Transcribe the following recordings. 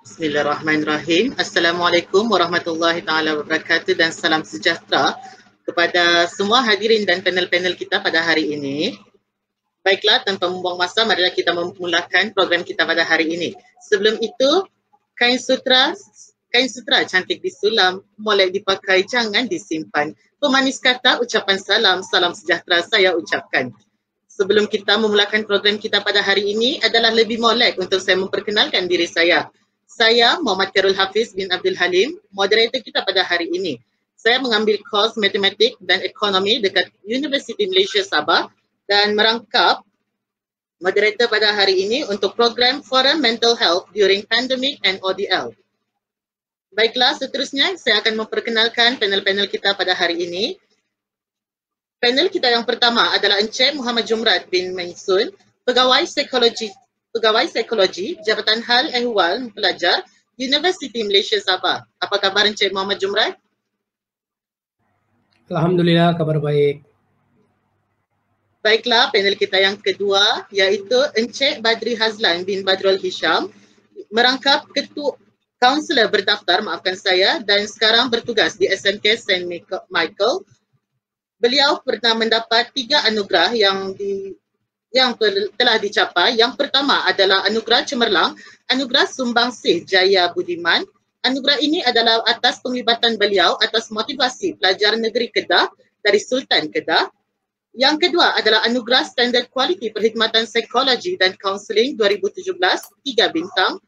Bismillahirrahmanirrahim. Assalamualaikum warahmatullahi taala wabarakatuh dan salam sejahtera kepada semua hadirin dan panel-panel kita pada hari ini. Baiklah tanpa membuang masa marilah kita memulakan program kita pada hari ini. Sebelum itu kain sutra kain sutra cantik disulam, molek dipakai jangan disimpan. Pemanis kata ucapan salam, salam sejahtera saya ucapkan. Sebelum kita memulakan program kita pada hari ini adalah lebih molek untuk saya memperkenalkan diri saya. Saya Muhammad Karul Hafiz bin Abdul Halim, moderator kita pada hari ini. Saya mengambil kos matematik dan ekonomi dekat University Malaysia Sabah dan merangkap moderator pada hari ini untuk program Forum Mental Health during Pandemic and ODL. Baiklah, seterusnya saya akan memperkenalkan panel-panel kita pada hari ini. Panel kita yang pertama adalah Encik Muhammad Jumrat bin Mansun, Pegawai Psikologi Pegawai Psikologi, Jabatan Hal Ehwal Pelajar, Universiti Malaysia Sabah. Apa khabar Encik Muhammad Jumrah? Alhamdulillah, kabar baik. Baiklah, panel kita yang kedua iaitu Encik Badri Hazlan bin Badrul Hisham merangkap ketua kaunselor berdaftar, maafkan saya, dan sekarang bertugas di SMK St. Michael. Beliau pernah mendapat tiga anugerah yang di, yang telah dicapai. Yang pertama adalah anugerah cemerlang, anugerah sumbang sih Jaya Budiman. Anugerah ini adalah atas penglibatan beliau atas motivasi pelajar negeri Kedah dari Sultan Kedah. Yang kedua adalah anugerah standard kualiti perkhidmatan psikologi dan kaunseling 2017, tiga bintang.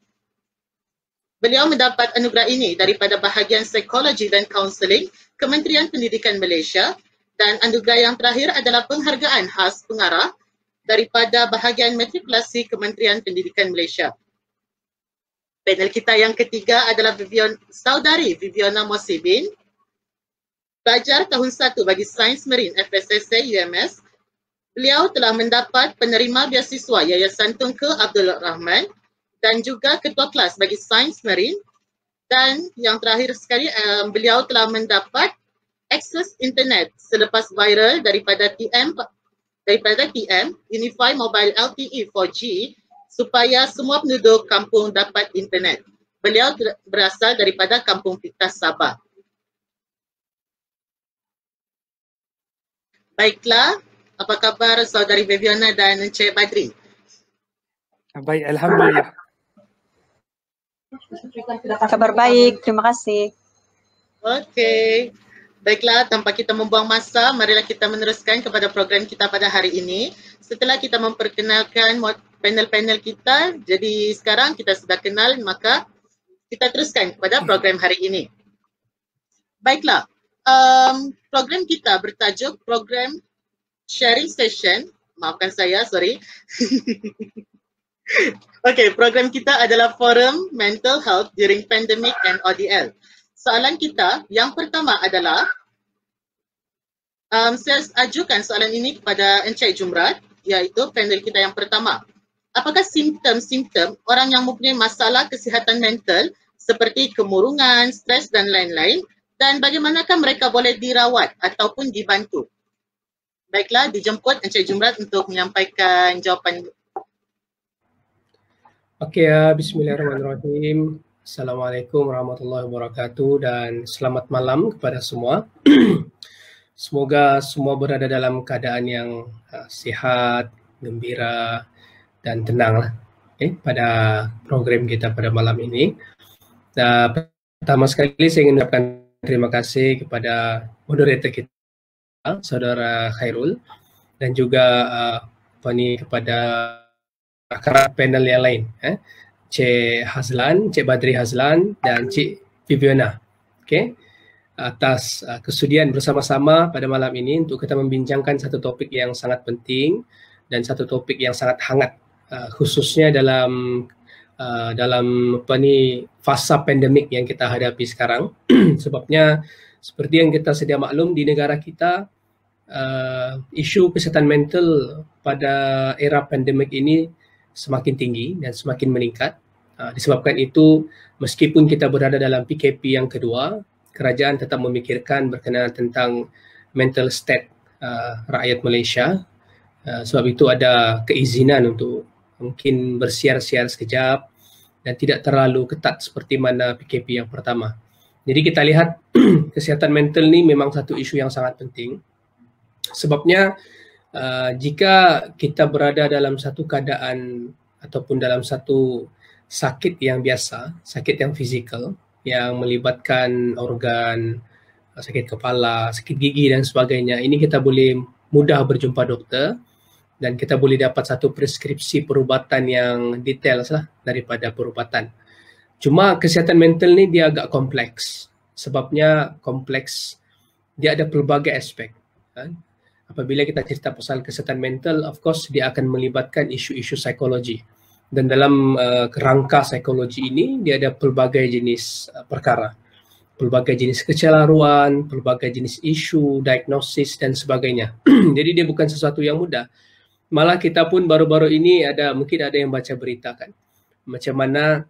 Beliau mendapat anugerah ini daripada bahagian psikologi dan kaunseling Kementerian Pendidikan Malaysia dan anugerah yang terakhir adalah penghargaan khas pengarah daripada bahagian matrikulasi Kementerian Pendidikan Malaysia. Panel kita yang ketiga adalah Vivian, saudari Viviana Mosibin, pelajar tahun satu bagi Sains Marine FSSC UMS. Beliau telah mendapat penerima beasiswa Yayasan Tunku Abdul Rahman dan juga ketua kelas bagi Sains Marine. Dan yang terakhir sekali, um, beliau telah mendapat akses internet selepas viral daripada TM daripada PM unify mobile LTE 4G supaya semua penduduk kampung dapat internet. Beliau berasal daripada kampung Pitas Sabah. Baiklah, apa khabar saudari Viviana dan Encik Badri? Baik, Alhamdulillah. Kabar baik, terima kasih. Okay. Baiklah, tanpa kita membuang masa, marilah kita meneruskan kepada program kita pada hari ini. Setelah kita memperkenalkan panel-panel kita, jadi sekarang kita sudah kenal, maka kita teruskan kepada hmm. program hari ini. Baiklah, um, program kita bertajuk program sharing session. Maafkan saya, sorry. Okay, program kita adalah forum mental health during pandemic and ODL soalan kita yang pertama adalah um, saya ajukan soalan ini kepada Encik Jumrat iaitu panel kita yang pertama. Apakah simptom-simptom orang yang mempunyai masalah kesihatan mental seperti kemurungan, stres dan lain-lain dan bagaimanakah mereka boleh dirawat ataupun dibantu? Baiklah, dijemput Encik Jumrat untuk menyampaikan jawapan. Okey, uh, bismillahirrahmanirrahim. Assalamualaikum warahmatullahi wabarakatuh dan selamat malam kepada semua. Semoga semua berada dalam keadaan yang uh, sihat, gembira dan tenang lah okay, eh, pada program kita pada malam ini. Uh, pertama sekali saya ingin mengucapkan terima kasih kepada moderator kita, Saudara Khairul dan juga uh, kepada rakan panel yang lain. Eh. Cik Hazlan, Cik Badri Hazlan dan Cik Viviana. Okay. Atas uh, kesudian bersama-sama pada malam ini untuk kita membincangkan satu topik yang sangat penting dan satu topik yang sangat hangat uh, khususnya dalam uh, dalam apa ni fasa pandemik yang kita hadapi sekarang sebabnya seperti yang kita sedia maklum di negara kita uh, isu kesihatan mental pada era pandemik ini semakin tinggi dan semakin meningkat Ah, disebabkan itu meskipun kita berada dalam PKP yang kedua kerajaan tetap memikirkan berkenaan tentang mental state uh, rakyat Malaysia uh, sebab itu ada keizinan untuk mungkin bersiar-siar sekejap dan tidak terlalu ketat seperti mana PKP yang pertama. Jadi kita lihat kesihatan mental ni memang satu isu yang sangat penting. Sebabnya uh, jika kita berada dalam satu keadaan ataupun dalam satu sakit yang biasa, sakit yang fizikal yang melibatkan organ, eh, sakit kepala, sakit gigi dan sebagainya. Ini kita boleh mudah berjumpa doktor dan kita boleh dapat satu preskripsi perubatan yang detail lah daripada perubatan. Cuma kesihatan mental ni dia agak kompleks. Sebabnya kompleks, dia ada pelbagai aspek. Kan? Apabila kita cerita pasal kesihatan mental, of course dia akan melibatkan isu-isu psikologi dan dalam uh, kerangka psikologi ini dia ada pelbagai jenis uh, perkara pelbagai jenis kecelaruan, pelbagai jenis isu, diagnosis dan sebagainya. Jadi dia bukan sesuatu yang mudah. Malah kita pun baru-baru ini ada mungkin ada yang baca berita kan. Macam mana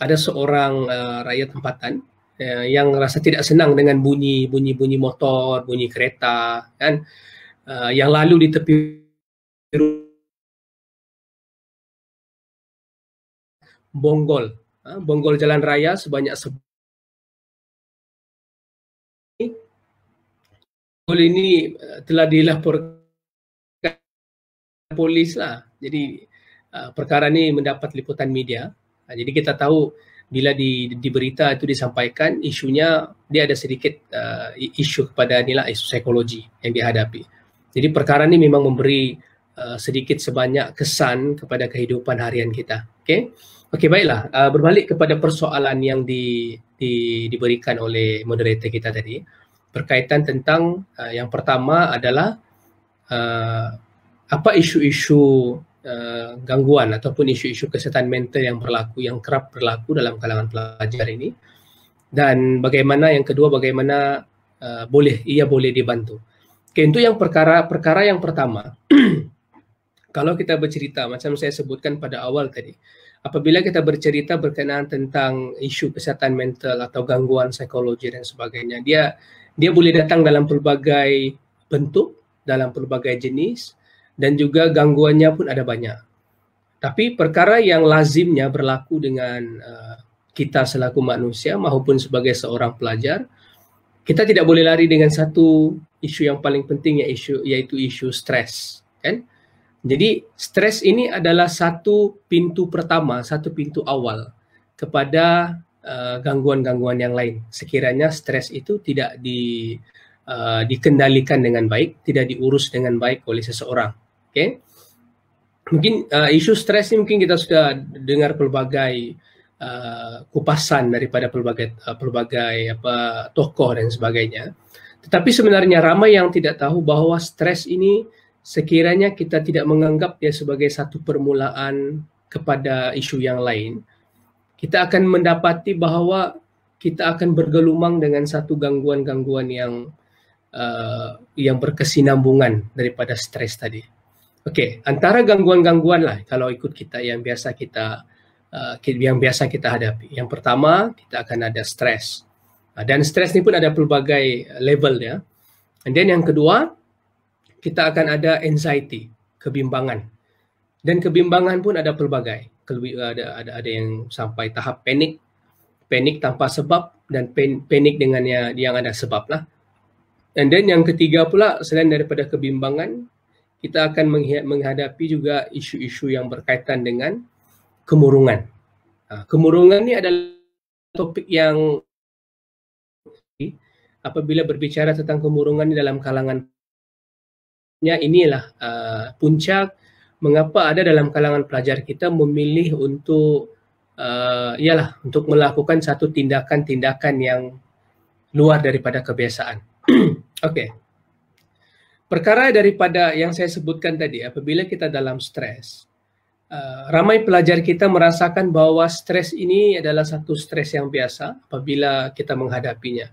ada seorang uh, eh, rakyat tempatan uh, yang rasa tidak senang dengan bunyi-bunyi-bunyi motor, bunyi kereta kan uh, yang lalu di tepi bonggol ha, bonggol jalan raya sebanyak bonggol ini eh, telah dilaporkan polis lah jadi eh, perkara ini mendapat liputan media ha, jadi kita tahu bila di, di berita itu disampaikan isunya dia ada sedikit uh, isu kepada nilai isu psikologi yang dihadapi jadi perkara ini memang memberi uh, sedikit sebanyak kesan kepada kehidupan harian kita okay? Okey baiklah uh, berbalik kepada persoalan yang di, di diberikan oleh moderator kita tadi berkaitan tentang uh, yang pertama adalah uh, apa isu-isu uh, gangguan ataupun isu-isu kesihatan mental yang berlaku yang kerap berlaku dalam kalangan pelajar ini dan bagaimana yang kedua bagaimana uh, boleh ia boleh dibantu. Okay, itu yang perkara perkara yang pertama kalau kita bercerita macam saya sebutkan pada awal tadi apabila kita bercerita berkenaan tentang isu kesihatan mental atau gangguan psikologi dan sebagainya dia dia boleh datang dalam pelbagai bentuk dalam pelbagai jenis dan juga gangguannya pun ada banyak tapi perkara yang lazimnya berlaku dengan uh, kita selaku manusia maupun sebagai seorang pelajar kita tidak boleh lari dengan satu isu yang paling penting yaitu isu stres kan okay? Jadi stres ini adalah satu pintu pertama, satu pintu awal kepada eh, gangguan-gangguan uh, yang lain. Sekiranya stres itu tidak di, uh, dikendalikan dengan baik, tidak diurus dengan baik oleh seseorang. Oke, okay? mungkin uh, isu stres ini mungkin kita sudah dengar pelbagai uh, kupasan daripada pelbagai uh, pelbagai apa tokoh dan sebagainya. Tetapi sebenarnya ramai yang tidak tahu bahwa stres ini sekiranya kita tidak menganggap dia sebagai satu permulaan kepada isu yang lain, kita akan mendapati bahawa kita akan bergelumang dengan satu gangguan-gangguan yang uh, yang berkesinambungan daripada stres tadi. Okey, antara gangguan-gangguan lah kalau ikut kita yang biasa kita uh, yang biasa kita hadapi. Yang pertama, kita akan ada stres. Uh, dan stres ni pun ada pelbagai level dia. And yang kedua, kita akan ada anxiety, kebimbangan. Dan kebimbangan pun ada pelbagai. Ada ada ada yang sampai tahap panik, panik tanpa sebab dan panik dengan yang, yang ada sebab lah. And then yang ketiga pula selain daripada kebimbangan, kita akan menghadapi juga isu-isu yang berkaitan dengan kemurungan. Ha, kemurungan ni adalah topik yang apabila berbicara tentang kemurungan dalam kalangan sebenarnya inilah uh, puncak mengapa ada dalam kalangan pelajar kita memilih untuk uh, ialah untuk melakukan satu tindakan-tindakan yang luar daripada kebiasaan. Okey. Perkara daripada yang saya sebutkan tadi apabila kita dalam stres Uh, ramai pelajar kita merasakan bahawa stres ini adalah satu stres yang biasa apabila kita menghadapinya.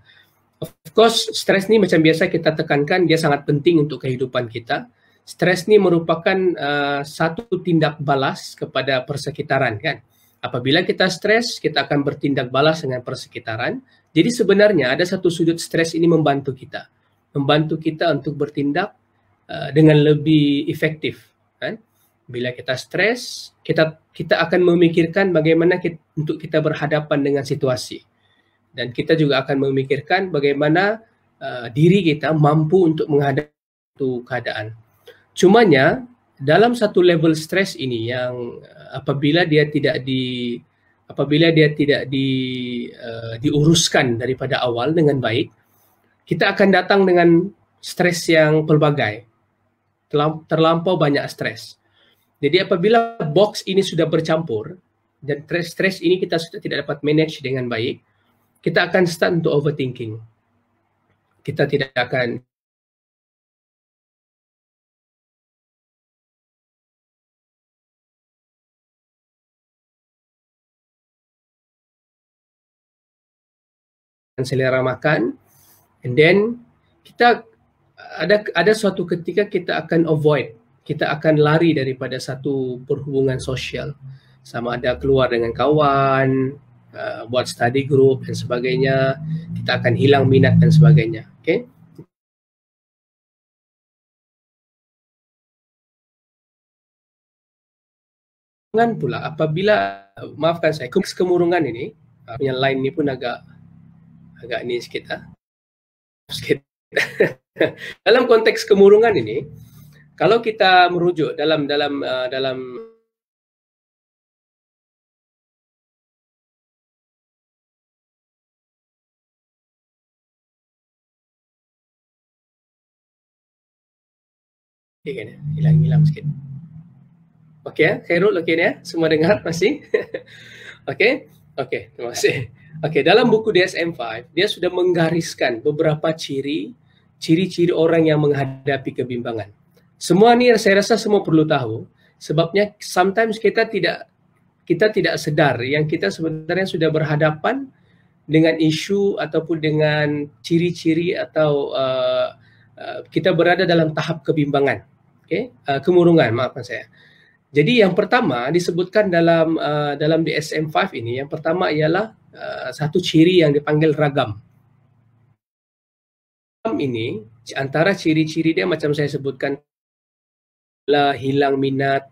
Of course, stres ni macam biasa kita tekankan, dia sangat penting untuk kehidupan kita. Stres ni merupakan uh, satu tindak balas kepada persekitaran kan. Apabila kita stres, kita akan bertindak balas dengan persekitaran. Jadi sebenarnya ada satu sudut stres ini membantu kita. Membantu kita untuk bertindak uh, dengan lebih efektif. Kan? Bila kita stres, kita kita akan memikirkan bagaimana kita, untuk kita berhadapan dengan situasi. Dan kita juga akan memikirkan bagaimana uh, diri kita mampu untuk menghadapi satu keadaan. Cumanya dalam satu level stres ini yang eh, apabila dia tidak di apabila dia tidak di uh, diuruskan daripada awal dengan baik, kita akan datang dengan stres yang pelbagai. Terlampau banyak stres. Jadi apabila box ini sudah bercampur dan stres ini kita sudah tidak dapat manage dengan baik, kita akan start untuk overthinking. Kita tidak akan selera makan and then kita ada ada suatu ketika kita akan avoid kita akan lari daripada satu perhubungan sosial sama ada keluar dengan kawan uh, buat study group dan sebagainya kita akan hilang minat dan sebagainya okey kemurungan pula apabila maafkan saya kemurungan, kemurungan ini uh, punya line ni pun agak agak ni sikit ah sikit dalam konteks kemurungan ini kalau kita merujuk dalam dalam uh, dalam Okay, kan? Hilang-hilang sikit. Okay, eh? Khairul, okay ni eh? Semua dengar masih? okay, okay, terima kasih. Okay, dalam buku DSM-5, dia sudah menggariskan beberapa ciri, ciri-ciri orang yang menghadapi kebimbangan. Semua ni saya rasa semua perlu tahu, sebabnya sometimes kita tidak kita tidak sedar yang kita sebenarnya sudah berhadapan dengan isu ataupun dengan ciri-ciri atau uh, uh, kita berada dalam tahap kebimbangan okay? uh, ah, kemurungan maafkan saya jadi yang pertama disebutkan dalam uh, dalam DSM-5 ini yang pertama ialah uh, satu ciri yang dipanggil ragam ragam ini antara ciri-ciri dia macam saya sebutkan lah hilang minat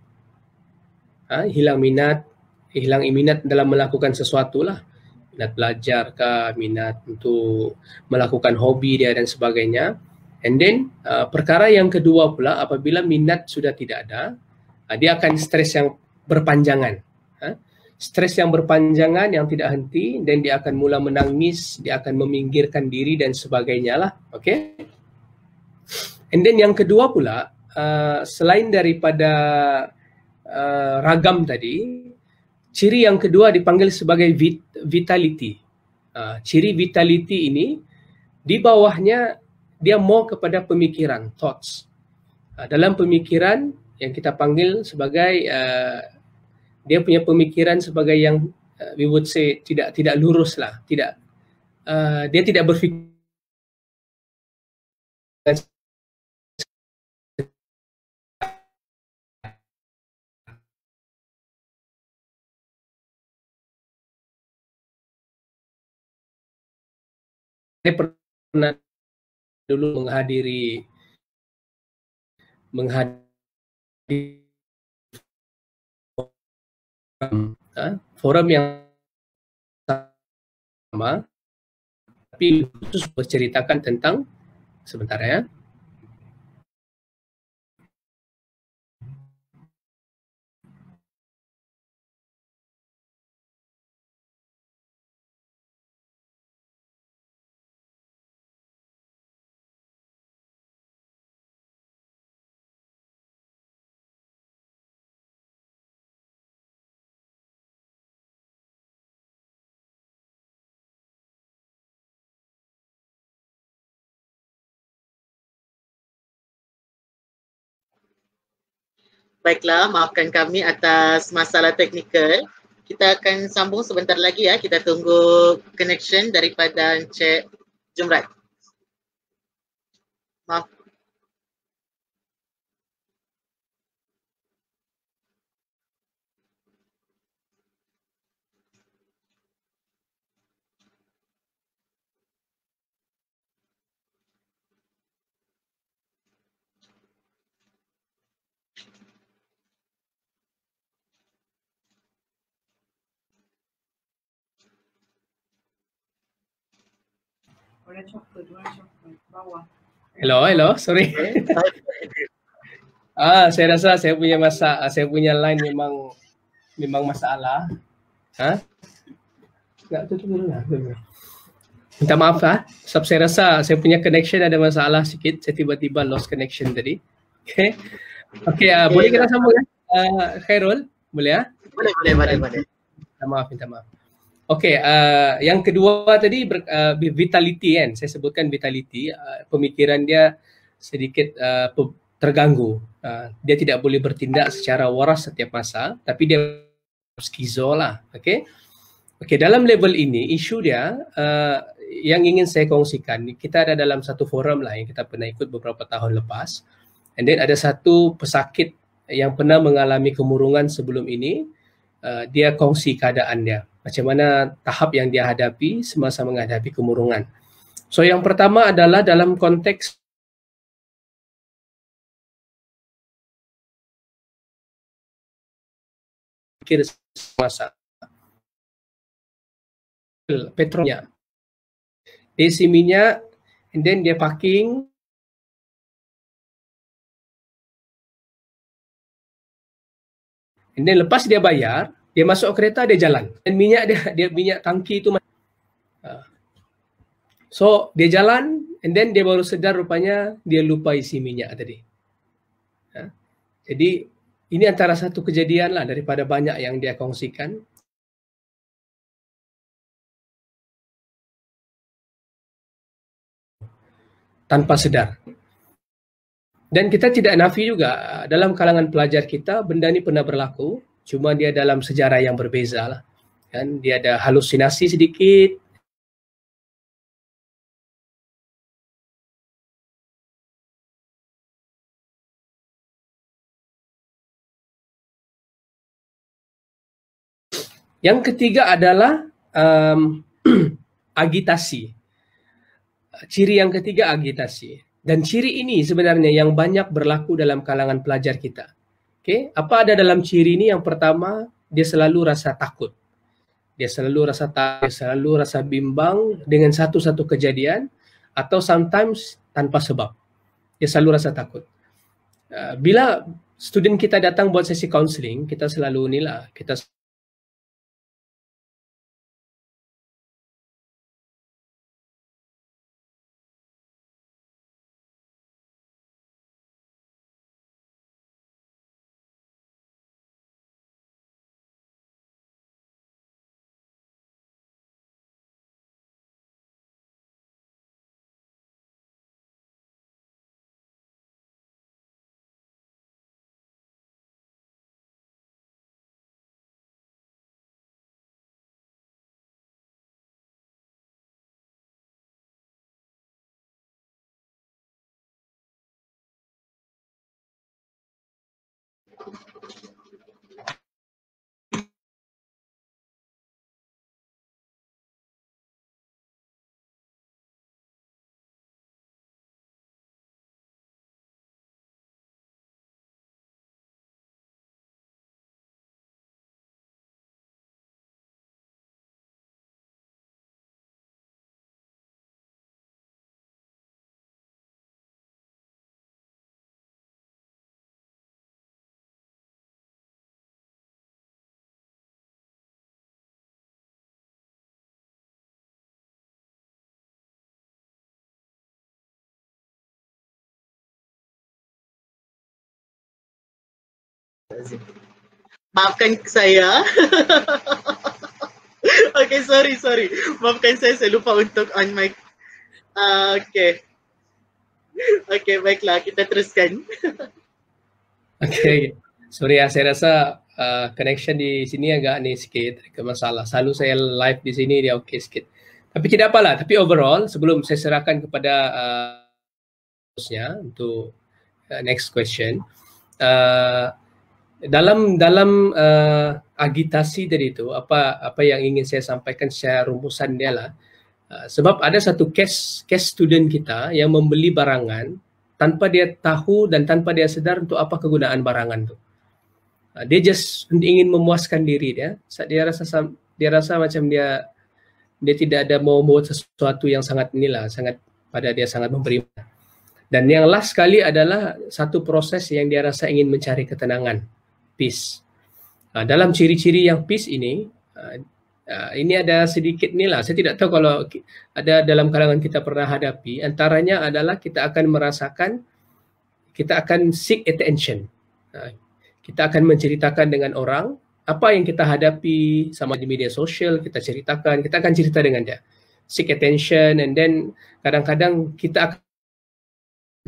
ha, hilang minat hilang minat dalam melakukan sesuatu lah minat belajar ke minat untuk melakukan hobi dia dan sebagainya And then uh, perkara yang kedua pula apabila minat sudah tidak ada, uh, dia akan stres yang berpanjangan. Uh, stres yang berpanjangan yang tidak henti dan dia akan mula menangis, dia akan meminggirkan diri dan sebagainya lah. Okay? And then yang kedua pula uh, selain daripada uh, ragam tadi, ciri yang kedua dipanggil sebagai vit- vitality. Uh, ciri vitality ini di bawahnya dia mau kepada pemikiran thoughts uh, dalam pemikiran yang kita panggil sebagai uh, dia punya pemikiran sebagai yang uh, we would say tidak tidak lurus lah tidak uh, dia tidak berfikir pernah dulu menghadiri menghadiri forum, ha? forum yang sama tapi khusus berceritakan tentang sebentar ya Baiklah, maafkan kami atas masalah teknikal. Kita akan sambung sebentar lagi ya. Kita tunggu connection daripada Encik Jumrat. Maaf. Hello, hello, sorry. Eh, ah, saya rasa saya punya masa, ah, saya punya line memang memang masalah. Hah? Tak tutup dulu lah. Minta maaf ah. Ha? Sebab saya rasa saya punya connection ada masalah sikit. Saya tiba-tiba lost connection tadi. Okay. Okay, uh, boleh kita sambung ya? Uh, Khairul, boleh ya? Ha? Boleh, boleh, boleh. Minta maaf, minta maaf. Minta maaf. Okey, uh, yang kedua tadi ber, uh, vitality kan, saya sebutkan vitality, uh, pemikiran dia sedikit uh, terganggu. Uh, dia tidak boleh bertindak secara waras setiap masa, tapi dia skizo lah, okey Okay, dalam level ini, isu dia uh, yang ingin saya kongsikan, kita ada dalam satu forum lah yang kita pernah ikut beberapa tahun lepas, and then ada satu pesakit yang pernah mengalami kemurungan sebelum ini, uh, dia kongsi keadaan dia macam mana tahap yang dia hadapi semasa menghadapi kemurungan. So yang pertama adalah dalam konteks pikir semasa petronya DC minyak and then dia parking and then lepas dia bayar dia masuk kereta dia jalan dan minyak dia dia minyak tangki itu uh, ah. so dia jalan and then dia baru sedar rupanya dia lupa isi minyak tadi uh, jadi ini antara satu kejadian lah daripada banyak yang dia kongsikan tanpa sedar. Dan kita tidak nafi juga dalam kalangan pelajar kita benda ini pernah berlaku cuma dia dalam sejarah yang berbeza lah. Kan? Dia ada halusinasi sedikit. Yang ketiga adalah um, agitasi. Ciri yang ketiga agitasi. Dan ciri ini sebenarnya yang banyak berlaku dalam kalangan pelajar kita. Okay, apa ada dalam ciri ini? Yang pertama, dia selalu rasa takut. Dia selalu rasa takut, selalu rasa bimbang dengan satu-satu kejadian atau sometimes tanpa sebab. Dia selalu rasa takut. Uh, bila student kita datang buat sesi counseling, kita selalu nilai, kita Maafkan saya. okay, sorry, sorry. Maafkan saya, saya lupa untuk on mic. Uh, okay. Okay, baiklah. Kita teruskan. okay. Sorry, ah, saya rasa uh, connection di sini agak ni sikit. Ada masalah. Selalu saya live di sini, dia okay sikit. Tapi tidak apalah. Tapi overall, sebelum saya serahkan kepada uh, untuk uh, next question. Uh, dalam dalam uh, agitasi tadi itu apa apa yang ingin saya sampaikan saya rumusan dia lah uh, sebab ada satu case case student kita yang membeli barangan tanpa dia tahu dan tanpa dia sedar untuk apa kegunaan barangan itu uh, dia just ingin memuaskan diri dia dia rasa dia rasa macam dia dia tidak ada mau membuat sesuatu yang sangat inilah sangat pada dia sangat memberi dan yang last sekali adalah satu proses yang dia rasa ingin mencari ketenangan peace. Uh, dalam ciri-ciri yang peace ini, uh, uh, ini ada sedikit ni lah. Saya tidak tahu kalau ada dalam kalangan kita pernah hadapi. Antaranya adalah kita akan merasakan, kita akan seek attention. Uh, kita akan menceritakan dengan orang apa yang kita hadapi sama di media sosial, kita ceritakan, kita akan cerita dengan dia. Seek attention and then kadang-kadang kita akan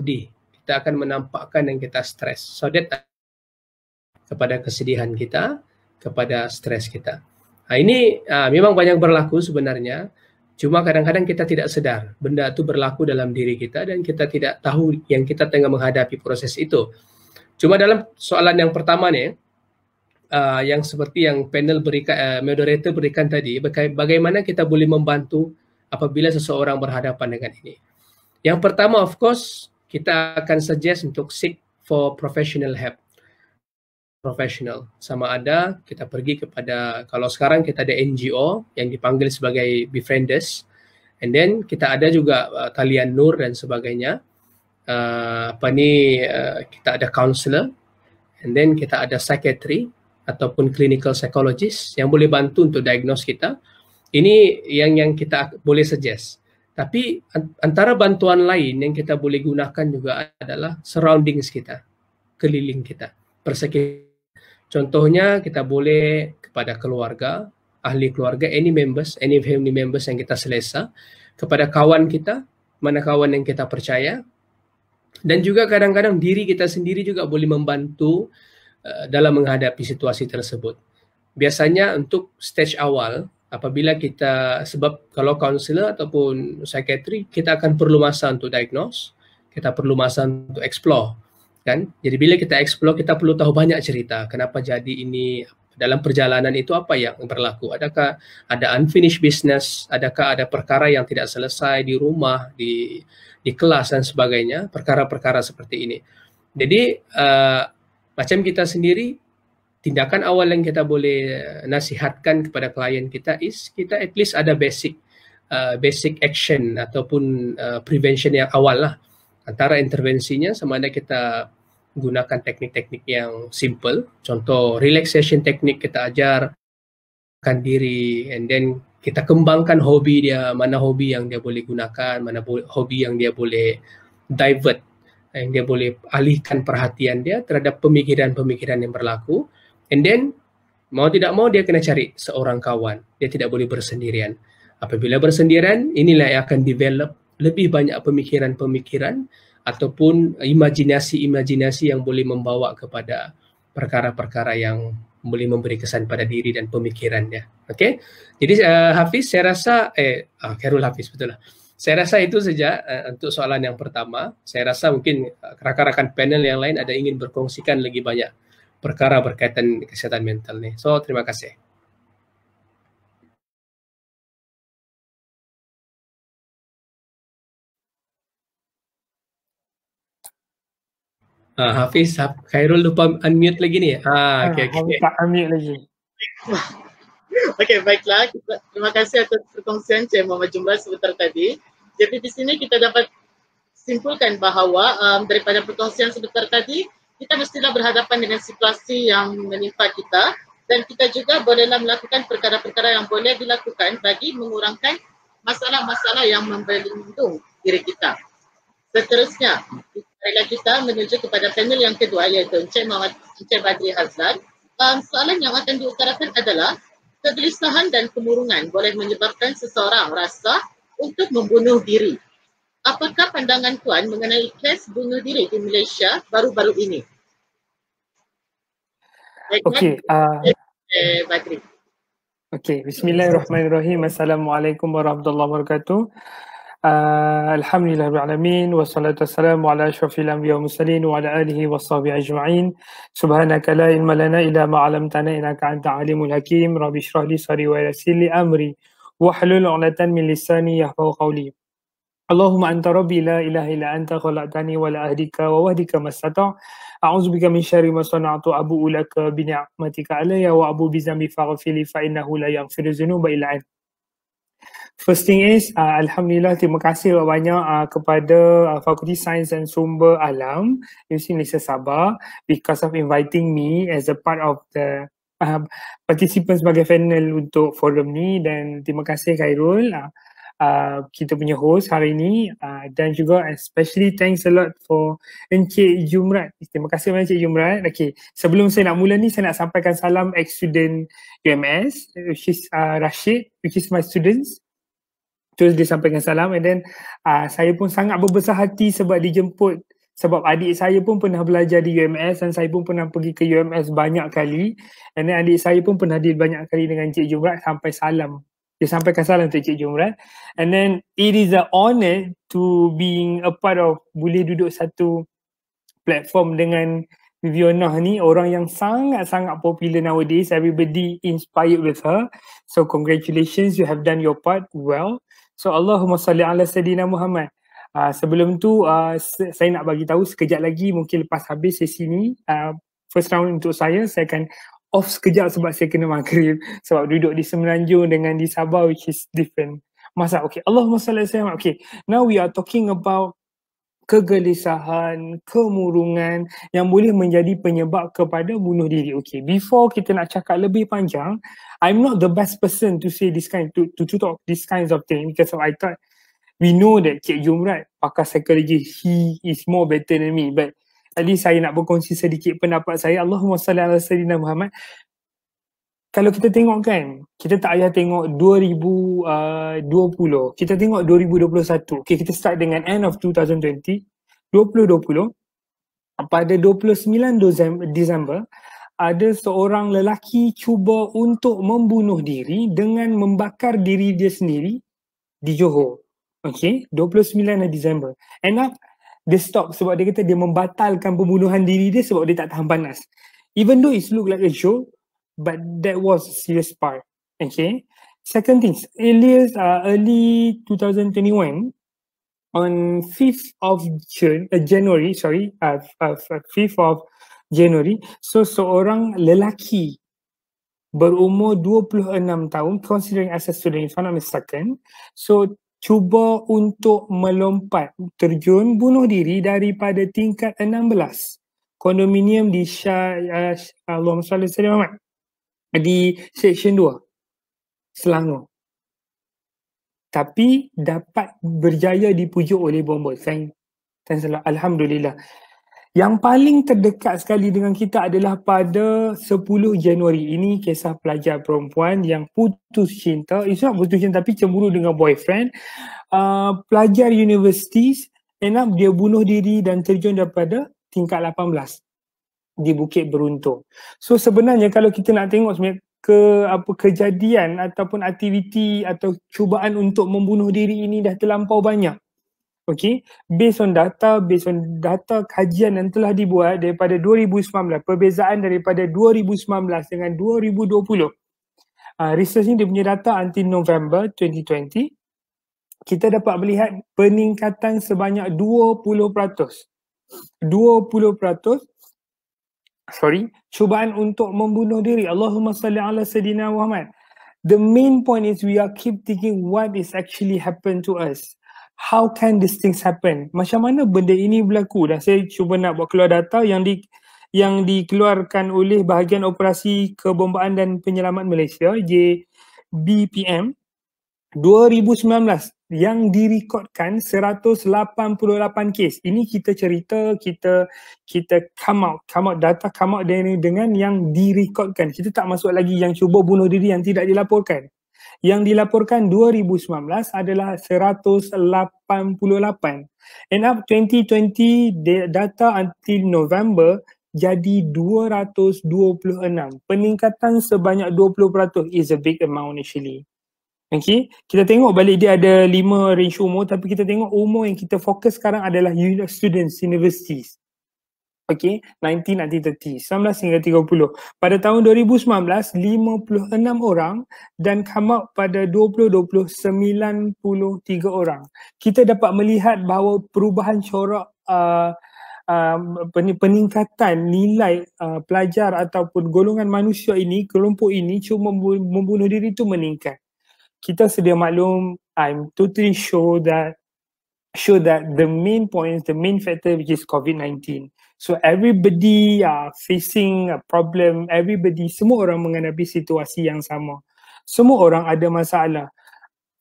sedih. Kita akan menampakkan yang kita stres. So that kepada kesedihan kita, kepada stres kita. Nah, ha, ini uh, memang banyak berlaku sebenarnya, cuma kadang-kadang kita tidak sedar benda itu berlaku dalam diri kita dan kita tidak tahu yang kita tengah menghadapi proses itu. Cuma dalam soalan yang pertama nih, ha, uh, yang seperti yang panel berikan, uh, moderator berikan tadi, bagaimana kita boleh membantu apabila seseorang berhadapan dengan ini. Yang pertama, of course, kita akan suggest untuk seek for professional help profesional. Sama ada kita pergi kepada, kalau sekarang kita ada NGO yang dipanggil sebagai befrienders, and then kita ada juga uh, talian nur dan sebagainya. Uh, apa ni, uh, kita ada counselor, and then kita ada secretary ataupun clinical psychologist yang boleh bantu untuk diagnose kita. Ini yang yang kita boleh suggest. Tapi antara bantuan lain yang kita boleh gunakan juga adalah surroundings kita, keliling kita, persekitaran Contohnya kita boleh kepada keluarga, ahli keluarga, any members, any family members yang kita selesa, kepada kawan kita, mana kawan yang kita percaya, dan juga kadang-kadang diri kita sendiri juga boleh membantu eh, dalam menghadapi situasi tersebut. Biasanya untuk stage awal, apabila kita sebab kalau counselor ataupun psychiatry, kita akan perlu masa untuk diagnose, kita perlu masa untuk explore kan jadi bila kita explore kita perlu tahu banyak cerita kenapa jadi ini dalam perjalanan itu apa yang berlaku adakah ada unfinished business adakah ada perkara yang tidak selesai di rumah di di kelas dan sebagainya perkara-perkara seperti ini jadi uh, macam kita sendiri tindakan awal yang kita boleh eh, nasihatkan kepada klien kita is kita at least ada basic uh, basic action ataupun uh, prevention yang awal lah antara intervensinya sama ada kita gunakan teknik-teknik yang simple. Contoh relaxation teknik kita ajar kan diri and then kita kembangkan hobi dia, mana hobi yang dia boleh gunakan, mana bo- hobi yang dia boleh divert, yang dia boleh alihkan perhatian dia terhadap pemikiran-pemikiran yang berlaku. And then mau tidak mau dia kena cari seorang kawan. Dia tidak boleh bersendirian. Apabila bersendirian, inilah yang akan develop lebih banyak pemikiran-pemikiran ataupun imajinasi-imajinasi yang boleh membawa kepada perkara-perkara yang boleh memberi kesan pada diri dan pemikirannya. Okey. Jadi uh, Hafiz saya rasa eh ah Carol Hafiz betul lah. Saya rasa itu saja uh, eh, untuk soalan yang pertama. Saya rasa mungkin uh, rakan-rakan panel yang lain ada ingin berkongsikan lagi banyak perkara berkaitan kesihatan mental ni. So terima kasih. Ah, Hafiz, Khairul lupa unmute lagi ni. Ah, ah okay, okay. Ha, tak unmute lagi. okay, baiklah. Terima kasih atas perkongsian Cik Muhammad Jumlah sebentar tadi. Jadi di sini kita dapat simpulkan bahawa um, daripada perkongsian sebentar tadi, kita mestilah berhadapan dengan situasi yang menimpa kita dan kita juga bolehlah melakukan perkara-perkara yang boleh dilakukan bagi mengurangkan masalah-masalah yang membelindung diri kita. Seterusnya, Baiklah kita menuju kepada panel yang kedua iaitu Encik Muhammad Encik Badri Hazlan. Um, soalan yang akan diutarakan adalah kegelisahan dan kemurungan boleh menyebabkan seseorang rasa untuk membunuh diri. Apakah pandangan Tuan mengenai kes bunuh diri di Malaysia baru-baru ini? Okey. Okey. Uh, eh, okay. Bismillahirrahmanirrahim. Assalamualaikum warahmatullahi wabarakatuh. Alhamdulillah Alamin wa salatu wassalamu ala ashrafil anbiya wa mursalin wa ala alihi wa sahbihi ajma'in subhanaka la ilma lana illa ma 'allamtana innaka anta alimul hakim rabbi shrah li sadri wa yassir li amri wa hlul 'uqdatan min lisani yafqahu qawli اللهم انت ربي لا اله الا انت خلقتني ولا اهدك ووهدك ما استطع اعوذ بك من شر ما صنعت ابو لك بنعمتك علي وابو بذنبي فاغفر لي فانه لا يغفر الذنوب الا انت First thing is, uh, Alhamdulillah, terima kasih banyak uh, kepada uh, Fakulti Sains dan Sumber Alam Universiti Malaysia Sabah because of inviting me as a part of the uh, participant sebagai panel untuk forum ni dan terima kasih Khairul, uh, uh, kita punya host hari ini uh, dan juga especially thanks a lot for Encik Jumrat. Terima kasih banyak Encik Jumrat. Okay, sebelum saya nak mula ni, saya nak sampaikan salam ex-student UMS, which is uh, Rashid, which is my students terus dia sampaikan salam and then uh, saya pun sangat berbesar hati sebab dijemput sebab adik saya pun pernah belajar di UMS dan saya pun pernah pergi ke UMS banyak kali and then adik saya pun pernah hadir banyak kali dengan Cik Jumrat sampai salam dia sampaikan salam untuk Cik Jumrat and then it is an honor to being a part of boleh duduk satu platform dengan Viviana ni orang yang sangat-sangat popular nowadays everybody inspired with her so congratulations you have done your part well So Allahumma salli ala sayyidina Muhammad. Uh, sebelum tu uh, saya nak bagi tahu sekejap lagi mungkin lepas habis sesi ni uh, first round untuk saya saya akan off sekejap sebab saya kena maghrib sebab duduk di Semenanjung dengan di Sabah which is different. Masa okay Allahumma salli ala sayyidina Muhammad. Okay now we are talking about kegelisahan, kemurungan yang boleh menjadi penyebab kepada bunuh diri. Okay, before kita nak cakap lebih panjang, I'm not the best person to say this kind, to, to, to talk this kinds of thing because I thought we know that Cik Jumrat pakar psikologi, he is more better than me. But at least saya nak berkongsi sedikit pendapat saya. Allahumma salli ala sayyidina Muhammad kalau kita tengok kan, kita tak payah tengok 2020, uh, kita tengok 2021. Okay, kita start dengan end of 2020, 2020. Pada 29 Disember, ada seorang lelaki cuba untuk membunuh diri dengan membakar diri dia sendiri di Johor. Okay, 29 Disember. And now, dia stop sebab dia kata dia membatalkan pembunuhan diri dia sebab dia tak tahan panas. Even though it look like a show but that was a serious part. Okay. Second thing, earliest, uh, early 2021, on 5th of June, uh, January, sorry, uh, uh, 5th uh, of January, so seorang lelaki berumur 26 tahun, considering as a student, if I'm not mistaken, so cuba untuk melompat terjun bunuh diri daripada tingkat 16 kondominium di Shah uh, uh Allah SWT di Section 2 Selangor tapi dapat berjaya dipuji oleh Bombers dan Alhamdulillah yang paling terdekat sekali dengan kita adalah pada 10 Januari ini kisah pelajar perempuan yang putus cinta it's not putus cinta tapi cemburu dengan boyfriend uh, pelajar universiti enak dia bunuh diri dan terjun daripada tingkat di Bukit Beruntung. So sebenarnya kalau kita nak tengok sebenarnya ke apa kejadian ataupun aktiviti atau cubaan untuk membunuh diri ini dah terlampau banyak. Okey, based on data, based on data kajian yang telah dibuat daripada 2019, perbezaan daripada 2019 dengan 2020. Uh, ah, research ni dia punya data until November 2020 kita dapat melihat peningkatan sebanyak 20%. 20% sorry, cubaan untuk membunuh diri. Allahumma salli ala sayyidina Muhammad. The main point is we are keep thinking what is actually happened to us. How can these things happen? Macam mana benda ini berlaku? Dan saya cuba nak buat keluar data yang di yang dikeluarkan oleh bahagian operasi kebombaan dan penyelamat Malaysia, JBPM, 2019 yang direkodkan 188 kes. Ini kita cerita, kita kita come out, come out data come out dengan, dengan yang direkodkan. Kita tak masuk lagi yang cuba bunuh diri yang tidak dilaporkan. Yang dilaporkan 2019 adalah 188. And up 2020 data until November jadi 226. Peningkatan sebanyak 20% is a big amount actually. Okay. Kita tengok balik dia ada lima range umur tapi kita tengok umur yang kita fokus sekarang adalah students, universities. Okay, 1930, 19 hingga 30. Pada tahun 2019, 56 orang dan come out pada 2020, 93 orang. Kita dapat melihat bahawa perubahan corak uh, uh, peningkatan nilai uh, pelajar ataupun golongan manusia ini, kelompok ini cuma membunuh diri itu meningkat kita sedia maklum I'm totally sure that sure that the main points, the main factor which is COVID-19. So everybody are uh, facing a problem, everybody, semua orang menghadapi situasi yang sama. Semua orang ada masalah.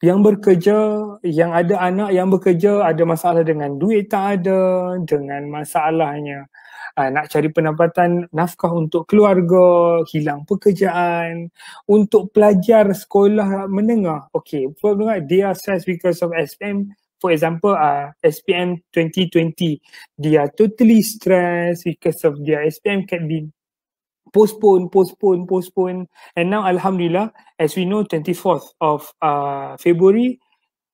Yang bekerja, yang ada anak yang bekerja ada masalah dengan duit tak ada, dengan masalahnya uh, nak cari pendapatan nafkah untuk keluarga, hilang pekerjaan, untuk pelajar sekolah menengah. Okay, perlu dengar, they are stressed because of SPM. For example, uh, SPM 2020, they are totally stressed because of their SPM can be postpone, postpone, postpone. And now, Alhamdulillah, as we know, 24th of uh, February,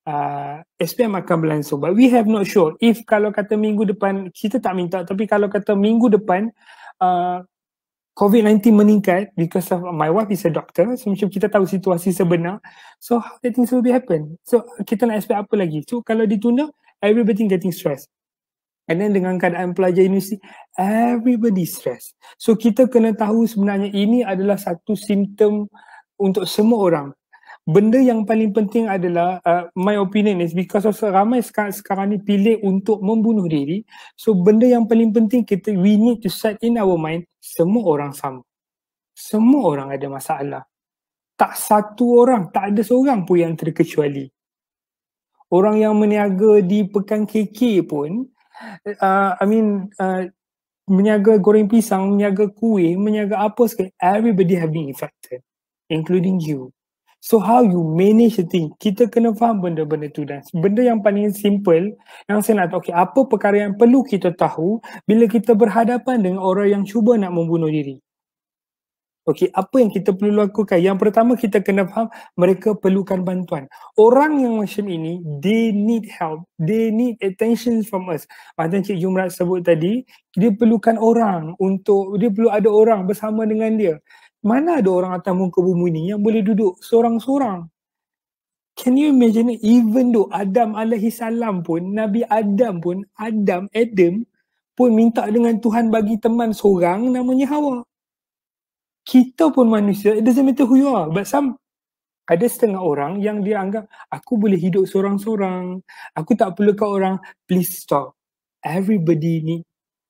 uh, ah, SPM akan berlangsung. But we have not sure. If kalau kata minggu depan, kita tak minta. Tapi kalau kata minggu depan, uh, ah, COVID-19 meningkat because of my wife is a doctor. So macam kita tahu situasi sebenar. So how that things will be happen? So kita nak expect apa lagi? So kalau ditunda, everybody getting stressed. And then dengan keadaan pelajar universiti, everybody stress. So kita kena tahu sebenarnya ini adalah satu simptom untuk semua orang benda yang paling penting adalah uh, my opinion is because of ramai sekarang, sekarang ni pilih untuk membunuh diri so benda yang paling penting kita we need to set in our mind semua orang sama semua orang ada masalah tak satu orang tak ada seorang pun yang terkecuali orang yang meniaga di pekan KK pun uh, i mean uh, meniaga goreng pisang, meniaga kuih, meniaga apa sekali, everybody have been affected, including you. So how you manage the thing? Kita kena faham benda-benda tu dan benda yang paling simple yang saya nak tahu, okay, apa perkara yang perlu kita tahu bila kita berhadapan dengan orang yang cuba nak membunuh diri? Okey, apa yang kita perlu lakukan? Yang pertama kita kena faham mereka perlukan bantuan. Orang yang macam ini, they need help. They need attention from us. Macam Cik Jumrat sebut tadi, dia perlukan orang untuk, dia perlu ada orang bersama dengan dia mana ada orang atas muka bumi ni yang boleh duduk seorang-seorang? Can you imagine even though Adam alaihi salam pun, Nabi Adam pun, Adam, Adam pun minta dengan Tuhan bagi teman seorang namanya Hawa. Kita pun manusia, it doesn't matter who you are. But some, ada setengah orang yang dia anggap, aku boleh hidup seorang-seorang. Aku tak perlukan orang. Please stop. Everybody need,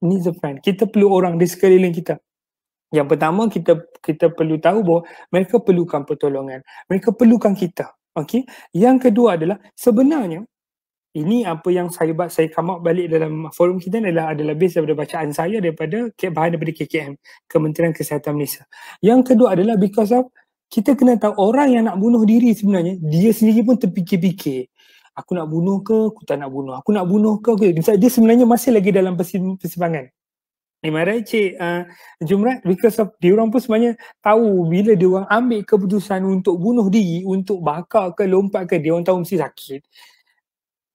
needs a friend. Kita perlu orang di sekeliling kita. Yang pertama kita kita perlu tahu bahawa mereka perlukan pertolongan. Mereka perlukan kita. Okey. Yang kedua adalah sebenarnya ini apa yang saya buat saya come balik dalam forum kita adalah adalah base daripada bacaan saya daripada bahan daripada KKM Kementerian Kesihatan Malaysia. Yang kedua adalah because of kita kena tahu orang yang nak bunuh diri sebenarnya dia sendiri pun terfikir-fikir aku nak bunuh ke aku tak nak bunuh aku nak bunuh ke dia sebenarnya masih lagi dalam persimpangan Imara Encik, uh, ah, Jumrat, because of orang pun sebenarnya tahu bila dia orang ambil keputusan untuk bunuh diri, untuk bakar ke lompat ke, dia orang tahu mesti sakit.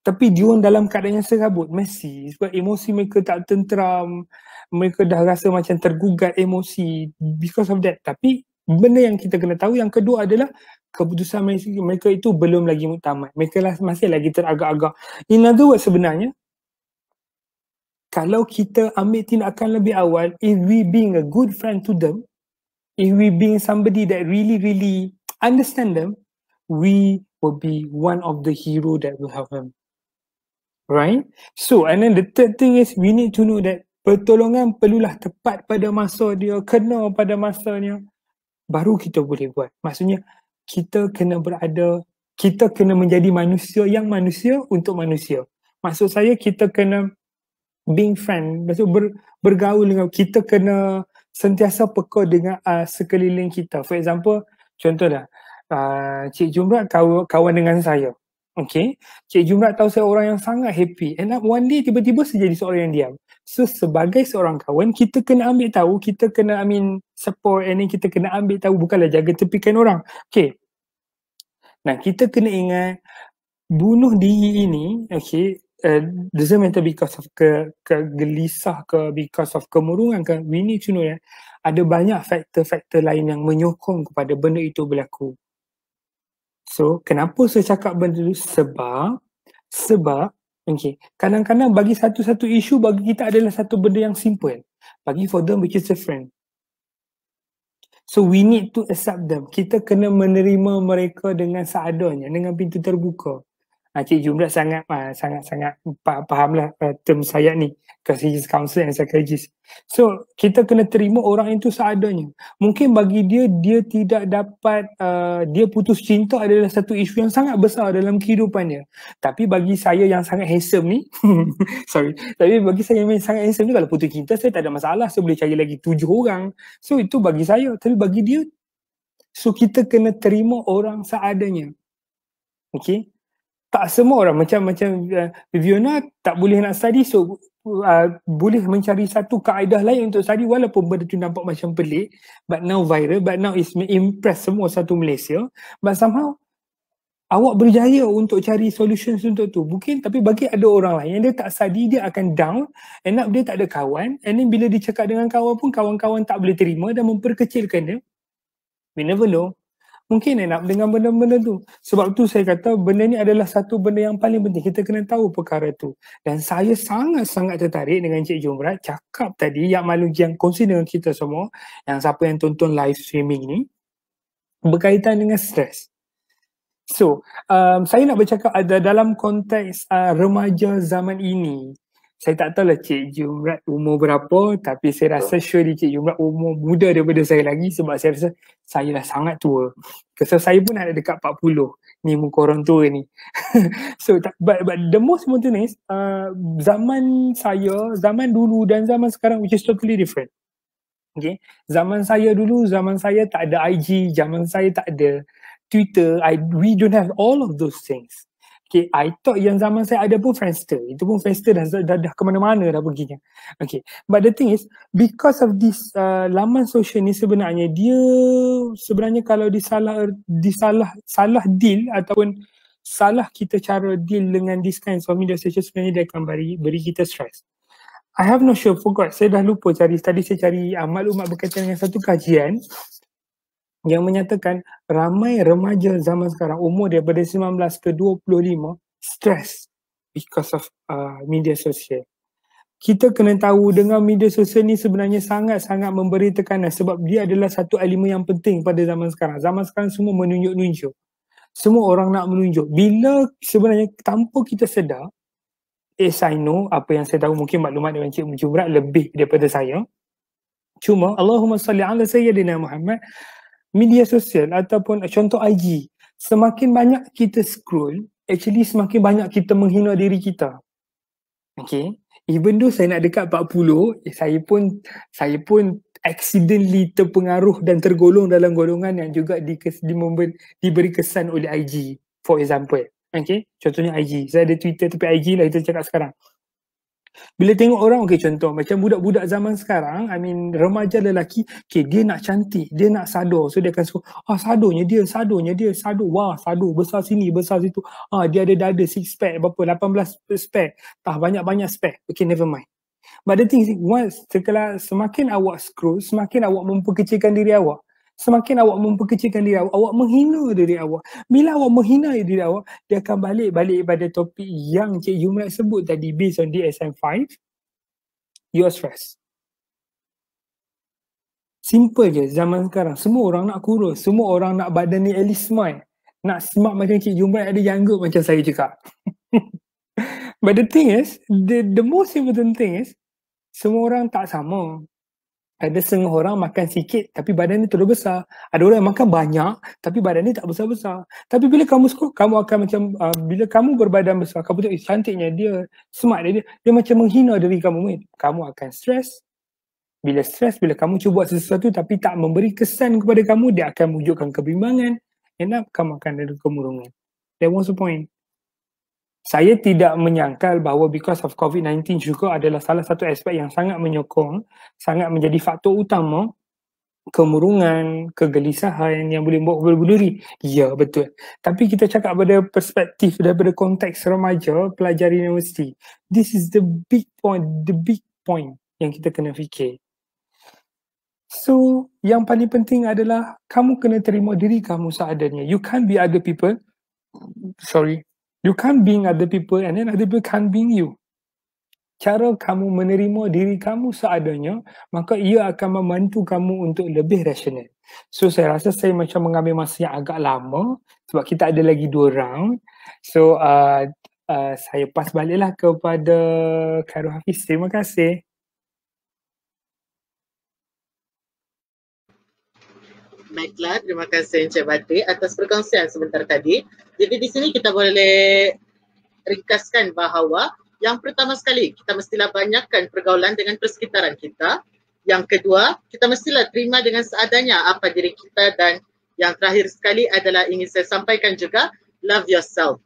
Tapi dia orang dalam keadaan yang serabut, mesti. Sebab emosi mereka tak tenteram, mereka dah rasa macam tergugat emosi because of that. Tapi benda yang kita kena tahu yang kedua adalah keputusan mereka itu belum lagi muktamad. Mereka lah masih lagi teragak-agak. In other words, sebenarnya, kalau kita ambil tindakan lebih awal, if we being a good friend to them, if we being somebody that really, really understand them, we will be one of the hero that will help them. Right? So, and then the third thing is we need to know that pertolongan perlulah tepat pada masa dia, kena pada masanya, baru kita boleh buat. Maksudnya, kita kena berada, kita kena menjadi manusia yang manusia untuk manusia. Maksud saya, kita kena being friend lepas ber, bergaul dengan kita kena sentiasa peka dengan uh, sekeliling kita for example contohlah uh, cik jumrat kaw, kawan dengan saya okey cik jumrat tahu saya orang yang sangat happy and up one day tiba-tiba saya jadi seorang yang diam so sebagai seorang kawan kita kena ambil tahu kita kena i mean support and then kita kena ambil tahu bukanlah jaga tepikan orang okey nah kita kena ingat bunuh diri ini okey uh, doesn't matter because of ke, gelisah, ke because of kemurungan ke we need to know ya ada banyak faktor-faktor lain yang menyokong kepada benda itu berlaku so kenapa saya cakap benda itu sebab sebab okay, kadang-kadang bagi satu-satu isu bagi kita adalah satu benda yang simple bagi for them which is a friend So we need to accept them. Kita kena menerima mereka dengan seadanya, dengan pintu terbuka. Encik Jumlah sangat uh, ah, sangat-sangat fahamlah uh, term saya ni psychologist counselor and psychologist. So kita kena terima orang itu seadanya. Mungkin bagi dia dia tidak dapat uh, dia putus cinta adalah satu isu yang sangat besar dalam kehidupannya. Tapi bagi saya yang sangat handsome ni sorry, tapi bagi saya yang sangat handsome ni kalau putus cinta saya tak ada masalah, saya boleh cari lagi tujuh orang. So itu bagi saya, tapi bagi dia so kita kena terima orang seadanya. Okay? tak semua orang macam macam uh, eh, Viviana tak boleh nak study so uh, boleh mencari satu kaedah lain untuk study walaupun benda tu nampak macam pelik but now viral but now is impress semua satu Malaysia but somehow awak berjaya untuk cari solutions untuk tu mungkin tapi bagi ada orang lain yang dia tak study dia akan down end up dia tak ada kawan and then bila dia cakap dengan kawan pun kawan-kawan tak boleh terima dan memperkecilkan dia we never know mungkin end dengan benda-benda tu. Sebab tu saya kata benda ni adalah satu benda yang paling penting. Kita kena tahu perkara tu. Dan saya sangat-sangat tertarik dengan Cik Jumrat cakap tadi yang malu yang kongsi dengan kita semua yang siapa yang tonton live streaming ni berkaitan dengan stres. So, um, saya nak bercakap ada dalam konteks uh, remaja zaman ini saya tak tahulah Cik Jumrat umur berapa tapi saya rasa sure di Cik Jumrat umur muda daripada saya lagi sebab saya rasa saya dah sangat tua. Kerana so, saya pun ada dekat 40 ni muka orang tua ni. so but, but the most important is uh, zaman saya, zaman dulu dan zaman sekarang which is totally different. Okay. Zaman saya dulu, zaman saya tak ada IG, zaman saya tak ada Twitter. I, we don't have all of those things. Okay, I thought yang zaman saya ada pun Friendster. Itu pun Friendster dah, dah, dah ke mana-mana dah perginya. Okay, but the thing is, because of this uh, laman sosial ni sebenarnya, dia sebenarnya kalau disalah, disalah salah deal ataupun salah kita cara deal dengan this kind of media sosial sebenarnya dia akan beri, beri kita stress. I have no sure, forgot. Saya dah lupa cari. Tadi saya cari uh, maklumat berkaitan dengan satu kajian yang menyatakan ramai remaja zaman sekarang umur daripada 19 ke 25 stress because of uh, media sosial. Kita kena tahu dengan media sosial ni sebenarnya sangat-sangat memberi tekanan sebab dia adalah satu elemen yang penting pada zaman sekarang. Zaman sekarang semua menunjuk-nunjuk. Semua orang nak menunjuk. Bila sebenarnya tanpa kita sedar, eh, as I know, apa yang saya tahu mungkin maklumat dengan Encik Mujibrat lebih daripada saya. Cuma Allahumma salli ala sayyidina Muhammad media sosial ataupun contoh IG semakin banyak kita scroll actually semakin banyak kita menghina diri kita okay even though saya nak dekat 40 eh, saya pun saya pun accidentally terpengaruh dan tergolong dalam golongan yang juga di, di, diberi kesan oleh IG for example okay contohnya IG saya ada Twitter tapi IG lah kita cakap sekarang bila tengok orang, okay contoh macam budak-budak zaman sekarang, I mean remaja lelaki, okay dia nak cantik, dia nak sado. So dia akan suka, ah sadonya dia, sadonya dia, sado, wah sado, besar sini, besar situ. Ah dia ada dada, six pack, berapa, 18 spek, tak banyak-banyak spek. Okay never mind. But the thing is, once, sekelah, semakin awak scroll, semakin awak memperkecilkan diri awak semakin awak memperkecilkan diri awak, awak menghina diri awak. Bila awak menghina diri awak, dia akan balik-balik pada topik yang Cik Yumrat sebut tadi based on DSM-5, you are stressed. Simple je zaman sekarang. Semua orang nak kurus. Semua orang nak badan ni at Nak smart macam Cik Jumrat ada yang janggut macam saya cakap. But the thing is, the, the most important thing is, semua orang tak sama ada setengah orang makan sikit tapi badan dia terlalu besar. Ada orang yang makan banyak tapi badan dia tak besar-besar. Tapi bila kamu suka, kamu akan macam, uh, bila kamu berbadan besar, kamu tengok eh, cantiknya dia, smart dia, dia, dia macam menghina diri kamu. Mate. Kamu akan stres. Bila stres, bila kamu cuba buat sesuatu tapi tak memberi kesan kepada kamu, dia akan menunjukkan kebimbangan. And kamu akan ada kemurungan. There was a point saya tidak menyangkal bahawa because of COVID-19 juga adalah salah satu aspek yang sangat menyokong, sangat menjadi faktor utama kemurungan, kegelisahan yang boleh membuat berbuluri. Ya, betul. Tapi kita cakap pada perspektif, daripada konteks remaja, pelajar universiti. This is the big point, the big point yang kita kena fikir. So, yang paling penting adalah kamu kena terima diri kamu seadanya. You can't be other people. Sorry, You can't being other people and then other people can't being you. Cara kamu menerima diri kamu seadanya, maka ia akan membantu kamu untuk lebih rasional. So saya rasa saya macam mengambil masa yang agak lama sebab kita ada lagi dua round. So uh, uh, saya pas baliklah kepada Khairul Hafiz. Terima kasih. My Terima kasih Encik Batik atas perkongsian sebentar tadi. Jadi di sini kita boleh ringkaskan bahawa yang pertama sekali kita mestilah banyakkan pergaulan dengan persekitaran kita. Yang kedua, kita mestilah terima dengan seadanya apa diri kita dan yang terakhir sekali adalah ingin saya sampaikan juga love yourself.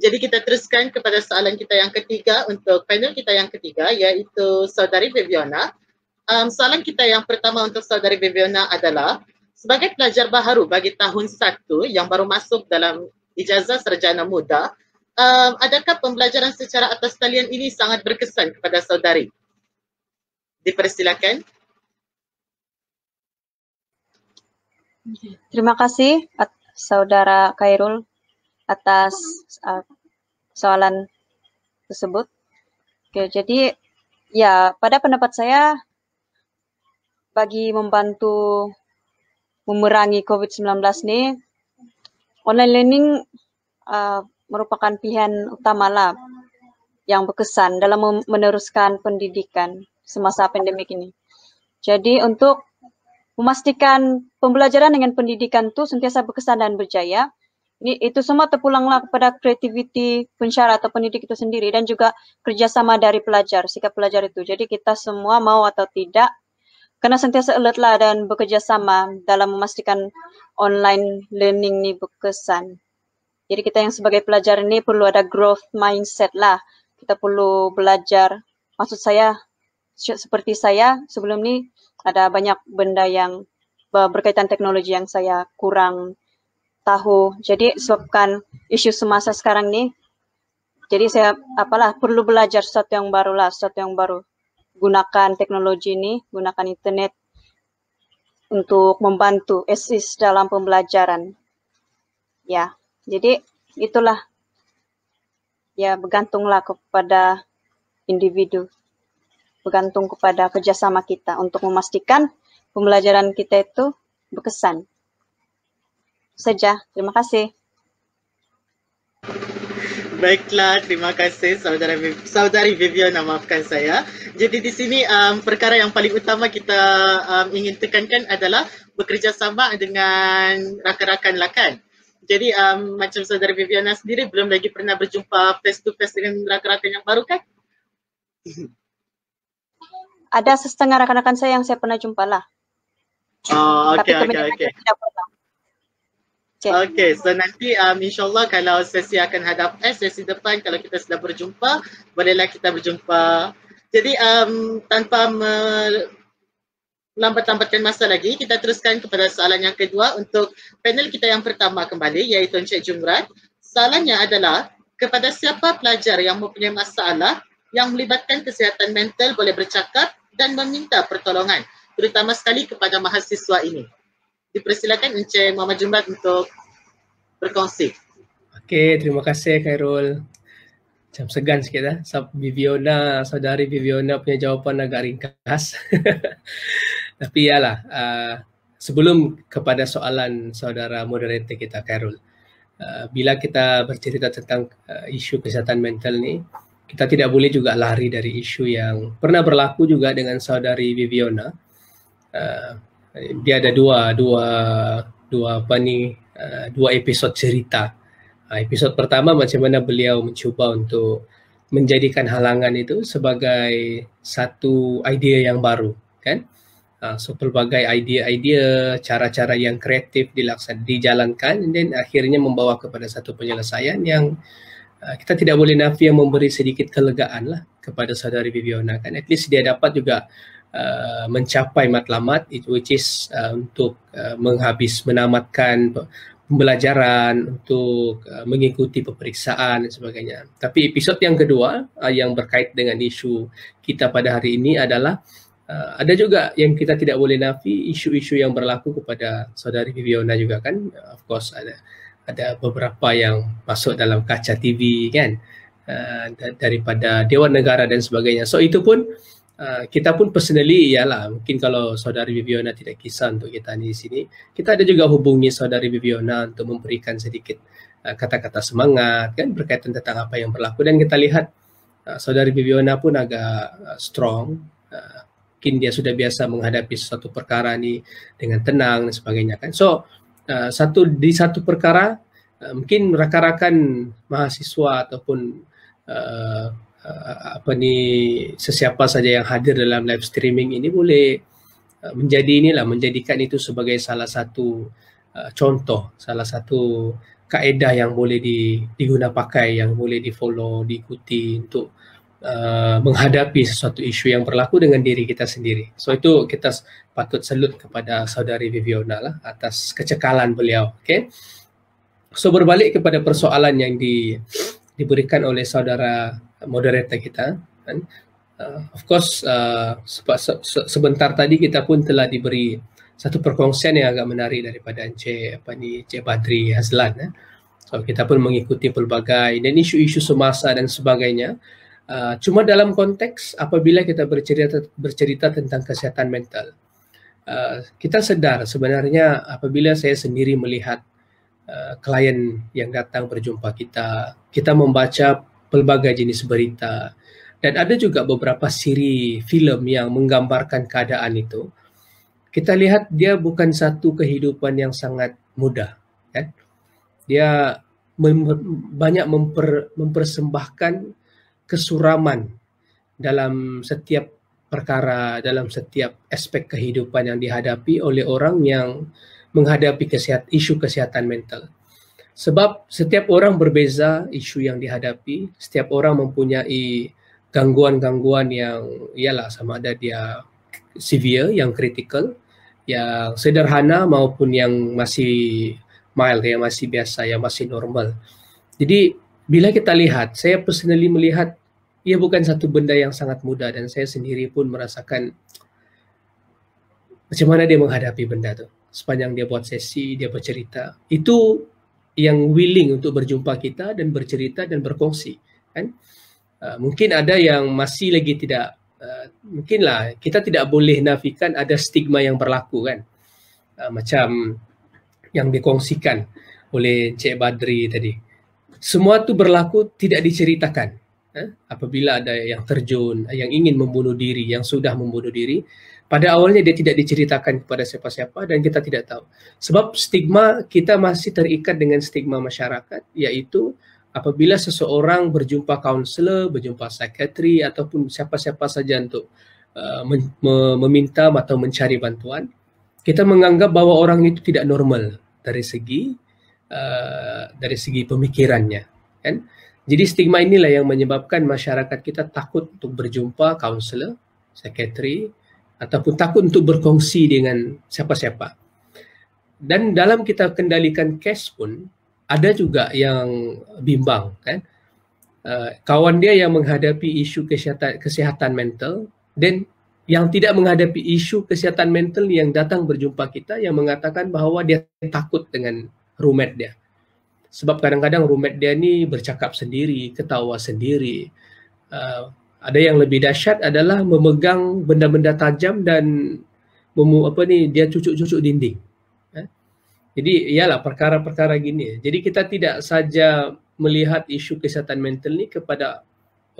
Jadi kita teruskan kepada soalan kita yang ketiga untuk panel kita yang ketiga iaitu saudari Viviana. Um, soalan kita yang pertama untuk saudari Viviana adalah Sebagai pelajar baru bagi tahun satu yang baru masuk dalam ijazah sarjana muda, um, adakah pembelajaran secara atas talian ini sangat berkesan kepada saudari? Dipersilakan. Terima kasih saudara Kairul atas uh, soalan tersebut. Oke, jadi ya pada pendapat saya bagi membantu memerangi COVID-19 ni, online learning uh, merupakan pilihan utama lah yang berkesan dalam meneruskan pendidikan semasa pandemik ini. Jadi untuk memastikan pembelajaran dengan pendidikan tu sentiasa berkesan dan berjaya, ini, itu semua terpulanglah kepada kreativiti pensyarah atau pendidik itu sendiri dan juga kerjasama dari pelajar, sikap pelajar itu. Jadi kita semua mau atau tidak kena sentiasa alert lah dan bekerjasama dalam memastikan online learning ni berkesan. Jadi kita yang sebagai pelajar ni perlu ada growth mindset lah. Kita perlu belajar. Maksud saya seperti saya sebelum ni ada banyak benda yang berkaitan teknologi yang saya kurang tahu. Jadi sebabkan isu semasa sekarang ni jadi saya apalah perlu belajar sesuatu yang baru lah, sesuatu yang baru. gunakan teknologi ini, gunakan internet untuk membantu SIS dalam pembelajaran. Ya, jadi itulah ya bergantunglah kepada individu, bergantung kepada kerjasama kita untuk memastikan pembelajaran kita itu berkesan. Saja, terima kasih. Baiklah, terima kasih saudara saudari Vivian nak maafkan saya. Jadi di sini um, perkara yang paling utama kita um, ingin tekankan adalah bekerjasama dengan rakan-rakan lakan. Jadi um, macam saudara Viviana sendiri belum lagi pernah berjumpa face to face dengan rakan-rakan yang baru kan? Ada setengah rakan-rakan saya yang saya pernah jumpa lah. Oh, okay, Tapi okay, okay. Tidak pernah. Okay. okay, so nanti um, insyaAllah kalau sesi akan hadap eh, sesi depan kalau kita sudah berjumpa, bolehlah kita berjumpa. Jadi um, tanpa melambat-lambatkan masa lagi, kita teruskan kepada soalan yang kedua untuk panel kita yang pertama kembali iaitu Encik Jumrat. Soalannya adalah kepada siapa pelajar yang mempunyai masalah yang melibatkan kesihatan mental boleh bercakap dan meminta pertolongan terutama sekali kepada mahasiswa ini dipersilakan Encik Muhammad Jumbat untuk berkongsi. Okey, terima kasih Khairul. Macam segan sikit dah. Viviona, saudari Viviona punya jawapan agak ringkas. Tapi ialah, uh, sebelum kepada soalan saudara moderator kita Khairul, Uh, bila kita bercerita tentang uh, isu kesihatan mental ni, kita tidak boleh juga lari dari isu yang pernah berlaku juga dengan saudari Viviona. Uh, dia ada dua dua dua apa ni uh, dua episod cerita. Uh, episod pertama macam mana beliau mencuba untuk menjadikan halangan itu sebagai satu idea yang baru, kan? Uh, so pelbagai idea-idea, cara-cara yang kreatif dilaksan dijalankan dan akhirnya membawa kepada satu penyelesaian yang uh, kita tidak boleh nafikan memberi sedikit kelegaan lah kepada saudari Viviona kan at least dia dapat juga uh, mencapai matlamat it which is uh, untuk uh, menghabis menamatkan pembelajaran untuk uh, mengikuti peperiksaan dan sebagainya. Tapi episod yang kedua uh, yang berkait dengan isu kita pada hari ini adalah uh, ada juga yang kita tidak boleh nafi isu-isu yang berlaku kepada saudari Viviona juga kan. Uh, of course ada ada beberapa yang masuk dalam kaca TV kan uh, daripada Dewan Negara dan sebagainya. So itu pun uh, Ah, kita pun personally ialah mungkin kalau saudari Viviona tidak kisah untuk kita di sini, kita ada juga hubungi saudari Viviona untuk memberikan sedikit uh, kata-kata semangat kan berkaitan tentang apa yang berlaku dan kita lihat uh, saudari Viviona pun agak uh, strong uh, mungkin dia sudah biasa menghadapi suatu perkara ini dengan tenang dan sebagainya kan. So uh, satu di satu perkara uh, mungkin rakan-rakan mahasiswa ataupun uh, apa ni sesiapa saja yang hadir dalam live streaming ini boleh uh, menjadi inilah menjadikan itu sebagai salah satu uh, contoh salah satu kaedah yang boleh di, diguna pakai yang boleh di follow diikuti untuk uh, menghadapi sesuatu isu yang berlaku dengan diri kita sendiri. So itu kita patut salut kepada saudari Viviona lah atas kecekalan beliau. Okay. So berbalik kepada persoalan yang di, diberikan oleh saudara moderator kita kan uh, of course uh, sebab se- sebentar tadi kita pun telah diberi satu perkongsian yang agak menarik daripada Encik apa ni Encik Badri Hazlan eh. so kita pun mengikuti pelbagai dan isu-isu semasa dan sebagainya uh, cuma dalam konteks apabila kita bercerita bercerita tentang kesihatan mental uh, kita sedar sebenarnya apabila saya sendiri melihat uh, klien yang datang berjumpa kita, kita membaca pelbagai jenis berita dan ada juga beberapa siri filem yang menggambarkan keadaan itu kita lihat dia bukan satu kehidupan yang sangat mudah kan dia mem- banyak memper- mempersembahkan kesuraman dalam setiap perkara dalam setiap aspek kehidupan yang dihadapi oleh orang yang menghadapi kesehat, isu kesehatan mental. Sebab setiap orang berbeza isu yang dihadapi, setiap orang mempunyai gangguan-gangguan yang ialah sama ada dia severe yang critical, yang sederhana maupun yang masih mild yang masih biasa yang masih normal. Jadi bila kita lihat, saya personally melihat ia bukan satu benda yang sangat mudah dan saya sendiri pun merasakan macam mana dia menghadapi benda tu. Sepanjang dia buat sesi, dia bercerita, itu yang willing untuk berjumpa kita dan bercerita dan berkongsi kan uh, mungkin ada yang masih lagi tidak uh, ah, mungkinlah kita tidak boleh nafikan ada stigma yang berlaku kan uh, macam yang dikongsikan oleh Cik Badri tadi semua itu berlaku tidak diceritakan eh? apabila ada yang terjun yang ingin membunuh diri yang sudah membunuh diri pada awalnya dia tidak diceritakan kepada siapa-siapa dan kita tidak tahu. Sebab stigma kita masih terikat dengan stigma masyarakat yaitu apabila seseorang berjumpa kaunselor, berjumpa psikiatri ataupun siapa-siapa saja untuk uh, me- meminta atau mencari bantuan, kita menganggap bahawa orang itu tidak normal dari segi uh, dari segi pemikirannya, kan? Jadi stigma inilah yang menyebabkan masyarakat kita takut untuk berjumpa kaunselor, psikiatri ataupun takut untuk berkongsi dengan siapa-siapa. Dan dalam kita kendalikan cash pun ada juga yang bimbang kan. Uh, kawan dia yang menghadapi isu kesihatan kesihatan mental dan yang tidak menghadapi isu kesihatan mental yang datang berjumpa kita yang mengatakan bahawa dia takut dengan roommate dia. Sebab kadang-kadang roommate dia ni bercakap sendiri, ketawa sendiri, uh, ada yang lebih dahsyat adalah memegang benda-benda tajam dan memu apa ni dia cucuk-cucuk dinding eh? jadi ialah perkara-perkara gini jadi kita tidak saja melihat isu kesihatan mental ni kepada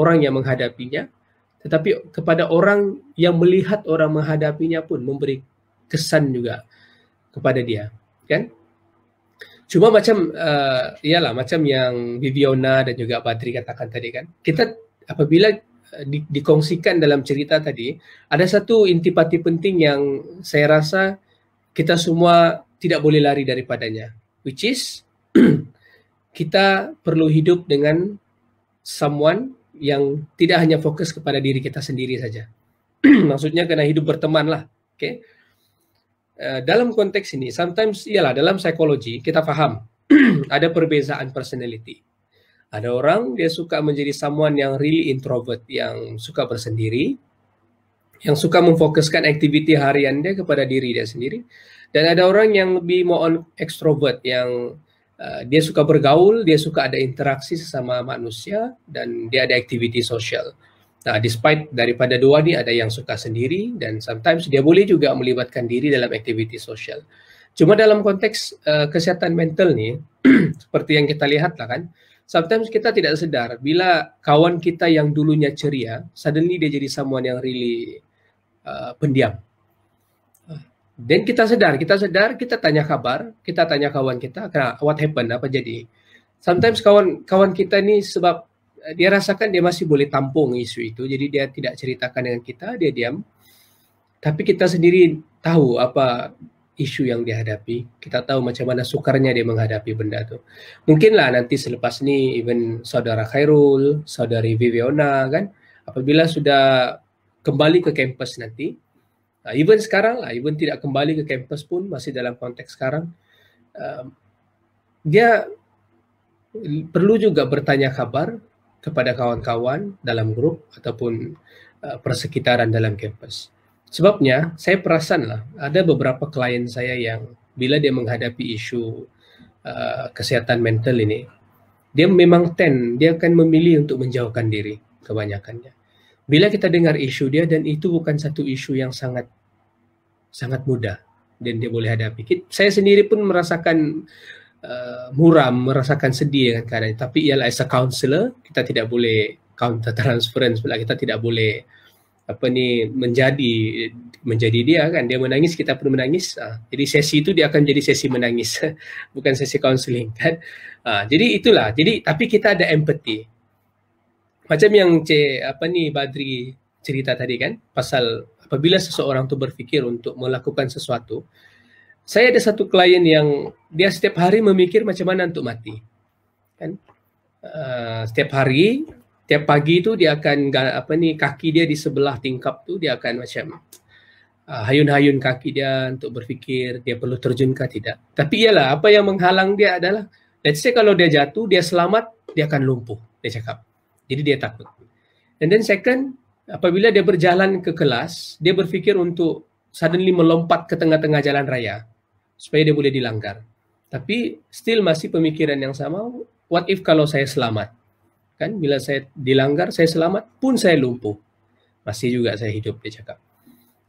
orang yang menghadapinya tetapi kepada orang yang melihat orang menghadapinya pun memberi kesan juga kepada dia kan cuma macam uh, ialah macam yang Viviona dan juga Patri katakan tadi kan kita apabila Eh, di, dikongsikan dalam cerita tadi, ada satu intipati penting yang saya rasa kita semua tidak boleh lari daripadanya, which is kita perlu hidup dengan someone yang tidak hanya fokus kepada diri kita sendiri saja. Maksudnya karena hidup berteman lah, oke? Okay? Eh, dalam konteks ini, sometimes ialah dalam psikologi kita paham ada perbezaan personality Ada orang dia suka menjadi someone yang really introvert, yang suka bersendiri, yang suka memfokuskan aktiviti harian dia kepada diri dia sendiri. Dan ada orang yang lebih more on extrovert, yang uh, dia suka bergaul, dia suka ada interaksi sesama manusia dan dia ada aktiviti sosial. Nah, despite daripada dua ni ada yang suka sendiri dan sometimes dia boleh juga melibatkan diri dalam aktiviti sosial. Cuma dalam konteks uh, kesihatan mental ni, seperti yang kita lihat lah kan, sometimes kita tidak sedar bila kawan kita yang dulunya ceria, suddenly dia jadi someone yang really uh, pendiam. Dan kita sedar, kita sedar, kita tanya kabar, kita tanya kawan kita, kenapa, what happened, apa jadi. Sometimes kawan kawan kita ini sebab uh, dia rasakan dia masih boleh tampung isu itu, jadi dia tidak ceritakan dengan kita, dia diam. Tapi kita sendiri tahu apa isu yang dihadapi. Kita tahu macam mana sukarnya dia menghadapi benda itu. Mungkinlah nanti selepas ni even saudara Khairul, saudari Viviona kan apabila sudah kembali ke kampus nanti uh, even sekarang lah, even tidak kembali ke kampus pun masih dalam konteks sekarang um, dia perlu juga bertanya kabar kepada kawan-kawan dalam grup ataupun uh, persekitaran dalam kampus. Sebabnya saya perasan lah ada beberapa klien saya yang bila dia menghadapi isu uh, kesehatan mental ini, dia memang ten, dia akan memilih untuk menjauhkan diri kebanyakannya. Bila kita dengar isu dia dan itu bukan satu isu yang sangat sangat mudah dan dia boleh hadapi. Saya sendiri pun merasakan uh, muram, merasakan sedih dengan keadaan. Tapi ialah as a counselor, kita tidak boleh counter transference pula, kita tidak boleh apa ni menjadi menjadi dia kan dia menangis kita pun menangis uh, jadi sesi itu dia akan jadi sesi menangis bukan sesi counseling kan uh, jadi itulah jadi tapi kita ada empathy macam yang C apa ni Badri cerita tadi kan pasal apabila seseorang tu berfikir untuk melakukan sesuatu saya ada satu klien yang dia setiap hari memikir macam mana untuk mati kan uh, setiap hari tiap pagi tu dia akan apa ni kaki dia di sebelah tingkap tu dia akan macam uh, hayun-hayun kaki dia untuk berfikir dia perlu terjun ke tidak. Tapi ialah apa yang menghalang dia adalah let's say kalau dia jatuh dia selamat dia akan lumpuh dia cakap. Jadi dia takut. And then second apabila dia berjalan ke kelas dia berfikir untuk suddenly melompat ke tengah-tengah jalan raya supaya dia boleh dilanggar. Tapi still masih pemikiran yang sama what if kalau saya selamat? kan bila saya dilanggar saya selamat pun saya lumpuh masih juga saya hidup dia cakap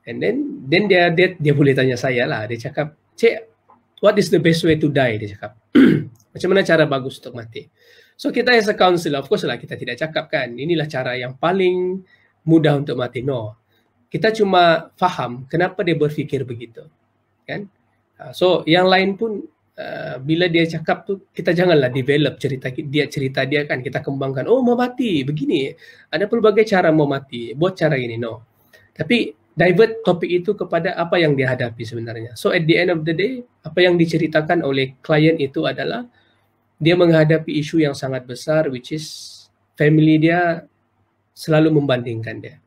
and then then dia dia, dia boleh tanya saya lah dia cakap cik what is the best way to die dia cakap macam mana cara bagus untuk mati so kita as a counselor of course lah kita tidak cakap kan inilah cara yang paling mudah untuk mati no kita cuma faham kenapa dia berfikir begitu kan ah, so yang lain pun Uh, bila dia cakap tu kita janganlah develop cerita dia cerita dia kan kita kembangkan oh mau mati begini ada pelbagai cara mau mati buat cara ini no tapi divert topik itu kepada apa yang dia hadapi sebenarnya so at the end of the day apa yang diceritakan oleh klien itu adalah dia menghadapi isu yang sangat besar which is family dia selalu membandingkan dia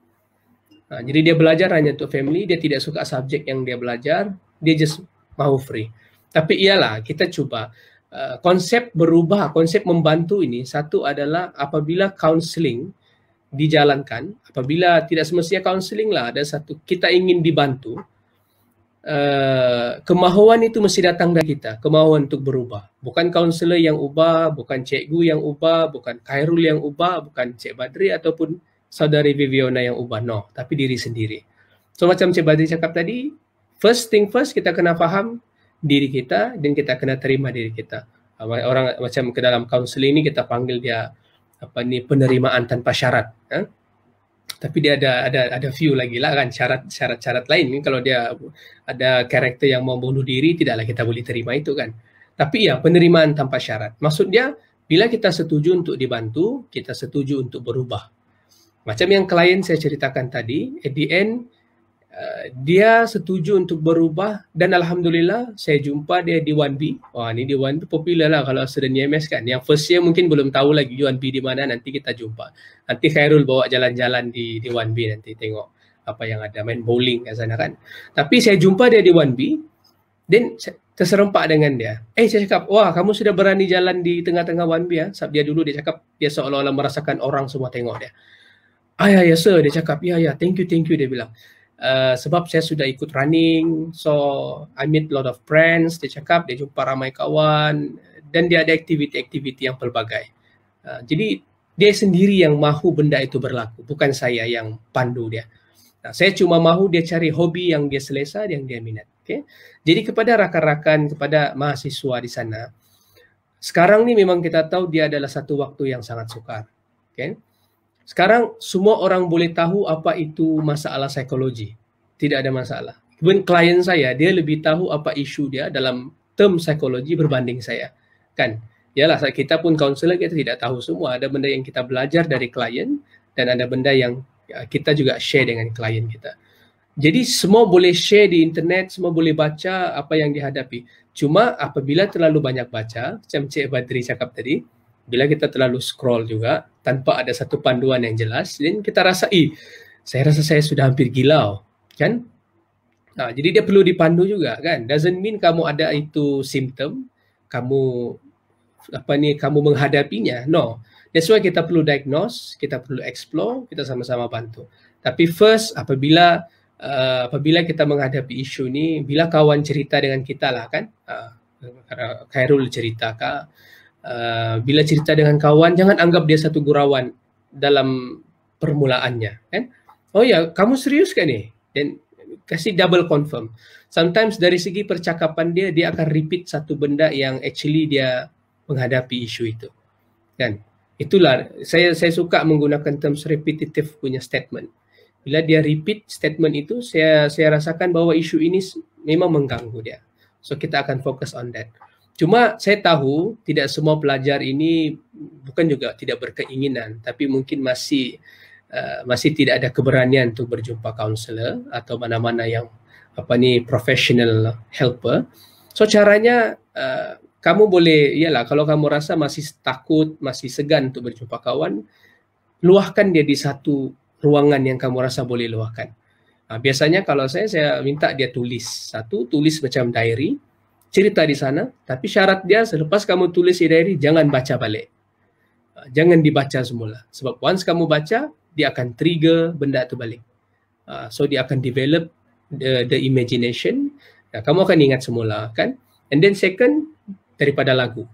nah, ha, jadi dia belajar hanya untuk family dia tidak suka subjek yang dia belajar dia just mau free tapi iyalah kita cuba uh, konsep berubah, konsep membantu ini satu adalah apabila counselling dijalankan, apabila tidak semestinya counselling lah ada satu kita ingin dibantu uh, kemahuan itu mesti datang dari kita, kemahuan untuk berubah. Bukan counselor yang ubah, bukan cikgu yang ubah, bukan Khairul yang ubah, bukan Cik Badri ataupun saudari Viviona yang ubah. No, tapi diri sendiri. So macam Cik Badri cakap tadi, first thing first kita kena faham diri kita dan kita kena terima diri kita. Ah, orang macam ke dalam kaunseling ini kita panggil dia apa ni penerimaan tanpa syarat. Ya? Tapi dia ada ada ada view lagi lah kan syarat syarat syarat lain. Kalau dia ada karakter yang mau bunuh diri tidaklah kita boleh terima itu kan. Tapi ya penerimaan tanpa syarat. Maksud dia bila kita setuju untuk dibantu kita setuju untuk berubah. Macam yang klien saya ceritakan tadi, at the end Uh, dia setuju untuk berubah dan Alhamdulillah saya jumpa dia di 1B. Wah ni di 1B popular lah kalau student EMS kan. Yang first year mungkin belum tahu lagi 1B di mana nanti kita jumpa. Nanti Khairul bawa jalan-jalan di di 1B nanti tengok apa yang ada. Main bowling kat sana kan. Tapi saya jumpa dia di 1B. Then terserempak dengan dia. Eh saya cakap, wah kamu sudah berani jalan di tengah-tengah 1B ya. Sebab dia dulu dia cakap dia seolah-olah merasakan orang semua tengok dia. Ayah ya, ya sir, dia cakap, ya ya, thank you, thank you, dia bilang. Uh, sebab saya sudah ikut running, so I meet lot of friends, dia cakap, dia jumpa ramai kawan dan dia ada aktiviti-aktiviti yang pelbagai. Uh, jadi dia sendiri yang mahu benda itu berlaku, bukan saya yang pandu dia. Nah, saya cuma mahu dia cari hobi yang dia selesa, yang dia minat. Okay? Jadi kepada rakan-rakan, kepada mahasiswa di sana, sekarang ni memang kita tahu dia adalah satu waktu yang sangat sukar. Okay? Sekarang semua orang boleh tahu apa itu masalah psikologi. Tidak ada masalah. Kemudian klien saya, dia lebih tahu apa isu dia dalam term psikologi berbanding saya. Kan? Yalah, kita pun counselor, kita tidak tahu semua. Ada benda yang kita belajar dari klien dan ada benda yang ya, kita juga share dengan klien kita. Jadi semua boleh share di internet, semua boleh baca apa yang dihadapi. Cuma apabila terlalu banyak baca, macam Cik Badri cakap tadi, bila kita terlalu scroll juga, tanpa ada satu panduan yang jelas dan kita rasa eh saya rasa saya sudah hampir gila kan nah, ha, jadi dia perlu dipandu juga kan doesn't mean kamu ada itu simptom kamu apa ni kamu menghadapinya no that's why kita perlu diagnose kita perlu explore kita sama-sama bantu tapi first apabila uh, apabila kita menghadapi isu ni bila kawan cerita dengan kita lah kan uh, Khairul cerita kah uh, bila cerita dengan kawan jangan anggap dia satu gurawan dalam permulaannya kan oh ya kamu serius ke ni dan kasih double confirm sometimes dari segi percakapan dia dia akan repeat satu benda yang actually dia menghadapi isu itu kan itulah saya saya suka menggunakan term repetitive punya statement bila dia repeat statement itu saya saya rasakan bahawa isu ini memang mengganggu dia so kita akan fokus on that Cuma saya tahu tidak semua pelajar ini bukan juga tidak berkeinginan tapi mungkin masih uh, masih tidak ada keberanian untuk berjumpa kaunselor atau mana-mana yang apa ni professional helper. So caranya uh, kamu boleh iyalah kalau kamu rasa masih takut, masih segan untuk berjumpa kawan, luahkan dia di satu ruangan yang kamu rasa boleh luahkan. Uh, biasanya kalau saya saya minta dia tulis satu tulis macam diary cerita di sana tapi syarat dia selepas kamu tulis diary jangan baca balik ah, jangan dibaca semula sebab once kamu baca dia akan trigger benda tu balik ah, so dia akan develop the, the imagination ah, kamu akan ingat semula kan and then second daripada lagu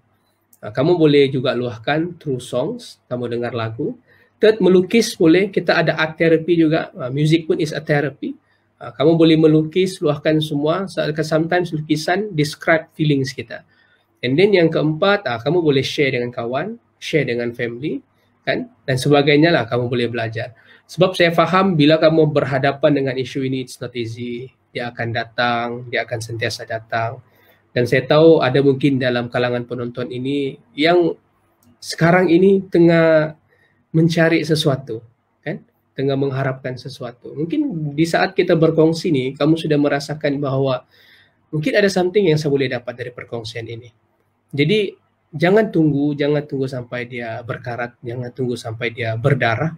kamu boleh juga luahkan through songs kamu dengar lagu third melukis boleh kita ada art therapy juga music pun is a therapy Ah, kamu boleh melukis, luahkan semua. Sometimes lukisan describe feelings kita. And then yang keempat, uh, kamu boleh share dengan kawan, share dengan family, kan? Dan sebagainya lah, kamu boleh belajar. Sebab saya faham bila kamu berhadapan dengan isu ini, it's not easy. Dia akan datang, dia akan sentiasa datang. Dan saya tahu ada mungkin dalam kalangan penonton ini yang sekarang ini tengah mencari sesuatu, tengah mengharapkan sesuatu. Mungkin di saat kita berkongsi ini, kamu sudah merasakan bahawa mungkin ada something yang saya boleh dapat dari perkongsian ini. Jadi jangan tunggu, jangan tunggu sampai dia berkarat, jangan tunggu sampai dia berdarah.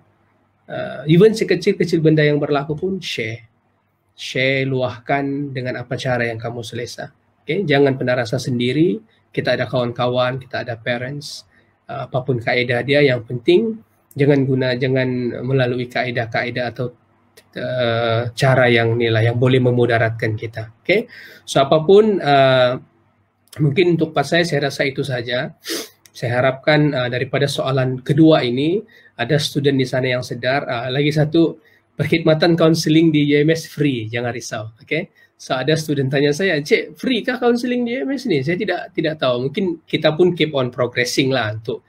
Uh, even sekecil-kecil benda yang berlaku pun share. Share, luahkan dengan apa cara yang kamu selesa. Okay? Jangan pernah rasa sendiri. Kita ada kawan-kawan, kita ada parents. Uh, apapun kaedah dia, yang penting jangan guna jangan melalui kaedah-kaedah atau uh, cara yang nilai yang boleh memudaratkan kita Okay? so apapun uh, mungkin untuk pas saya saya rasa itu saja saya harapkan uh, daripada soalan kedua ini ada student di sana yang sedar uh, lagi satu perkhidmatan counselling di YMS e free jangan risau Okay? so ada student tanya saya cik free kah counseling di YMS e ni saya tidak tidak tahu mungkin kita pun keep on progressing lah untuk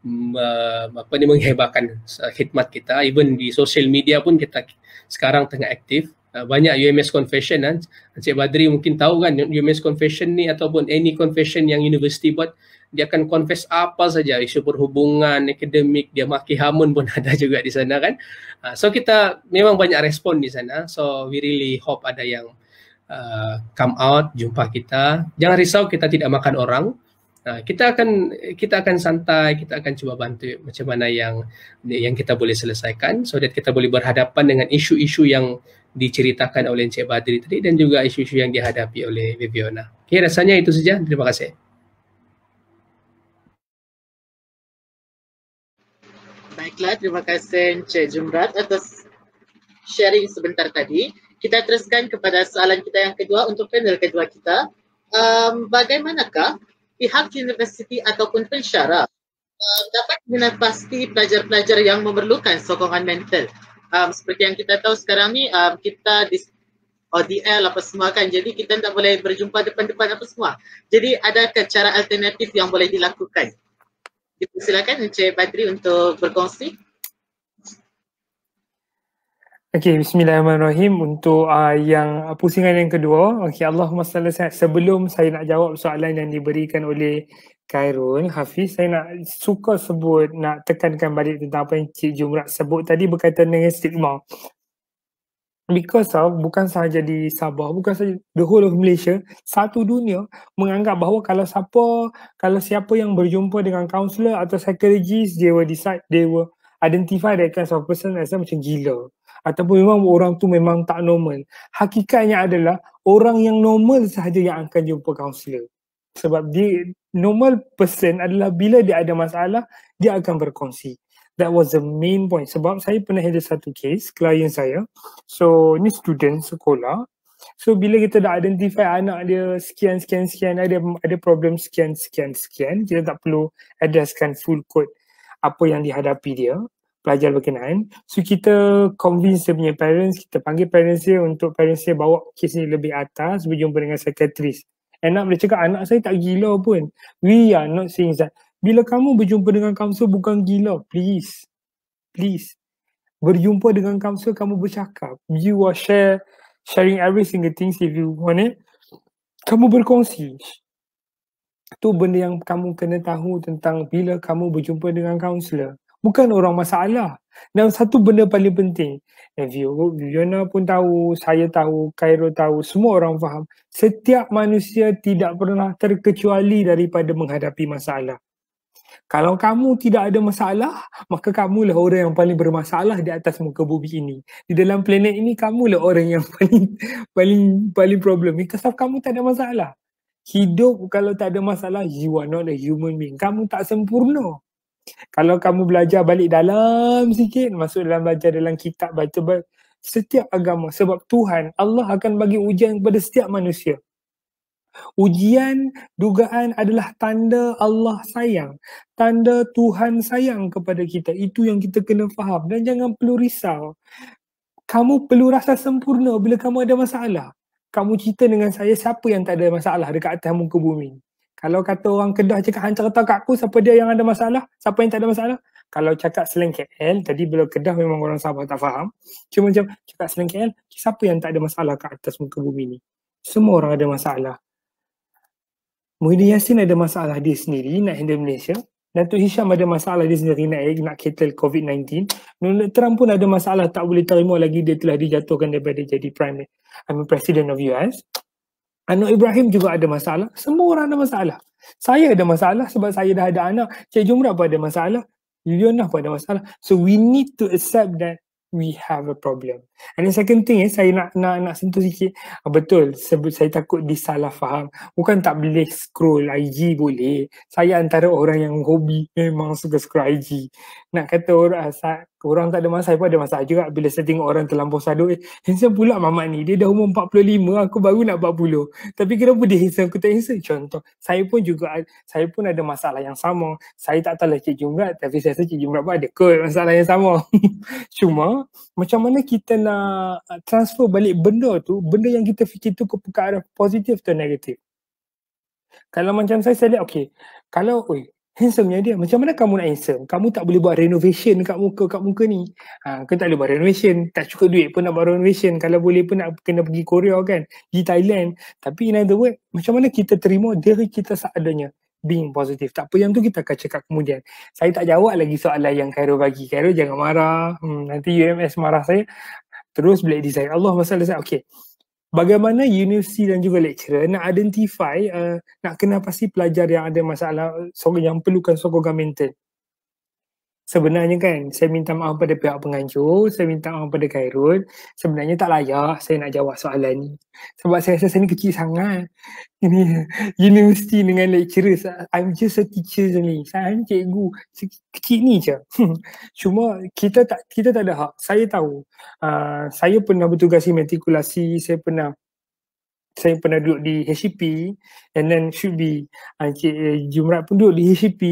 Uh, apa ni menghebahkan khidmat kita even di social media pun kita sekarang tengah aktif uh, banyak UMS confession kan Encik Badri mungkin tahu kan UMS confession ni ataupun any confession yang universiti buat dia akan confess apa saja isu perhubungan akademik dia maki hamun pun ada juga di sana kan uh, so kita memang banyak respon di sana so we really hope ada yang uh, come out jumpa kita jangan risau kita tidak makan orang Ah, kita akan kita akan santai kita akan cuba bantu macam mana yang yang kita boleh selesaikan so that kita boleh berhadapan dengan isu-isu yang diceritakan oleh Encik Badri tadi dan juga isu-isu yang dihadapi oleh Viviana. Okay, rasanya itu saja. Terima kasih. Baiklah, terima kasih Encik Jumrat atas sharing sebentar tadi. Kita teruskan kepada soalan kita yang kedua untuk panel kedua kita. Um, bagaimanakah pihak universiti ataupun pensyarah um, dapat pasti pelajar-pelajar yang memerlukan sokongan mental. Um, seperti yang kita tahu sekarang ni um, kita di ODL apa semua kan jadi kita tak boleh berjumpa depan-depan apa semua. Jadi ada cara alternatif yang boleh dilakukan. Dipersilakan Encik Badri untuk berkongsi. Okay, bismillahirrahmanirrahim. Untuk uh, yang ah, pusingan yang kedua, okay, Allahumma salli sehat. Sebelum saya nak jawab soalan yang diberikan oleh Khairul Hafiz, saya nak suka sebut, nak tekankan balik tentang apa yang Cik Jumrah sebut tadi berkaitan dengan stigma. Because of, bukan sahaja di Sabah, bukan sahaja the whole of Malaysia, satu dunia menganggap bahawa kalau siapa, kalau siapa yang berjumpa dengan kaunselor atau psychologist, they will decide, they will identify that kind of person as macam gila ataupun memang orang tu memang tak normal. Hakikatnya adalah orang yang normal sahaja yang akan jumpa kaunselor. Sebab dia normal person adalah bila dia ada masalah, dia akan berkongsi. That was the main point. Sebab saya pernah ada satu case, klien saya. So, ni student sekolah. So, bila kita dah identify anak dia sekian, sekian, sekian, ada ada problem sekian, sekian, sekian, kita tak perlu addresskan full code apa yang dihadapi dia pelajar berkenaan. So kita convince dia punya parents, kita panggil parents dia untuk parents dia bawa kes ni lebih atas berjumpa dengan psychiatrist. And up dia cakap anak saya tak gila pun. We are not saying that. Bila kamu berjumpa dengan kaunsel bukan gila. Please. Please. Berjumpa dengan kaunsel kamu bercakap. You are share sharing every single things if you want it. Kamu berkongsi. Tu benda yang kamu kena tahu tentang bila kamu berjumpa dengan kaunselor bukan orang masalah. Dan satu benda paling penting, eh, Viviana pun tahu, saya tahu, Cairo tahu, semua orang faham. Setiap manusia tidak pernah terkecuali daripada menghadapi masalah. Kalau kamu tidak ada masalah, maka kamulah orang yang paling bermasalah di atas muka bumi ini. Di dalam planet ini, kamulah orang yang paling paling paling problem. Because of kamu tak ada masalah. Hidup kalau tak ada masalah, you are not a human being. Kamu tak sempurna kalau kamu belajar balik dalam sikit masuk dalam belajar dalam kitab baca setiap agama sebab Tuhan Allah akan bagi ujian kepada setiap manusia ujian dugaan adalah tanda Allah sayang tanda Tuhan sayang kepada kita itu yang kita kena faham dan jangan perlu risau kamu perlu rasa sempurna bila kamu ada masalah kamu cerita dengan saya siapa yang tak ada masalah dekat atas muka bumi kalau kata orang Kedah cakap hantar tahu kat aku siapa dia yang ada masalah, siapa yang tak ada masalah. Kalau cakap slang KL, tadi bila Kedah memang orang Sabah tak faham. Cuma macam cakap slang KL, siapa yang tak ada masalah kat atas muka bumi ni? Semua orang ada masalah. Muhyiddin Yassin ada masalah dia sendiri nak handle Malaysia. Datuk Hisham ada masalah dia sendiri nak, nak cater COVID-19. Donald Trump pun ada masalah tak boleh terima lagi dia telah dijatuhkan daripada jadi prime, I mean, President of US. Anak Ibrahim juga ada masalah. Semua orang ada masalah. Saya ada masalah sebab saya dah ada anak. Cik Jumrah pun ada masalah. Yuliana pun ada masalah. So we need to accept that we have a problem. And the second thing is eh, saya nak nak nak sentuh sikit ah, betul sebut saya takut disalah faham. Bukan tak boleh scroll IG boleh. Saya antara orang yang hobi memang suka scroll IG. Nak kata orang ah, orang tak ada masa saya pun ada masa juga bila saya tengok orang terlampau sadu eh handsome pula mamak ni dia dah umur 45 aku baru nak 40. Tapi kenapa dia handsome aku tak handsome contoh. Saya pun juga saya pun ada masalah yang sama. Saya tak tahu lah Cik Jumrat tapi saya rasa Cik Jumrat pun ada kot masalah yang sama. Cuma macam mana kita nak nak transfer balik benda tu, benda yang kita fikir tu ke arah positif atau negatif. Kalau macam saya, saya lihat, okay. Kalau, oi, handsome dia. Macam mana kamu nak handsome? Kamu tak boleh buat renovation kat muka, kat muka ni. Ha, kau tak boleh buat renovation. Tak cukup duit pun nak buat renovation. Kalau boleh pun nak kena pergi Korea kan. Di Thailand. Tapi in other way, macam mana kita terima diri kita seadanya being positif. Tak apa yang tu kita akan cakap kemudian. Saya tak jawab lagi soalan yang Khairul bagi. Khairul jangan marah. Hmm, nanti UMS marah saya terus boleh design. Allah masalah saya, okay. Bagaimana universiti dan juga lecturer nak identify, uh, nak kenal pasti pelajar yang ada masalah, yang perlukan sokongan mental? sebenarnya kan saya minta maaf pada pihak penganjur, saya minta maaf pada Khairul, sebenarnya tak layak saya nak jawab soalan ni. Sebab saya rasa saya ni kecil sangat. Ini universiti dengan lecturers, I'm just a teacher je ni. Saya ni cikgu, kecil ni je. Cuma kita tak kita tak ada hak. Saya tahu, uh, saya pernah bertugas di matrikulasi, saya pernah saya pernah duduk di HCP and then should be Encik ah, uh, eh, Jumrat pun duduk di HCP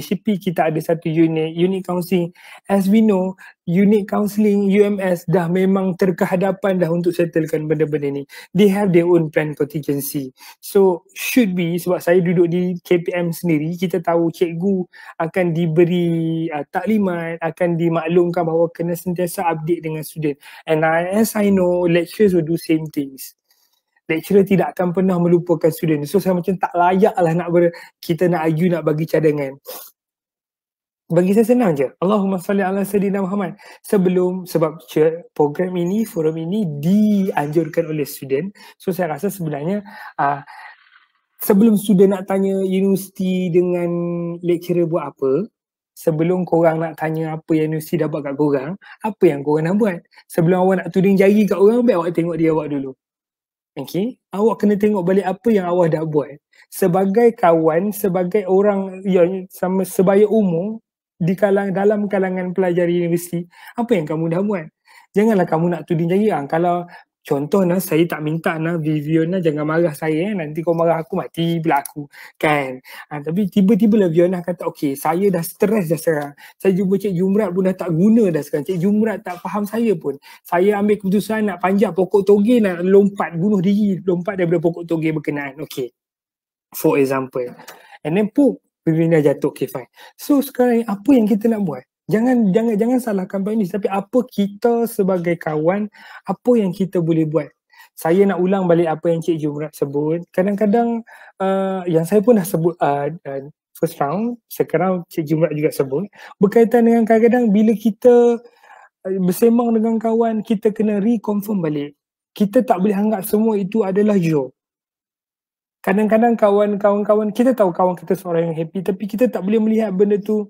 HCP kita ada satu unit unit counseling as we know unit counselling UMS dah memang terkehadapan dah untuk settlekan benda-benda ni they have their own plan contingency so should be sebab saya duduk di KPM sendiri kita tahu cikgu akan diberi uh, taklimat akan dimaklumkan bahawa kena sentiasa update dengan student and I, as I know lecturers will do same things lecturer tidak akan pernah melupakan student. So saya macam tak layak lah nak ber, kita nak argue nak bagi cadangan. Bagi saya senang je. Allahumma salli ala sayyidina Muhammad. Sebelum sebab program ini, forum ini dianjurkan oleh student. So saya rasa sebenarnya uh, sebelum student nak tanya universiti dengan lecturer buat apa, sebelum korang nak tanya apa yang universiti dapat buat kat korang, apa yang korang nak buat? Sebelum awak nak tuding jari kat orang, baik awak tengok dia awak dulu. Okay. Awak kena tengok balik apa yang awak dah buat. Sebagai kawan, sebagai orang yang sama sebaya umum di kalang, dalam kalangan pelajar universiti, apa yang kamu dah buat? Janganlah kamu nak tuding jari. Ah, kalau Contoh nah, saya tak minta nah Vivian nah, jangan marah saya eh. nanti kau marah aku mati pula aku kan. Ha, tapi tiba-tiba lah Vivian kata okay, saya dah stres dah sekarang. Saya jumpa Cik Jumrat pun dah tak guna dah sekarang. Cik Jumrat tak faham saya pun. Saya ambil keputusan nak panjang, pokok toge nak lompat bunuh diri lompat daripada pokok toge berkenaan. Okay, For example. And then poop Vivian jatuh. Okay fine. So sekarang apa yang kita nak buat? Jangan jangan jangan salahkan Pak tapi apa kita sebagai kawan, apa yang kita boleh buat? Saya nak ulang balik apa yang Cik Jumrat sebut. Kadang-kadang uh, yang saya pun dah sebut uh, uh, first round, sekarang Cik Jumrat juga sebut berkaitan dengan kadang-kadang bila kita uh, dengan kawan, kita kena reconfirm balik. Kita tak boleh anggap semua itu adalah you. kadang kadang kawan-kawan-kawan, kita tahu kawan kita seorang yang happy tapi kita tak boleh melihat benda tu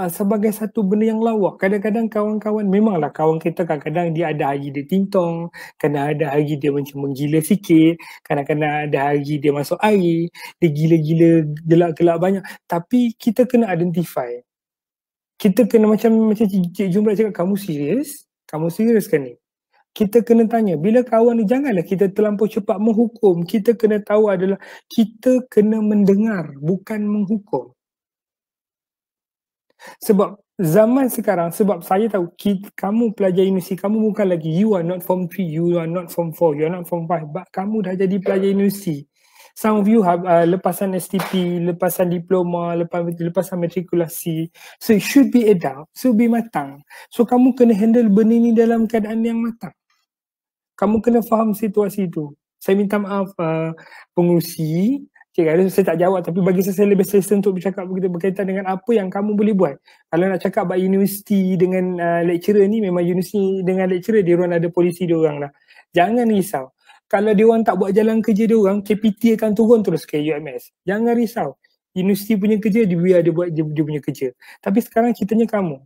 Ah, sebagai satu benda yang lawak Kadang-kadang kawan-kawan, memanglah kawan kita kadang-kadang dia ada hari dia tintong, kadang ada hari dia macam menggila sikit, kadang-kadang ada hari dia masuk air, dia gila-gila, gelak-gelak banyak. Tapi kita kena identify. Kita kena macam macam Cik Jumlah cakap, kamu serius? Kamu serius kan ni? kita kena tanya bila kawan ni janganlah kita terlampau cepat menghukum kita kena tahu adalah kita kena mendengar bukan menghukum sebab zaman sekarang, sebab saya tahu kita, kamu pelajar universiti, kamu bukan lagi you are not form 3, you are not form 4, you are not form 5. But kamu dah jadi pelajar universiti. Some of you have uh, lepasan STP, lepasan diploma, lepas, lepasan matrikulasi. So it should be adult, so be matang. So kamu kena handle benda ni dalam keadaan yang matang. Kamu kena faham situasi tu. Saya minta maaf uh, pengurusi, Cik Khairul saya tak jawab tapi bagi saya, saya lebih selesa untuk bercakap begitu berkaitan dengan apa yang kamu boleh buat. Kalau nak cakap bahawa universiti dengan uh, lecturer ni memang universiti dengan lecturer dia orang ada polisi dia orang lah. Jangan risau. Kalau dia orang tak buat jalan kerja dia orang, KPT akan turun terus ke UMS. Jangan risau. Universiti punya kerja dia biar dia buat dia, dia punya kerja. Tapi sekarang ceritanya kamu.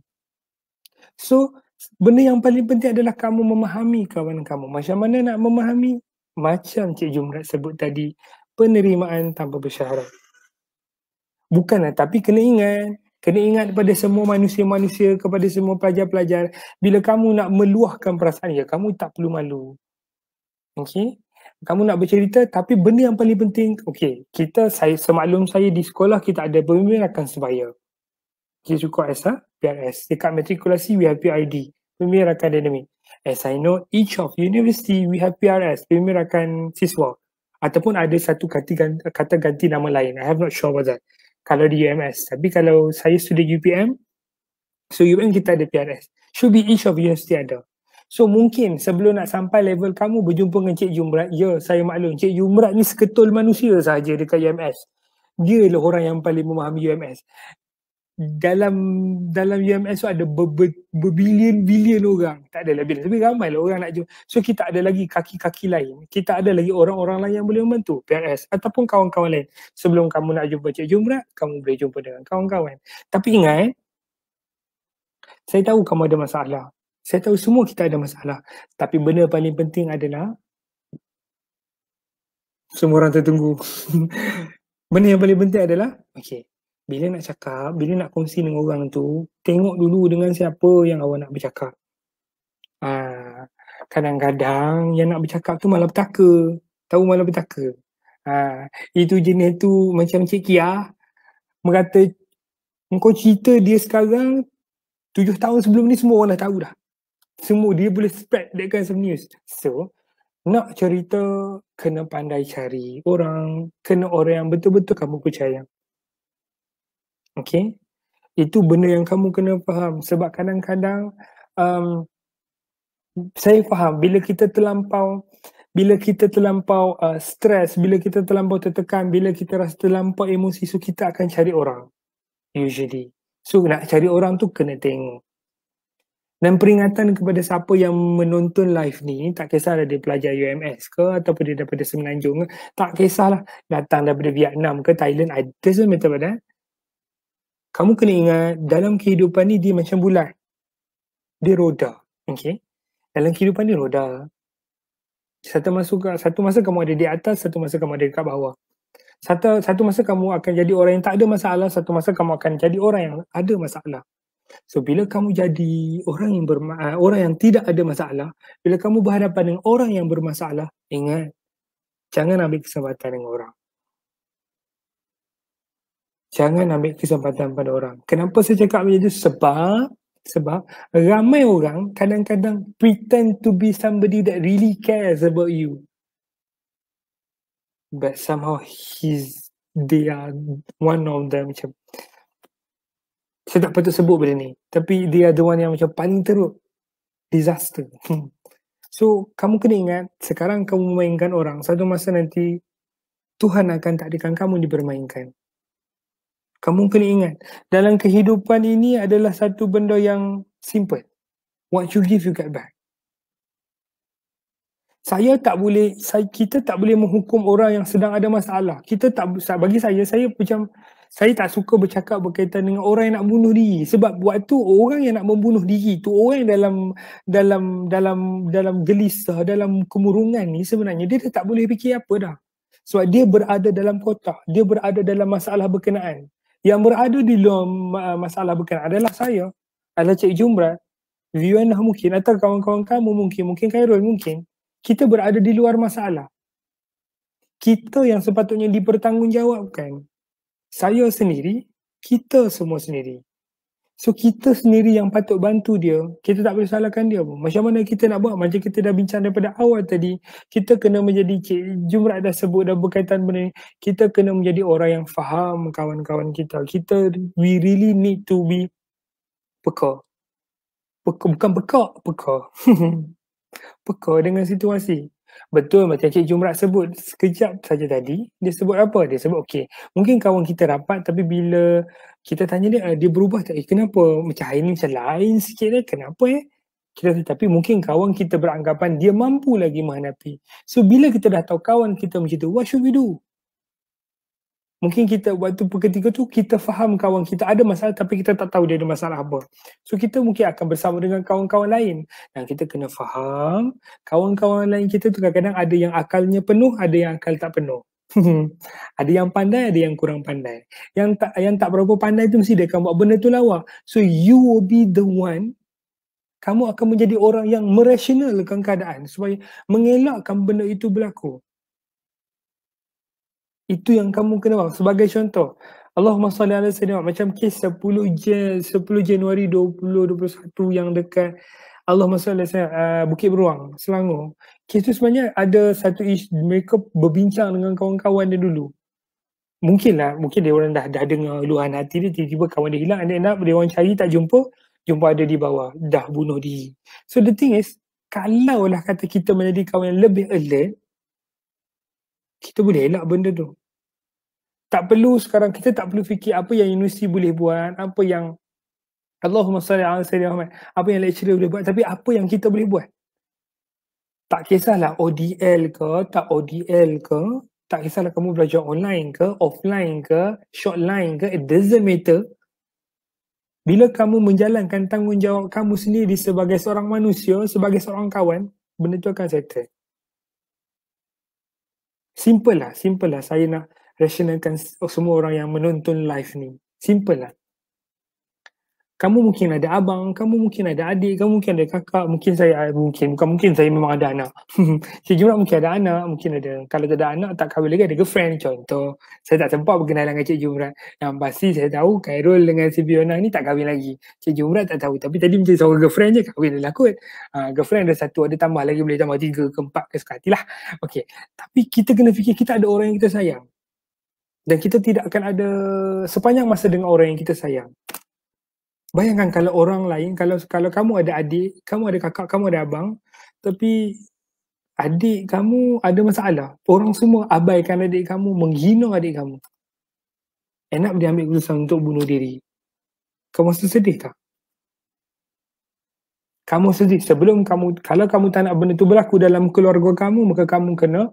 So, benda yang paling penting adalah kamu memahami kawan kamu. Macam mana nak memahami? Macam Cik Jumrat sebut tadi, penerimaan tanpa bersyarat. Bukanlah, tapi kena ingat. Kena ingat kepada semua manusia-manusia, kepada semua pelajar-pelajar. Bila kamu nak meluahkan perasaan, ya kamu tak perlu malu. Okey, Kamu nak bercerita, tapi benda yang paling penting, Okey, kita, saya, semaklum saya di sekolah, kita ada pemirakan sebaya. Kita cukup S, ha? PRS. Dekat matrikulasi, we have PID. Pemirakan dinamik. As I know, each of university, we have PRS. Pemirakan siswa ataupun ada satu kata ganti, kata ganti nama lain. I have not sure about that. Kalau di UMS. Tapi kalau saya student UPM, so UPM kita ada PRS. Should be each of university ada. So mungkin sebelum nak sampai level kamu berjumpa dengan Cik Jumrat, ya saya maklum Cik Jumrat ni seketul manusia saja dekat UMS. Dia lah orang yang paling memahami UMS. Hmm. dalam dalam UMS tu ada berbilion-bilion orang. Tak ada lebih. Tapi ramai lah orang nak jumpa. So kita ada lagi kaki-kaki lain. Kita ada lagi orang-orang lain yang boleh membantu. PRS ataupun kawan-kawan lain. Sebelum kamu nak jumpa Cik Jumrah, kamu boleh jumpa dengan kawan-kawan. Tapi ingat, eh, saya tahu kamu ada masalah. Saya tahu semua kita ada masalah. Tapi benda paling penting adalah semua orang tertunggu. benda yang paling penting adalah okay, bila nak cakap, bila nak kongsi dengan orang tu, tengok dulu dengan siapa yang awak nak bercakap. Ah, kadang-kadang yang nak bercakap tu malah petaka. Tahu malah petaka. Ha, ah, itu jenis tu macam Cik Kia berkata, kau cerita dia sekarang, tujuh tahun sebelum ni semua orang dah tahu dah. Semua dia boleh spread that kind of news. So, nak cerita, kena pandai cari orang, kena orang yang betul-betul kamu percaya. Okay. Itu benda yang kamu kena faham. Sebab kadang-kadang um, saya faham bila kita terlampau bila kita terlampau uh, stres, bila kita terlampau tertekan, bila kita rasa terlampau emosi, so kita akan cari orang. Usually. So nak cari orang tu kena tengok. Dan peringatan kepada siapa yang menonton live ni, tak kisahlah dia pelajar UMS ke ataupun dia daripada Semenanjung ke, tak kisahlah datang daripada Vietnam ke Thailand, I doesn't matter pada. Right? kamu kena ingat dalam kehidupan ni dia macam bulat. Dia roda. Okay. Dalam kehidupan dia roda. Satu masa, satu masa kamu ada di atas, satu masa kamu ada dekat bawah. Satu, satu masa kamu akan jadi orang yang tak ada masalah, satu masa kamu akan jadi orang yang ada masalah. So bila kamu jadi orang yang berma- eh, orang yang tidak ada masalah, bila kamu berhadapan dengan orang yang bermasalah, ingat jangan ambil kesempatan dengan orang. Jangan ambil kesempatan pada orang. Kenapa saya cakap macam tu? Sebab sebab ramai orang kadang-kadang pretend to be somebody that really cares about you. But somehow he's, they are one of them macam saya tak patut sebut benda ni. Tapi dia are the one yang macam paling teruk. Disaster. so kamu kena ingat sekarang kamu memainkan orang satu masa nanti Tuhan akan takdirkan kamu dipermainkan kamu kena ingat dalam kehidupan ini adalah satu benda yang simple what you give you get back saya tak boleh saya, kita tak boleh menghukum orang yang sedang ada masalah kita tak bagi saya saya macam saya tak suka bercakap berkaitan dengan orang yang nak bunuh diri sebab waktu orang yang nak membunuh diri tu orang yang dalam dalam dalam dalam gelisah dalam kemurungan ni sebenarnya dia dah tak boleh fikir apa dah sebab dia berada dalam kotak dia berada dalam masalah berkenaan yang berada di luar masalah bukan adalah saya adalah Cik Jumrah Vianah mungkin atau kawan-kawan kamu mungkin mungkin Khairul mungkin kita berada di luar masalah kita yang sepatutnya dipertanggungjawabkan saya sendiri kita semua sendiri So kita sendiri yang patut bantu dia, kita tak boleh salahkan dia pun. Macam mana kita nak buat? Macam kita dah bincang daripada awal tadi, kita kena menjadi, Cik Jumrat dah sebut dah berkaitan benda ni, kita kena menjadi orang yang faham kawan-kawan kita. Kita, we really need to be peka. peka bukan peka, peka. peka dengan situasi. Betul macam Cik Jumrat sebut sekejap saja tadi, dia sebut apa? Dia sebut okey, mungkin kawan kita rapat tapi bila kita tanya dia ah, dia berubah tak eh, kenapa macam hari ni macam lain sikit dia eh, kenapa eh kita tapi mungkin kawan kita beranggapan dia mampu lagi menghadapi so bila kita dah tahu kawan kita macam tu what should we do Mungkin kita waktu ketika tu kita faham kawan kita ada masalah tapi kita tak tahu dia ada masalah apa. So kita mungkin akan bersama dengan kawan-kawan lain dan kita kena faham kawan-kawan lain kita tu kadang-kadang ada yang akalnya penuh, ada yang akal tak penuh. ada yang pandai, ada yang kurang pandai. Yang tak yang tak berapa pandai tu mesti dia akan buat benda tu lawa. So you will be the one kamu akan menjadi orang yang merasionalkan keadaan supaya mengelakkan benda itu berlaku. Itu yang kamu kena buat. Sebagai contoh, Allahumma salli ala sallam macam kes 10 Jan 10 Januari 2021 yang dekat Allahumma salli ala sallam uh, Bukit Beruang, Selangor kita sebenarnya ada satu isu mereka berbincang dengan kawan-kawan dia dulu. Mungkinlah, mungkin dia orang dah, dah dengar luahan hati dia, tiba-tiba kawan dia hilang, anda nak dia orang cari tak jumpa, jumpa ada di bawah, dah bunuh diri. So the thing is, kalau lah kata kita menjadi kawan yang lebih alert, kita boleh elak benda tu. Tak perlu sekarang, kita tak perlu fikir apa yang universiti boleh buat, apa yang Allahumma salli ala sayyidina Muhammad, apa yang lecturer boleh buat, tapi apa yang kita boleh buat tak kisahlah ODL ke, tak ODL ke, tak kisahlah kamu belajar online ke, offline ke, short line ke, it doesn't matter. Bila kamu menjalankan tanggungjawab kamu sendiri sebagai seorang manusia, sebagai seorang kawan, benda tu akan settle. Simple lah, simple lah. Saya nak rasionalkan semua orang yang menonton live ni. Simple lah kamu mungkin ada abang, kamu mungkin ada adik, kamu mungkin ada kakak, mungkin saya eh, mungkin bukan mungkin saya memang ada anak. saya juga mungkin ada anak, mungkin ada. Kalau tak ada anak tak kahwin lagi ada girlfriend contoh. Saya tak sempat berkenalan dengan Cik Jumrat. Yang pasti saya tahu Khairul dengan si Biona ni tak kahwin lagi. Cik Jumrat tak tahu tapi tadi mesti seorang girlfriend je kahwin lah kot. Ha, girlfriend ada satu ada tambah lagi boleh tambah tiga ke empat ke sekali lah. Okay. Tapi kita kena fikir kita ada orang yang kita sayang. Dan kita tidak akan ada sepanjang masa dengan orang yang kita sayang. Bayangkan kalau orang lain, kalau kalau kamu ada adik, kamu ada kakak, kamu ada abang, tapi adik kamu ada masalah. Orang semua abaikan adik kamu, menghina adik kamu. Enak dia ambil keputusan untuk bunuh diri. Kamu rasa sedih tak? Kamu sedih sebelum kamu, kalau kamu tak nak benda tu berlaku dalam keluarga kamu, maka kamu kena,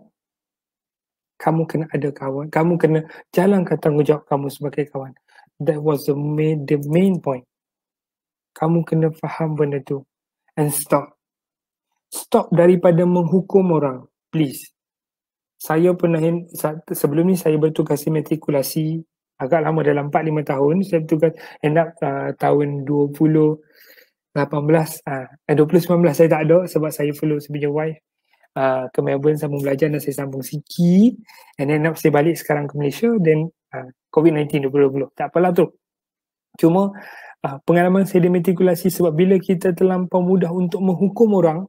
kamu kena ada kawan, kamu kena jalankan tanggungjawab kamu sebagai kawan. That was the main, the main point kamu kena faham benda tu and stop stop daripada menghukum orang please saya pernah sebelum ni saya bertugas matrikulasi agak lama dalam 4 5 tahun saya bertugas end up uh, tahun 20 18 ah uh, 2019 eh, saya tak ada sebab saya follow sebenarnya wife Uh, ke Melbourne sambung belajar dan saya sambung siki and then up, saya balik sekarang ke Malaysia then uh, COVID-19 2020 tak apalah tu cuma uh, pengalaman sedimentikulasi sebab bila kita terlampau mudah untuk menghukum orang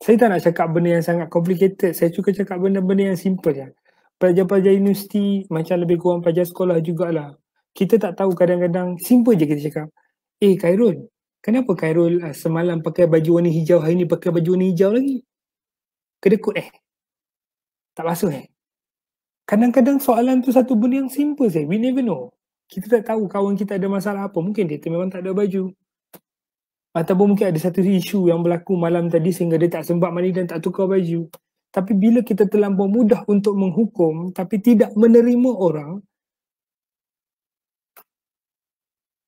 saya tak nak cakap benda yang sangat complicated saya cuma cakap benda-benda yang simple je pelajar-pelajar universiti macam lebih kurang pelajar sekolah jugalah kita tak tahu kadang-kadang simple je kita cakap eh Khairul kenapa Khairul uh, semalam pakai baju warna hijau hari ni pakai baju warna hijau lagi kedekut eh tak basuh eh Kadang-kadang soalan tu satu benda yang simple saya. We never know kita tak tahu kawan kita ada masalah apa. Mungkin dia memang tak ada baju. Ataupun mungkin ada satu isu yang berlaku malam tadi sehingga dia tak sempat mandi dan tak tukar baju. Tapi bila kita terlampau mudah untuk menghukum tapi tidak menerima orang,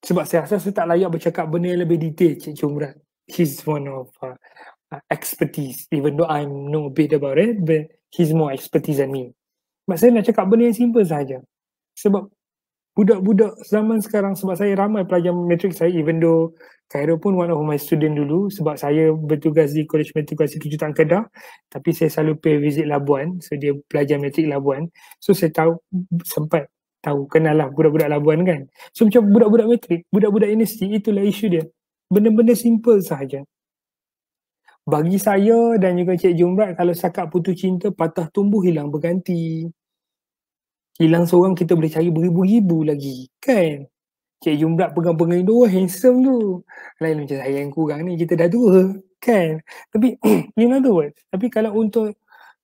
sebab saya rasa saya tak layak bercakap benda yang lebih detail Cik Jumrat. He's one of uh, uh expertise even though I know a bit about it but he's more expertise than me. Sebab saya nak cakap benda yang simple saja. Sebab budak-budak zaman sekarang sebab saya ramai pelajar matrik saya even though Cairo pun one of my student dulu sebab saya bertugas di College Matrikulasi Tujuh Tan Kedah tapi saya selalu pergi visit Labuan so dia pelajar matrik Labuan so saya tahu sempat tahu kenal lah budak-budak Labuan kan so macam budak-budak matrik budak-budak universiti itulah isu dia benda-benda simple sahaja bagi saya dan juga Cik Jumrat kalau sakat putus cinta patah tumbuh hilang berganti Hilang seorang kita boleh cari beribu-ribu lagi kan. Cik Jumrat pegang-pegang itu, oh, handsome tu. Lain macam saya yang kurang ni, kita dah dua kan. Tapi in other words, tapi kalau untuk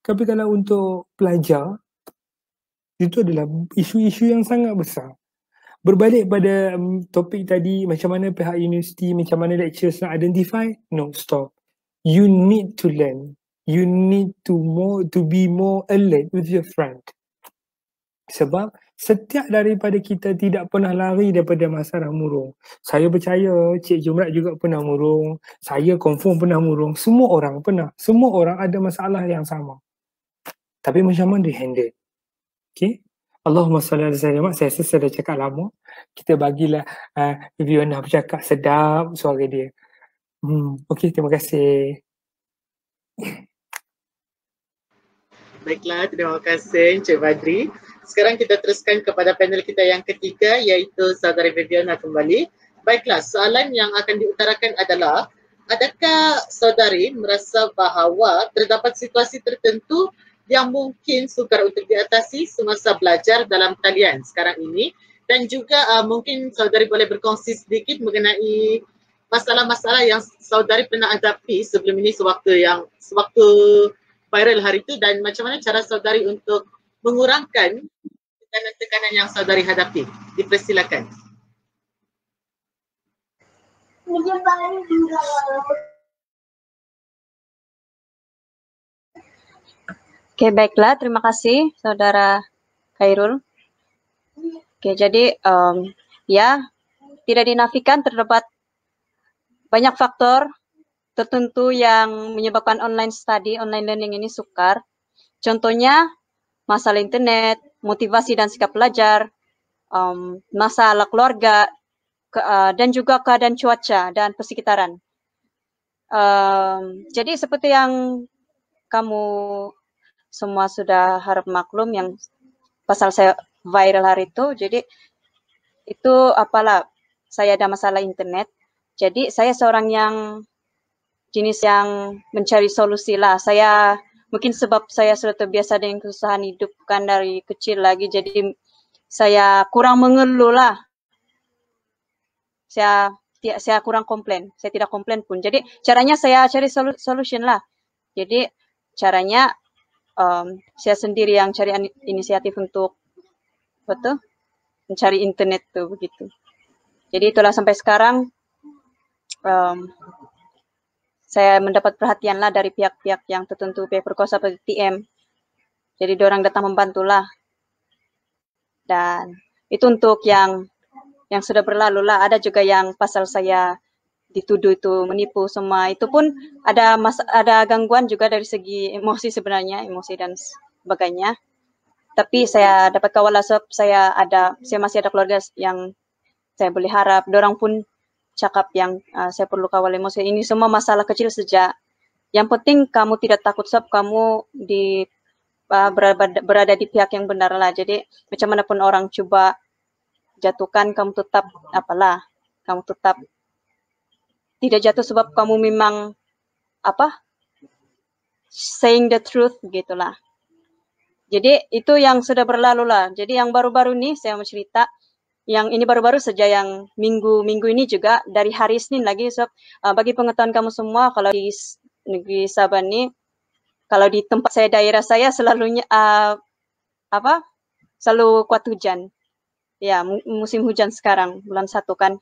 tapi kalau untuk pelajar, itu adalah isu-isu yang sangat besar. Berbalik pada um, topik tadi, macam mana pihak universiti, macam mana lecturers nak identify, no stop. You need to learn. You need to more to be more alert with your friend. Sebab setiap daripada kita tidak pernah lari daripada masalah murung. Saya percaya Cik Jumrat juga pernah murung. Saya confirm pernah murung. Semua orang pernah. Semua orang ada masalah yang sama. Tapi macam mana di handle? Okay? Allahumma salli ala sallam. Saya rasa saya dah cakap lama. Kita bagilah uh, eh, Viona bercakap sedap suara dia. Hmm, okay, terima kasih. Baiklah, terima kasih Cik Badri sekarang kita teruskan kepada panel kita yang ketiga iaitu saudari Viviana kembali. Baiklah, soalan yang akan diutarakan adalah adakah saudari merasa bahawa terdapat situasi tertentu yang mungkin sukar untuk diatasi semasa belajar dalam talian sekarang ini dan juga uh, mungkin saudari boleh berkongsi sedikit mengenai masalah-masalah yang saudari pernah hadapi sebelum ini sewaktu yang sewaktu viral hari itu dan macam mana cara saudari untuk mengurangkan tekanan-tekanan yang saudari hadapi. Dipersilakan. Oke, okay, baiklah. Terima kasih, Saudara Khairul. okay, jadi um, ya, tidak dinafikan terdapat banyak faktor tertentu yang menyebabkan online study, online learning ini sukar. Contohnya, masalah internet, motivasi dan sikap pelajar um, masalah keluarga, ke, uh, dan juga keadaan cuaca dan persekitaran. Um, jadi seperti yang kamu semua sudah harap maklum yang pasal saya viral hari itu, jadi itu apalah saya ada masalah internet. Jadi saya seorang yang jenis yang mencari solusi lah. Saya mungkin sebab saya sudah terbiasa dengan kesusahan hidup kan dari kecil lagi jadi saya kurang mengeluh lah saya tidak saya kurang komplain saya tidak komplain pun jadi caranya saya cari solu, solution lah jadi caranya um, saya sendiri yang cari inisiatif untuk betul mencari internet tuh begitu jadi itulah sampai sekarang um, saya mendapat perhatianlah dari pihak-pihak yang tertentu, pihak berkuasa seperti TM. Jadi orang datang membantulah. Dan itu untuk yang yang sudah berlalu lah. Ada juga yang pasal saya dituduh itu menipu semua. Itu pun ada mas, ada gangguan juga dari segi emosi sebenarnya, emosi dan sebagainya. Tapi saya dapat kawal asap saya ada saya masih ada keluarga yang saya boleh harap. Dorang pun cakap yang uh, saya perlu kawal emosi ini semua masalah kecil sejak Yang penting kamu tidak takut sob kamu di uh, berada, berada di pihak yang benar lah. Jadi macam mana pun orang coba jatuhkan kamu tetap apalah kamu tetap tidak jatuh sebab kamu memang apa saying the truth gitulah. Jadi itu yang sudah berlalu lah. Jadi yang baru-baru nih saya mau cerita yang ini baru-baru saja yang minggu-minggu ini juga dari hari Senin lagi sob. Uh, bagi pengetahuan kamu semua kalau di negeri Sabah ini kalau di tempat saya daerah saya selalunya uh, apa? selalu kuat hujan. Ya, musim hujan sekarang bulan satu kan.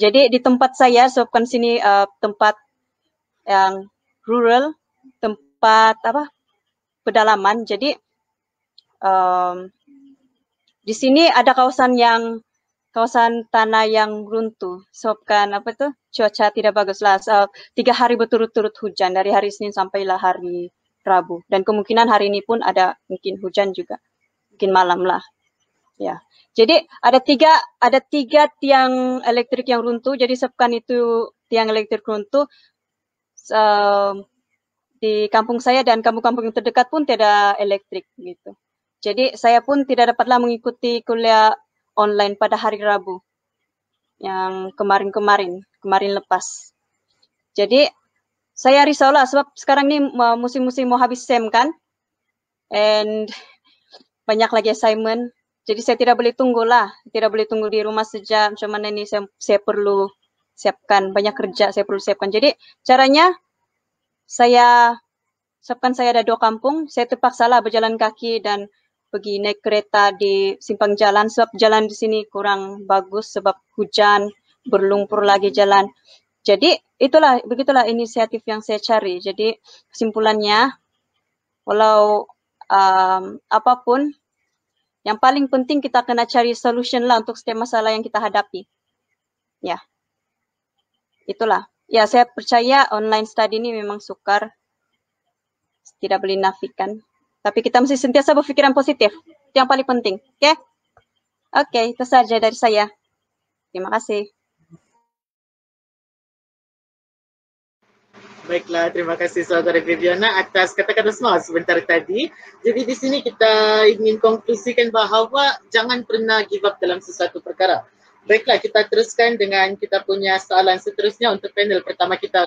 Jadi di tempat saya sob kan sini uh, tempat yang rural, tempat apa? pedalaman. Jadi um, Di sini ada kawasan yang kawasan tanah yang runtuh, sebabkan apa tuh cuaca tidak bagus lah. So, tiga hari berturut-turut hujan dari hari Senin sampai lah hari Rabu dan kemungkinan hari ini pun ada mungkin hujan juga, mungkin malam lah. Ya, jadi ada tiga ada tiga tiang elektrik yang runtuh. Jadi sebabkan itu tiang elektrik runtuh. So, di kampung saya dan kampung-kampung yang terdekat pun tidak elektrik gitu. Jadi saya pun tidak dapatlah mengikuti kuliah online pada hari Rabu yang kemarin-kemarin, kemarin lepas. Jadi saya risaulah sebab sekarang ni musim-musim mau habis sem kan. And banyak lagi assignment. Jadi saya tidak boleh tunggulah, tidak boleh tunggu di rumah sejam macam mana ini saya, saya perlu siapkan banyak kerja saya perlu siapkan. Jadi caranya saya siapkan saya ada dua kampung, saya terpaksa lah berjalan kaki dan pergi naik kereta di simpang jalan sebab jalan di sini kurang bagus sebab hujan berlumpur lagi jalan. Jadi itulah begitulah inisiatif yang saya cari. Jadi kesimpulannya walau um, apapun yang paling penting kita kena cari solution lah untuk setiap masalah yang kita hadapi. Ya. Itulah. Ya saya percaya online study ini memang sukar. Tidak boleh nafikan tapi kita mesti sentiasa berfikiran positif. Itu yang paling penting. Okay? Okay, itu saja dari saya. Terima kasih. Baiklah, terima kasih Saudara Viviana atas kata-kata semua sebentar tadi. Jadi di sini kita ingin konklusikan bahawa jangan pernah give up dalam sesuatu perkara. Baiklah, kita teruskan dengan kita punya soalan seterusnya untuk panel pertama kita.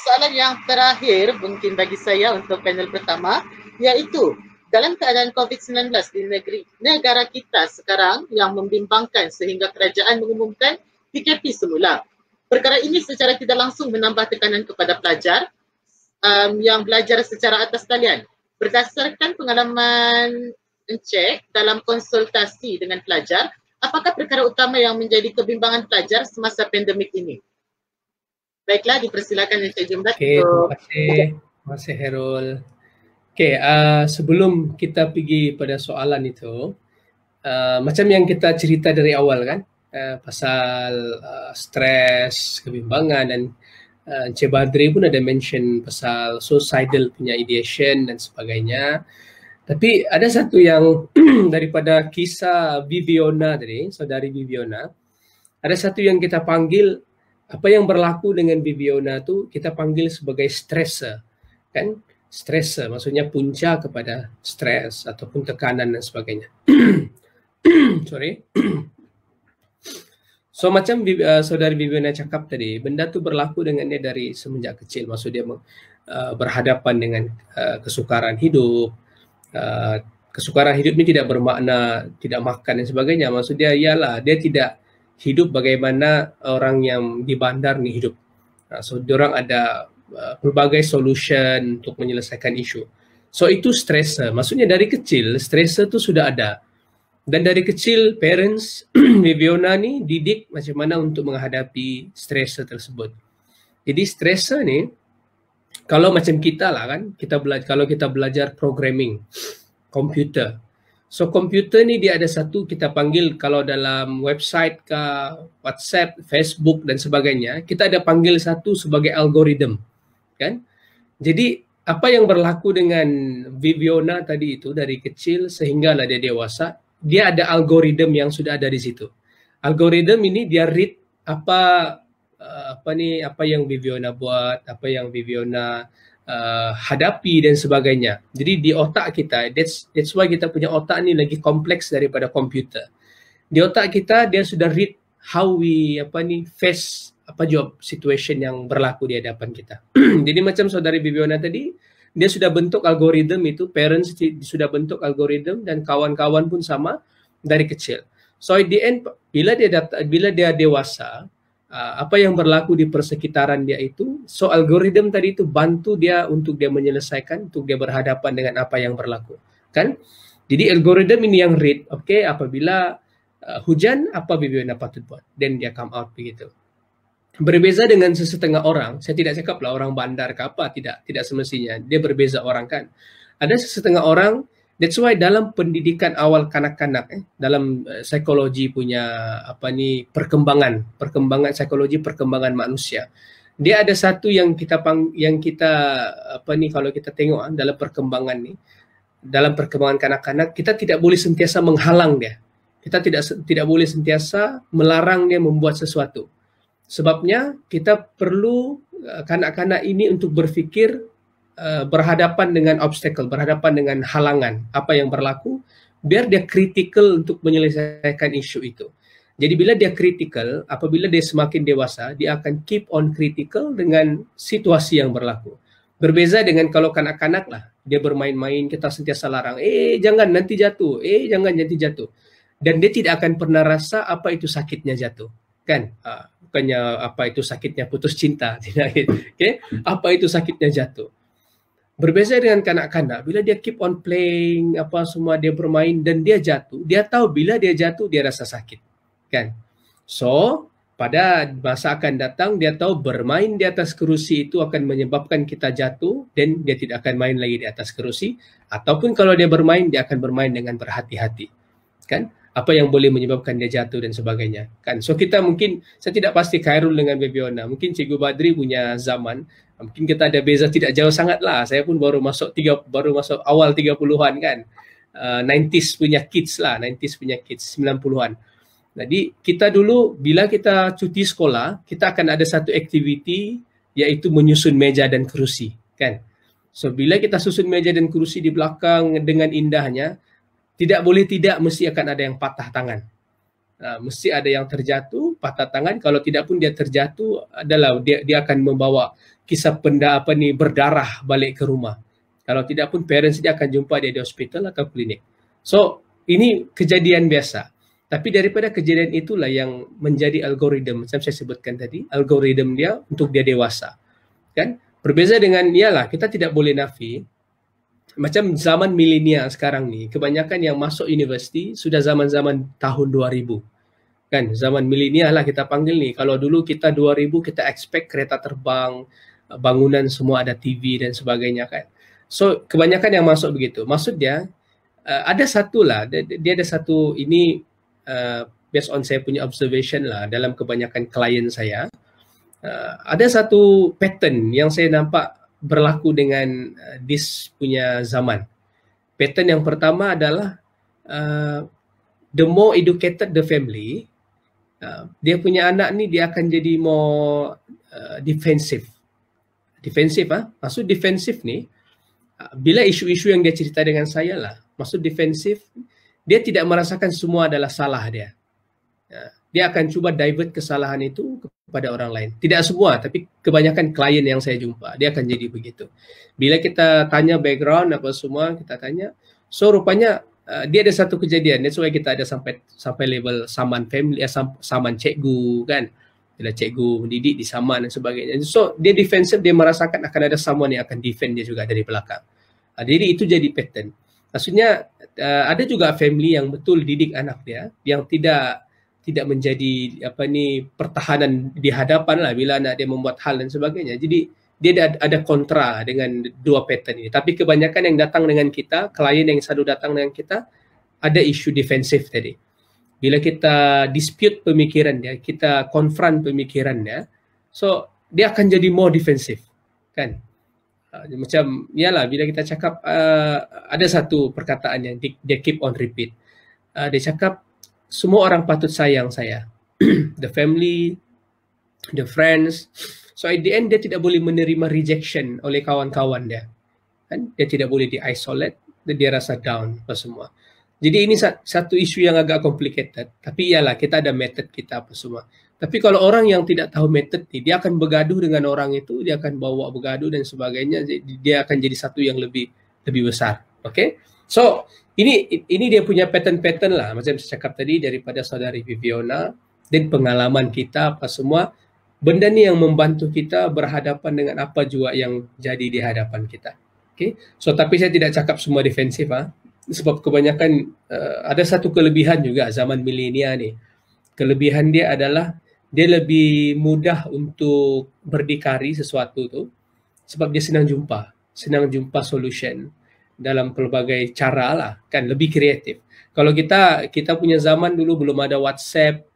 Soalan yang terakhir mungkin bagi saya untuk panel pertama iaitu dalam keadaan COVID-19 di negeri negara kita sekarang yang membimbangkan sehingga kerajaan mengumumkan PKP semula. Perkara ini secara tidak langsung menambah tekanan kepada pelajar um, yang belajar secara atas talian. Berdasarkan pengalaman Encik dalam konsultasi dengan pelajar, apakah perkara utama yang menjadi kebimbangan pelajar semasa pandemik ini? Baiklah, dipersilakan Encik Jumlah. Okay, terima kasih. Terima kasih, Herul. Okay, uh, sebelum kita pergi pada soalan itu, uh, macam yang kita cerita dari awal kan, uh, pasal uh, stres, kebimbangan dan uh, Encik Badri pun ada mention pasal suicidal punya ideation dan sebagainya. Tapi ada satu yang daripada kisah Viviona tadi, saudari Viviona, ada satu yang kita panggil, apa yang berlaku dengan Viviona tu kita panggil sebagai stressor. Kan? stressor maksudnya punca kepada stres ataupun tekanan dan sebagainya sorry so macam uh, saudari Bibiana cakap tadi benda tu berlaku dengan dia dari semenjak kecil maksud dia uh, berhadapan dengan uh, kesukaran hidup uh, kesukaran hidup ni tidak bermakna tidak makan dan sebagainya maksud dia ialah dia tidak hidup bagaimana orang yang di bandar ni hidup uh, so orang ada Uh, pelbagai solution untuk menyelesaikan isu. So itu stressor. Maksudnya dari kecil stressor tu sudah ada. Dan dari kecil parents Viviona ni didik macam mana untuk menghadapi stressor tersebut. Jadi stressor ni kalau macam kita lah kan, kita belajar kalau kita belajar programming komputer. So komputer ni dia ada satu kita panggil kalau dalam website ke WhatsApp, Facebook dan sebagainya, kita ada panggil satu sebagai algoritma kan jadi apa yang berlaku dengan Viviona tadi itu dari kecil sehinggalah dia dewasa dia ada algoritma yang sudah ada di situ algoritma ini dia read apa eh, apa ni apa yang Viviona buat apa yang Viviona uh, eh, hadapi dan sebagainya jadi di otak kita that's that's why kita punya otak ni lagi kompleks daripada komputer di otak kita dia sudah read how we apa ni face apa job situation yang berlaku di hadapan kita. Jadi macam saudari Bibiona tadi, dia sudah bentuk algoritma itu, parents sudah bentuk algoritma dan kawan-kawan pun sama dari kecil. So at the end bila dia dat- bila dia dewasa, uh, apa yang berlaku di persekitaran dia itu, so algoritma tadi itu bantu dia untuk dia menyelesaikan untuk dia berhadapan dengan apa yang berlaku, kan? Jadi algoritma ini yang read, okay? Apabila uh, hujan, apa Bibiona patut buat? Then dia come out begitu berbeza dengan sesetengah orang, saya tidak cakap lah orang bandar ke apa, tidak, tidak semestinya. Dia berbeza orang kan. Ada sesetengah orang, that's why dalam pendidikan awal kanak-kanak, eh, dalam eh, psikologi punya apa ni perkembangan, perkembangan psikologi, perkembangan manusia. Dia ada satu yang kita pang, yang kita apa ni kalau kita tengok ah, dalam perkembangan ni, dalam perkembangan kanak-kanak kita tidak boleh sentiasa menghalang dia. Kita tidak tidak boleh sentiasa melarang dia membuat sesuatu. Sebabnya kita perlu eh, kanak-kanak ini untuk berfikir eh, berhadapan dengan obstacle, berhadapan dengan halangan apa yang berlaku, biar dia critical untuk menyelesaikan isu itu. Jadi bila dia critical, apabila dia semakin dewasa, dia akan keep on critical dengan situasi yang berlaku. Berbeza dengan kalau kanak-kanak lah, dia bermain-main, kita sentiasa larang, eh jangan nanti jatuh, eh jangan nanti jatuh. Dan dia tidak akan pernah rasa apa itu sakitnya jatuh. Kan? Uh, bukannya apa itu sakitnya putus cinta tidak okay? apa itu sakitnya jatuh berbeza dengan kanak-kanak bila dia keep on playing apa semua dia bermain dan dia jatuh dia tahu bila dia jatuh dia rasa sakit kan so pada masa akan datang dia tahu bermain di atas kerusi itu akan menyebabkan kita jatuh dan dia tidak akan main lagi di atas kerusi ataupun kalau dia bermain dia akan bermain dengan berhati-hati kan apa yang boleh menyebabkan dia jatuh dan sebagainya kan so kita mungkin saya tidak pasti Khairul dengan Bebiona mungkin Cikgu Badri punya zaman mungkin kita ada beza tidak jauh sangat lah saya pun baru masuk tiga baru masuk awal tiga puluhan kan uh, 90s punya kids lah 90s punya kids 90-an jadi kita dulu bila kita cuti sekolah kita akan ada satu aktiviti iaitu menyusun meja dan kerusi kan so bila kita susun meja dan kerusi di belakang dengan indahnya tidak boleh tidak mesti akan ada yang patah tangan. Uh, mesti ada yang terjatuh, patah tangan. Kalau tidak pun dia terjatuh adalah dia dia akan membawa kisah benda apa ni berdarah balik ke rumah. Kalau tidak pun parents dia akan jumpa dia di hospital atau klinik. So, ini kejadian biasa. Tapi daripada kejadian itulah yang menjadi algoritma macam saya sebutkan tadi, algoritma dia untuk dia dewasa. Kan? Berbeza dengan ialah kita tidak boleh nafi macam zaman milenial sekarang ni kebanyakan yang masuk universiti sudah zaman-zaman tahun 2000 kan zaman milenial lah kita panggil ni kalau dulu kita 2000 kita expect kereta terbang bangunan semua ada TV dan sebagainya kan so kebanyakan yang masuk begitu maksudnya uh, eh, ada satu lah dia, dia ada satu ini uh, based on saya punya observation lah dalam kebanyakan klien saya uh, ada satu pattern yang saya nampak berlaku dengan uh, this punya zaman. Pattern yang pertama adalah uh, the more educated the family, uh, dia punya anak ni dia akan jadi more uh, defensive. Defensive ah, ha? maksud defensive ni uh, bila isu-isu yang dia cerita dengan saya lah, maksud defensive dia tidak merasakan semua adalah salah dia. Uh, dia akan cuba divert kesalahan itu kepada orang lain. Tidak semua tapi kebanyakan klien yang saya jumpa dia akan jadi begitu. Bila kita tanya background apa semua kita tanya so rupanya uh, dia ada satu kejadian that's why kita ada sampai sampai level saman family ya, saman cikgu kan. Bila cikgu mendidik di saman dan sebagainya. So dia defensive dia merasakan akan ada someone yang akan defend dia juga dari belakang. Uh, jadi itu jadi pattern. Maksudnya uh, ada juga family yang betul didik anak dia yang tidak tidak menjadi apa ni pertahanan di hadapan lah bila nak dia membuat hal dan sebagainya. Jadi dia ada, ada kontra dengan dua pattern ini. Tapi kebanyakan yang datang dengan kita, klien yang selalu datang dengan kita ada isu defensif tadi. Bila kita dispute pemikiran dia, kita konfront pemikiran dia, so dia akan jadi more defensif, kan? Ah, macam, iyalah bila kita cakap, uh, ada satu perkataan yang dia keep on repeat. Uh, dia cakap, semua orang patut sayang saya. the family, the friends. So at the end, dia tidak boleh menerima rejection oleh kawan-kawan dia. Kan? Dia tidak boleh di-isolate, dan dia rasa down apa semua. Jadi ini satu isu yang agak complicated. Tapi ialah kita ada method kita apa semua. Tapi kalau orang yang tidak tahu method ni, dia akan bergaduh dengan orang itu, dia akan bawa bergaduh dan sebagainya, dia akan jadi satu yang lebih lebih besar. Okay? So, ini ini dia punya pattern-pattern lah macam saya cakap tadi daripada saudari Viviona dan pengalaman kita apa semua benda ni yang membantu kita berhadapan dengan apa juga yang jadi di hadapan kita. Okay. So tapi saya tidak cakap semua defensif ah sebab kebanyakan uh, ada satu kelebihan juga zaman milenial ni. Kelebihan dia adalah dia lebih mudah untuk berdikari sesuatu tu sebab dia senang jumpa, senang jumpa solution dalam pelbagai cara lah kan lebih kreatif kalau kita kita punya zaman dulu belum ada WhatsApp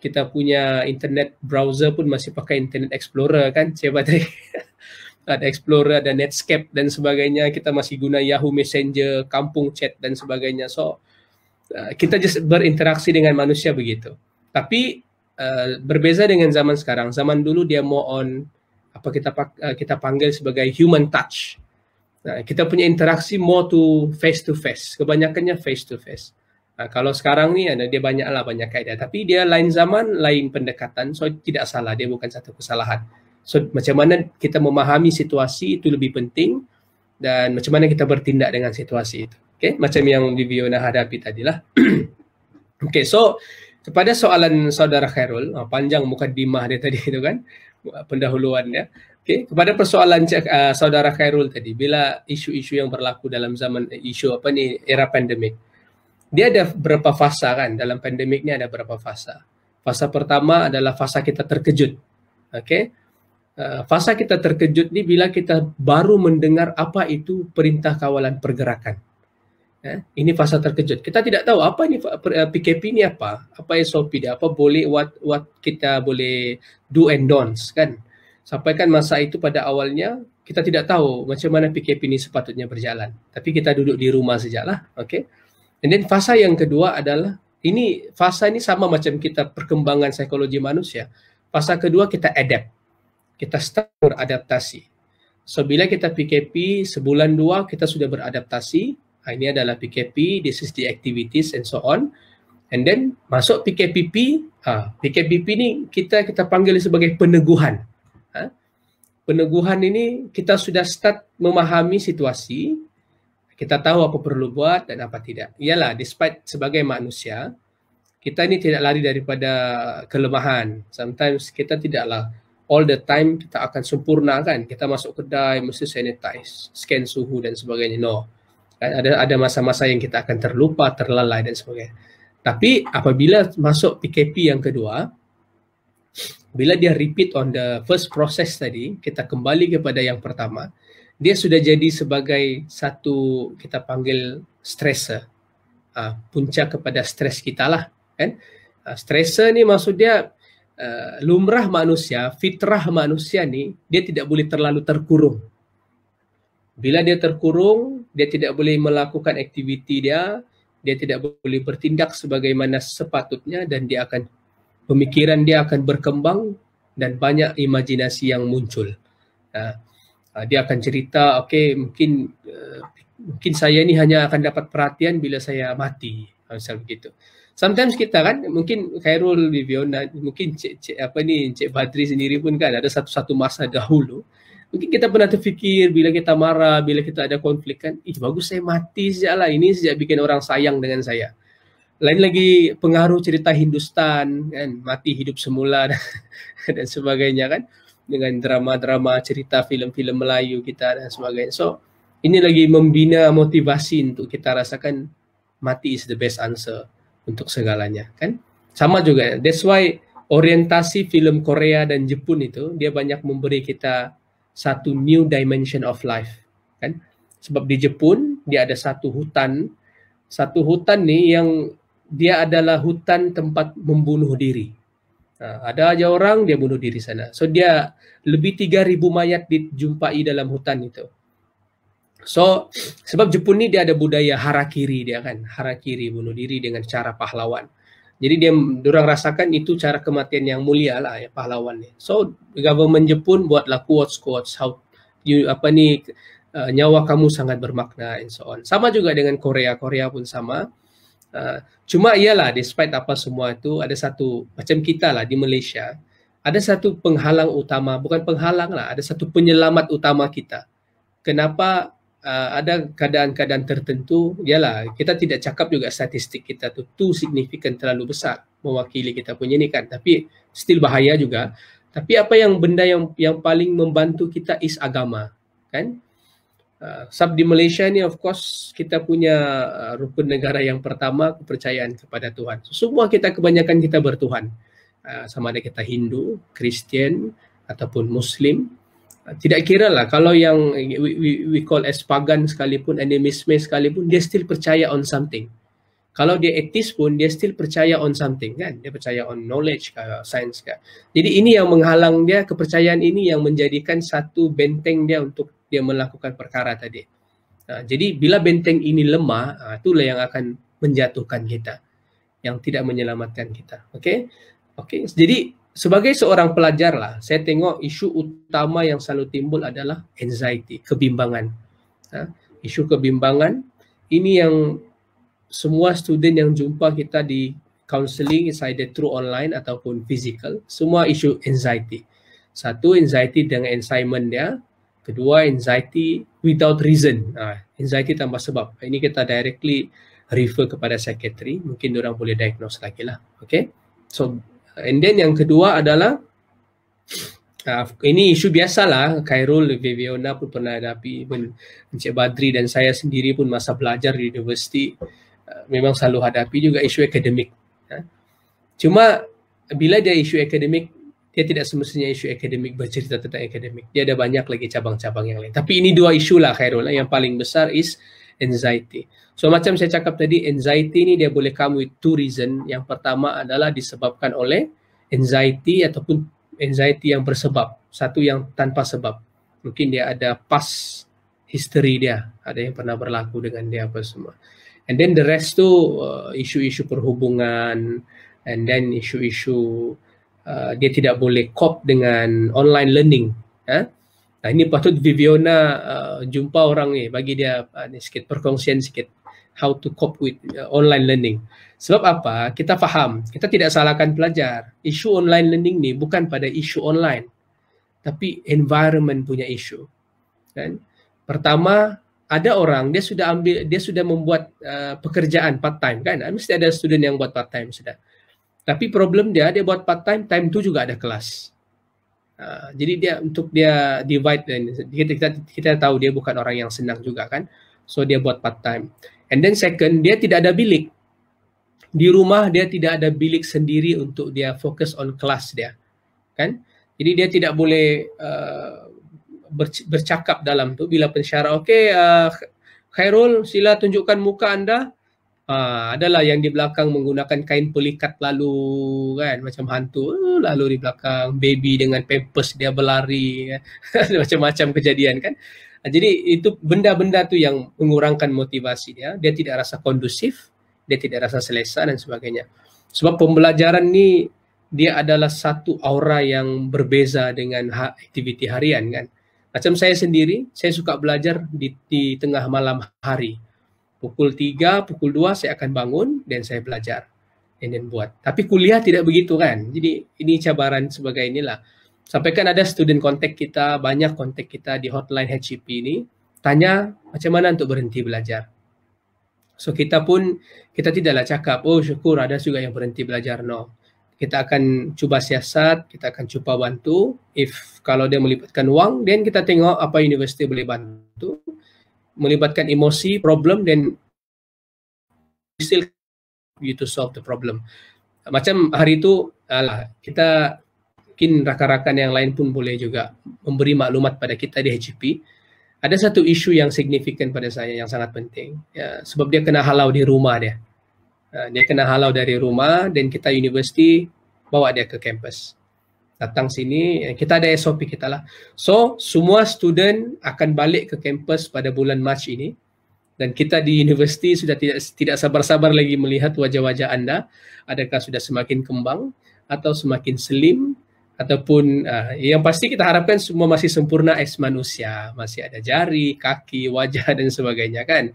kita punya internet browser pun masih pakai internet explorer kan siapa tadi ada explorer ada netscape dan sebagainya kita masih guna yahoo messenger kampung chat dan sebagainya so uh, kita just berinteraksi dengan manusia begitu tapi uh, berbeza dengan zaman sekarang zaman dulu dia mau on apa kita uh, kita panggil sebagai human touch kita punya interaksi more to face to face. Kebanyakannya face to face. Nah, kalau sekarang ni ada dia banyaklah banyak kaedah tapi dia lain zaman lain pendekatan so tidak salah dia bukan satu kesalahan. So macam mana kita memahami situasi itu lebih penting dan macam mana kita bertindak dengan situasi itu. Okey, macam yang Viviona hadapi tadilah. Okey, so kepada soalan saudara Khairul, ah, panjang muka dimah dia tadi itu kan pendahuluan ya. Okay. Kepada persoalan uh, saudara Khairul tadi, bila isu-isu yang berlaku dalam zaman eh, isu apa ni era pandemik. Dia ada berapa fasa kan dalam pandemik ni ada berapa fasa. Fasa pertama adalah fasa kita terkejut. Okay. Uh, fasa kita terkejut ni bila kita baru mendengar apa itu perintah kawalan pergerakan. Eh, ini fasa terkejut. Kita tidak tahu apa ni PKP uh, ini apa, apa SOP dia, apa boleh what what kita boleh do and don'ts kan sampaikan masa itu pada awalnya kita tidak tahu macam mana PKP ini sepatutnya berjalan. Tapi kita duduk di rumah sejaklah, okay. And then fasa yang kedua adalah ini fasa ini sama macam kita perkembangan psikologi manusia. Fasa kedua kita adapt. Kita start beradaptasi. So bila kita PKP sebulan dua kita sudah beradaptasi. Ha, ini adalah PKP, this is the activities and so on. And then masuk PKPP, ha, PKPP ini kita kita panggil sebagai peneguhan. Ha? peneguhan ini kita sudah start memahami situasi kita tahu apa perlu buat dan apa tidak Iyalah despite sebagai manusia kita ini tidak lari daripada kelemahan sometimes kita tidaklah all the time kita akan sempurna kan kita masuk kedai mesti sanitize scan suhu dan sebagainya no kan? ada ada masa-masa yang kita akan terlupa terlalai dan sebagainya tapi apabila masuk PKP yang kedua bila dia repeat on the first process tadi, kita kembali kepada yang pertama, dia sudah jadi sebagai satu kita panggil stressor. Uh, ah, punca kepada stres kita lah. Kan? Uh, ah, stressor ni maksud dia uh, lumrah manusia, fitrah manusia ni, dia tidak boleh terlalu terkurung. Bila dia terkurung, dia tidak boleh melakukan aktiviti dia, dia tidak boleh bertindak sebagaimana sepatutnya dan dia akan pemikiran dia akan berkembang dan banyak imajinasi yang muncul. Uh, dia akan cerita, okay, mungkin uh, mungkin saya ni hanya akan dapat perhatian bila saya mati, ha, misal begitu. Sometimes kita kan, mungkin Khairul, Vivian, eh, mungkin Cik, Cik, apa ni, Cik Badri sendiri pun kan ada satu-satu masa dahulu. Mungkin kita pernah terfikir bila kita marah, bila kita ada konflik kan, ih bagus saya mati sejak lah, ini sejak bikin orang sayang dengan saya lain lagi pengaruh cerita Hindustan kan mati hidup semula dan, dan sebagainya kan dengan drama-drama cerita filem-filem Melayu kita dan sebagainya. So ini lagi membina motivasi untuk kita rasakan mati is the best answer untuk segalanya kan. Sama juga that's why orientasi filem Korea dan Jepun itu dia banyak memberi kita satu new dimension of life kan. Sebab di Jepun dia ada satu hutan satu hutan ni yang dia adalah hutan tempat membunuh diri. Nah, ha, ada aja orang dia bunuh diri sana. So dia lebih 3000 mayat dijumpai dalam hutan itu. So sebab Jepun ni dia ada budaya harakiri dia kan. Harakiri bunuh diri dengan cara pahlawan. Jadi dia orang rasakan itu cara kematian yang mulia lah ya pahlawan ni. So government Jepun buatlah quotes quotes how you, apa ni uh, nyawa kamu sangat bermakna and so on. Sama juga dengan Korea. Korea pun sama. Uh, cuma ialah despite apa semua itu ada satu macam kita lah di Malaysia ada satu penghalang utama bukan penghalang lah ada satu penyelamat utama kita. Kenapa uh, ada keadaan-keadaan tertentu ialah kita tidak cakap juga statistik kita tu tu signifikan terlalu besar mewakili kita punya ni kan tapi still bahaya juga tapi apa yang benda yang yang paling membantu kita is agama kan Ah, sub di Malaysia ni of course kita punya uh, ah, rukun negara yang pertama kepercayaan kepada Tuhan. So, semua kita kebanyakan kita bertuhan. Uh, sama ada kita Hindu, Kristian ataupun Muslim. Uh, tidak kira lah kalau yang we, we, we call as pagan sekalipun, animisme sekalipun, dia still percaya on something. Kalau dia etis pun, dia still percaya on something kan. Dia percaya on knowledge ke, science ke. Jadi ini yang menghalang dia, kepercayaan ini yang menjadikan satu benteng dia untuk dia melakukan perkara tadi. Ha, jadi bila benteng ini lemah, ha, itulah yang akan menjatuhkan kita, yang tidak menyelamatkan kita. Okey, okey. Jadi sebagai seorang pelajar lah, saya tengok isu utama yang selalu timbul adalah anxiety, kebimbangan. Ha, isu kebimbangan ini yang semua student yang jumpa kita di counselling, either through online ataupun physical, semua isu anxiety. Satu anxiety dengan assignment dia, Kedua, anxiety without reason. Uh, anxiety tanpa sebab. Ini kita directly refer kepada psychiatry. Mungkin orang boleh diagnose lagi lah. Okay. So, and then yang kedua adalah uh, ini isu biasa lah. Khairul, Viviona pun pernah hadapi. Encik Badri dan saya sendiri pun masa belajar di universiti uh, memang selalu hadapi juga isu akademik. Uh. Cuma bila dia isu akademik dia tidak semestinya isu akademik bercerita tentang akademik. Dia ada banyak lagi cabang-cabang yang lain. Tapi ini dua isu lah Khairul. Eh. Yang paling besar is anxiety. So macam saya cakap tadi, anxiety ini dia boleh come with two reason. Yang pertama adalah disebabkan oleh anxiety ataupun anxiety yang bersebab. Satu yang tanpa sebab. Mungkin dia ada past history dia. Ada yang pernah berlaku dengan dia apa semua. And then the rest tu uh, isu-isu perhubungan and then isu-isu uh, dia tidak boleh cope dengan online learning eh? nah ini patut Viviona uh, jumpa orang ni bagi dia uh, ni sikit perkongsian sikit how to cope with uh, online learning sebab apa kita faham kita tidak salahkan pelajar isu online learning ni bukan pada isu online tapi environment punya isu kan pertama ada orang dia sudah ambil dia sudah membuat uh, pekerjaan part time kan mesti ada student yang buat part time sudah tapi problem dia, dia buat part time, time tu juga ada kelas. Uh, jadi dia untuk dia divide dan eh, kita, kita, kita tahu dia bukan orang yang senang juga kan. So dia buat part time. And then second, dia tidak ada bilik. Di rumah dia tidak ada bilik sendiri untuk dia fokus on kelas dia. Kan? Jadi dia tidak boleh uh, bercakap dalam tu bila pensyarah. Okay, uh, Khairul sila tunjukkan muka anda. Ha, adalah yang di belakang menggunakan kain pelikat lalu kan macam hantu lalu di belakang baby dengan pampers dia berlari kan? macam-macam kejadian kan ha, jadi itu benda-benda tu yang mengurangkan motivasi dia dia tidak rasa kondusif dia tidak rasa selesa dan sebagainya sebab pembelajaran ni dia adalah satu aura yang berbeza dengan ha, aktiviti harian kan macam saya sendiri saya suka belajar di, di tengah malam hari pukul 3, pukul 2 saya akan bangun dan saya belajar dan then buat. Tapi kuliah tidak begitu kan. Jadi ini cabaran sebagai inilah. Sampaikan ada student kontak kita, banyak kontak kita di hotline HCP ini. Tanya macam mana untuk berhenti belajar. So kita pun, kita tidaklah cakap, oh syukur ada juga yang berhenti belajar. No. Kita akan cuba siasat, kita akan cuba bantu. If kalau dia melibatkan wang, then kita tengok apa universiti boleh bantu melibatkan emosi, problem dan still you to solve the problem. Macam hari itu alah, kita mungkin rakan-rakan yang lain pun boleh juga memberi maklumat pada kita di HGP. Ada satu isu yang signifikan pada saya yang sangat penting. Ya, sebab dia kena halau di rumah dia. Ha, dia kena halau dari rumah dan kita universiti bawa dia ke kampus datang sini eh, kita ada SOP kita lah so semua student akan balik ke kampus pada bulan Mac ini dan kita di universiti sudah tidak tidak sabar-sabar lagi melihat wajah-wajah anda adakah sudah semakin kembang atau semakin slim ataupun uh, yang pasti kita harapkan semua masih sempurna es manusia masih ada jari kaki wajah dan sebagainya kan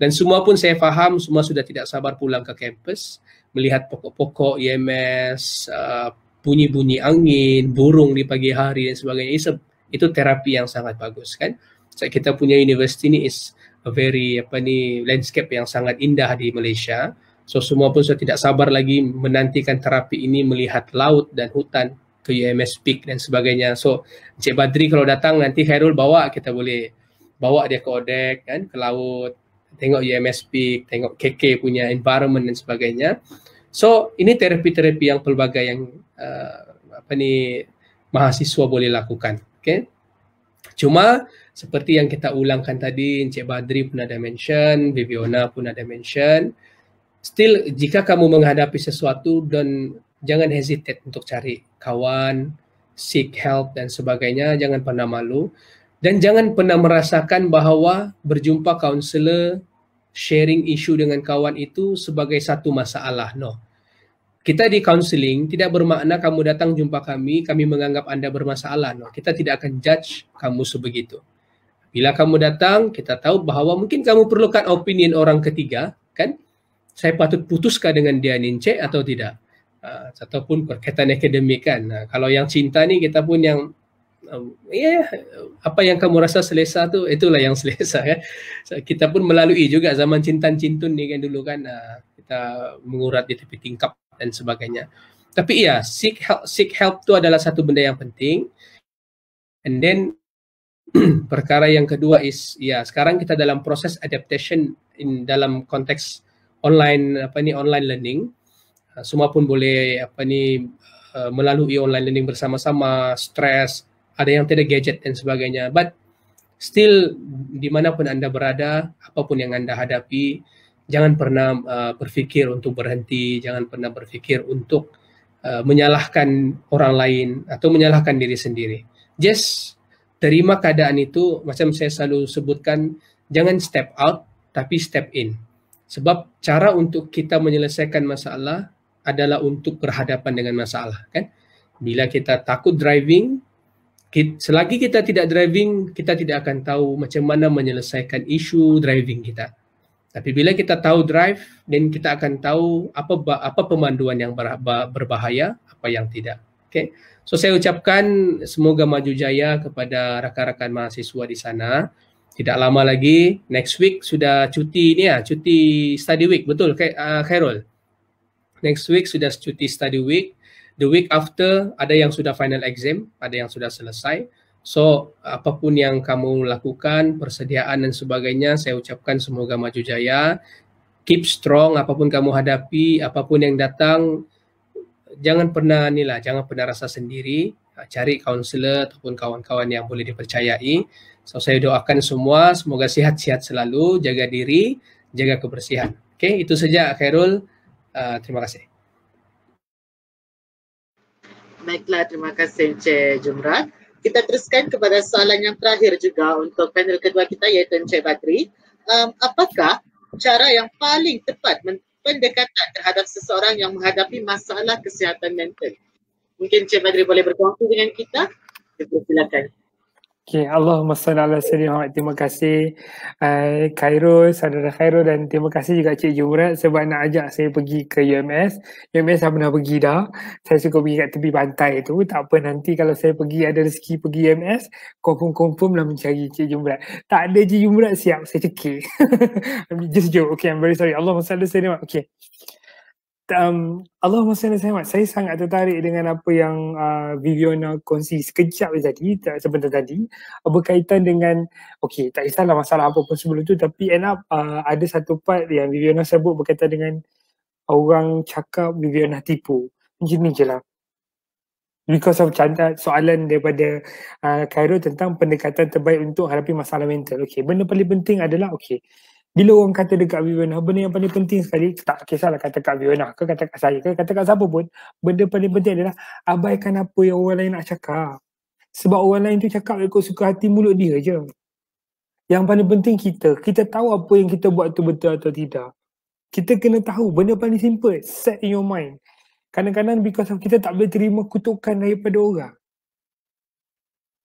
dan semua pun saya faham semua sudah tidak sabar pulang ke kampus melihat pokok-pokok IMS e uh, ah, bunyi-bunyi angin, burung di pagi hari dan sebagainya. a, itu terapi yang sangat bagus kan. So, kita punya universiti ni is a very apa ni landscape yang sangat indah di Malaysia. So semua pun saya tidak sabar lagi menantikan terapi ini melihat laut dan hutan ke UMS Peak dan sebagainya. So Encik Badri kalau datang nanti Khairul bawa kita boleh bawa dia ke Odek kan ke laut tengok UMS Peak, tengok KK punya environment dan sebagainya. So ini terapi-terapi yang pelbagai yang uh, apa ni mahasiswa boleh lakukan. Okay. Cuma seperti yang kita ulangkan tadi, Encik Badri pun ada mention, Viviona pun ada mention. Still, jika kamu menghadapi sesuatu don jangan hesitate untuk cari kawan, seek help dan sebagainya, jangan pernah malu. Dan jangan pernah merasakan bahawa berjumpa kaunselor, sharing isu dengan kawan itu sebagai satu masalah. No kita di counseling tidak bermakna kamu datang jumpa kami, kami menganggap anda bermasalah. No, kita tidak akan judge kamu sebegitu. Bila kamu datang, kita tahu bahawa mungkin kamu perlukan opini orang ketiga, kan? Saya patut putuskan dengan dia nince atau tidak? Uh, ataupun perkaitan akademik kan. Uh, kalau yang cinta ni kita pun yang uh, ya yeah, apa yang kamu rasa selesa tu itulah yang selesa ya. So, kita pun melalui juga zaman cintan cintun ni kan dulu kan uh, kita mengurat di tepi tingkap dan sebagainya. Tapi ya, seek help, seek help tu adalah satu benda yang penting. And then perkara yang kedua is ya sekarang kita dalam proses adaptation in dalam konteks online apa ni online learning. Ah, semua pun boleh apa ni ah, melalui online learning bersama-sama, stress ada yang tidak gadget dan sebagainya. But still dimanapun anda berada, apapun yang anda hadapi, jangan pernah uh, berfikir untuk berhenti, jangan pernah berfikir untuk uh, menyalahkan orang lain atau menyalahkan diri sendiri. Just terima keadaan itu, macam saya selalu sebutkan, jangan step out tapi step in. Sebab cara untuk kita menyelesaikan masalah adalah untuk berhadapan dengan masalah, kan? Bila kita takut driving, selagi kita tidak driving, kita tidak akan tahu macam mana menyelesaikan isu driving kita. Tapi bila kita tahu drive, dan kita akan tahu apa apa pemanduan yang berbahaya, apa yang tidak. Okay. So saya ucapkan semoga maju jaya kepada rakan-rakan mahasiswa di sana. Tidak lama lagi, next week sudah cuti ni ya, cuti study week, betul Kay, uh, Khairul? Next week sudah cuti study week. The week after ada yang sudah final exam, ada yang sudah selesai. So apapun yang kamu lakukan, persediaan dan sebagainya, saya ucapkan semoga maju jaya. Keep strong apapun kamu hadapi, apapun yang datang, jangan pernah inilah, jangan pernah rasa sendiri. Cari kaunselor ataupun kawan-kawan yang boleh dipercayai. So saya doakan semua, semoga sihat-sihat selalu, jaga diri, jaga kebersihan. Okay, itu saja Khairul. Uh, terima kasih. Baiklah, terima kasih Encik Jumrat kita teruskan kepada soalan yang terakhir juga untuk panel kedua kita iaitu Encik Badri. Um, apakah cara yang paling tepat pendekatan terhadap seseorang yang menghadapi masalah kesihatan mental? Mungkin Encik Badri boleh berkongsi dengan kita. Kita silakan. Okay, Allahumma salli ala sayyidina Muhammad. Terima kasih uh, Khairul, saudara Khairul dan terima kasih juga Cik Jumrat sebab nak ajak saya pergi ke UMS. UMS saya pernah pergi dah. Saya suka pergi kat tepi pantai tu. Tak apa nanti kalau saya pergi ada rezeki pergi UMS, confirm-confirm lah mencari Cik Jumrat. Tak ada Cik Jumrat siap, saya cekik. just joke. Okay, I'm very sorry. Allahumma salli ala sayyidina Muhammad. Okay um, Allah SWT saya sangat tertarik dengan apa yang uh, Viviana kongsi sekejap tadi, sebentar tadi uh, berkaitan dengan, okey tak kisahlah masalah apa pun sebelum tu tapi end up uh, ada satu part yang Viviana sebut berkaitan dengan orang cakap Viviana tipu, macam ni je lah because of soalan daripada uh, Cairo tentang pendekatan terbaik untuk hadapi masalah mental, okey benda paling penting adalah okey bila orang kata dekat Viona, benda yang paling penting sekali, tak kisahlah kata kat Viona lah. ke, kata kat saya ke, kata kat siapa pun, benda paling penting adalah abaikan apa yang orang lain nak cakap. Sebab orang lain tu cakap ikut suka hati mulut dia je. Yang paling penting kita, kita tahu apa yang kita buat tu betul atau tidak. Kita kena tahu benda paling simple, set in your mind. Kadang-kadang because of kita tak boleh terima kutukan daripada orang.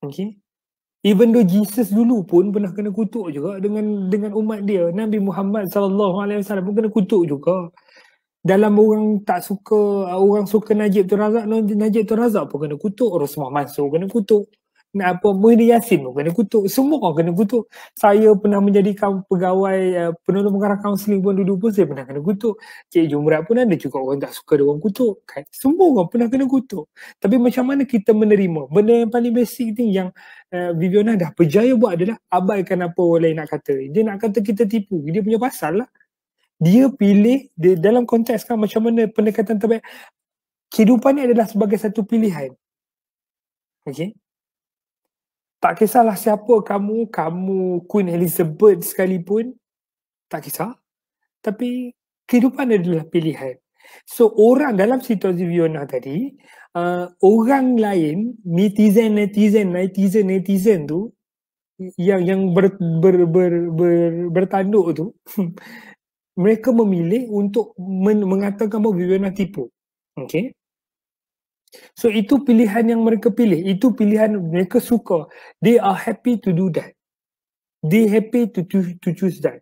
Okay? Even though Jesus dulu pun pernah kena kutuk juga dengan dengan umat dia. Nabi Muhammad sallallahu alaihi wasallam pun kena kutuk juga. Dalam orang tak suka, orang suka Najib tu Razak, Najib tu Razak pun kena kutuk. Rasulullah Mansur kena kutuk apa Muhyiddin Yassin pun kena kutuk semua orang kena kutuk saya pernah menjadi menjadikan pegawai uh, penolong pengarah kaunseling pun dulu pun saya pernah kena kutuk Cik Jumrat pun ada juga orang tak suka dia orang kutuk kan? semua orang pernah kena kutuk tapi macam mana kita menerima benda yang paling basic ni yang uh, Viviana dah berjaya buat adalah abaikan apa orang lain nak kata dia nak kata kita tipu dia punya pasal lah dia pilih dia, dalam konteks kan macam mana pendekatan terbaik kehidupan ni adalah sebagai satu pilihan Okay, tak kisahlah siapa kamu, kamu Queen Elizabeth sekalipun, tak kisah. Tapi kehidupan adalah pilihan. So orang dalam situasi Fiona tadi, uh, orang lain, netizen, netizen, netizen, netizen tu, yang yang ber, ber, ber, ber, bertanduk tu, mereka memilih untuk men- mengatakan bahawa Fiona tipu. Okay? So itu pilihan yang mereka pilih. Itu pilihan mereka suka. They are happy to do that. They happy to to choose that.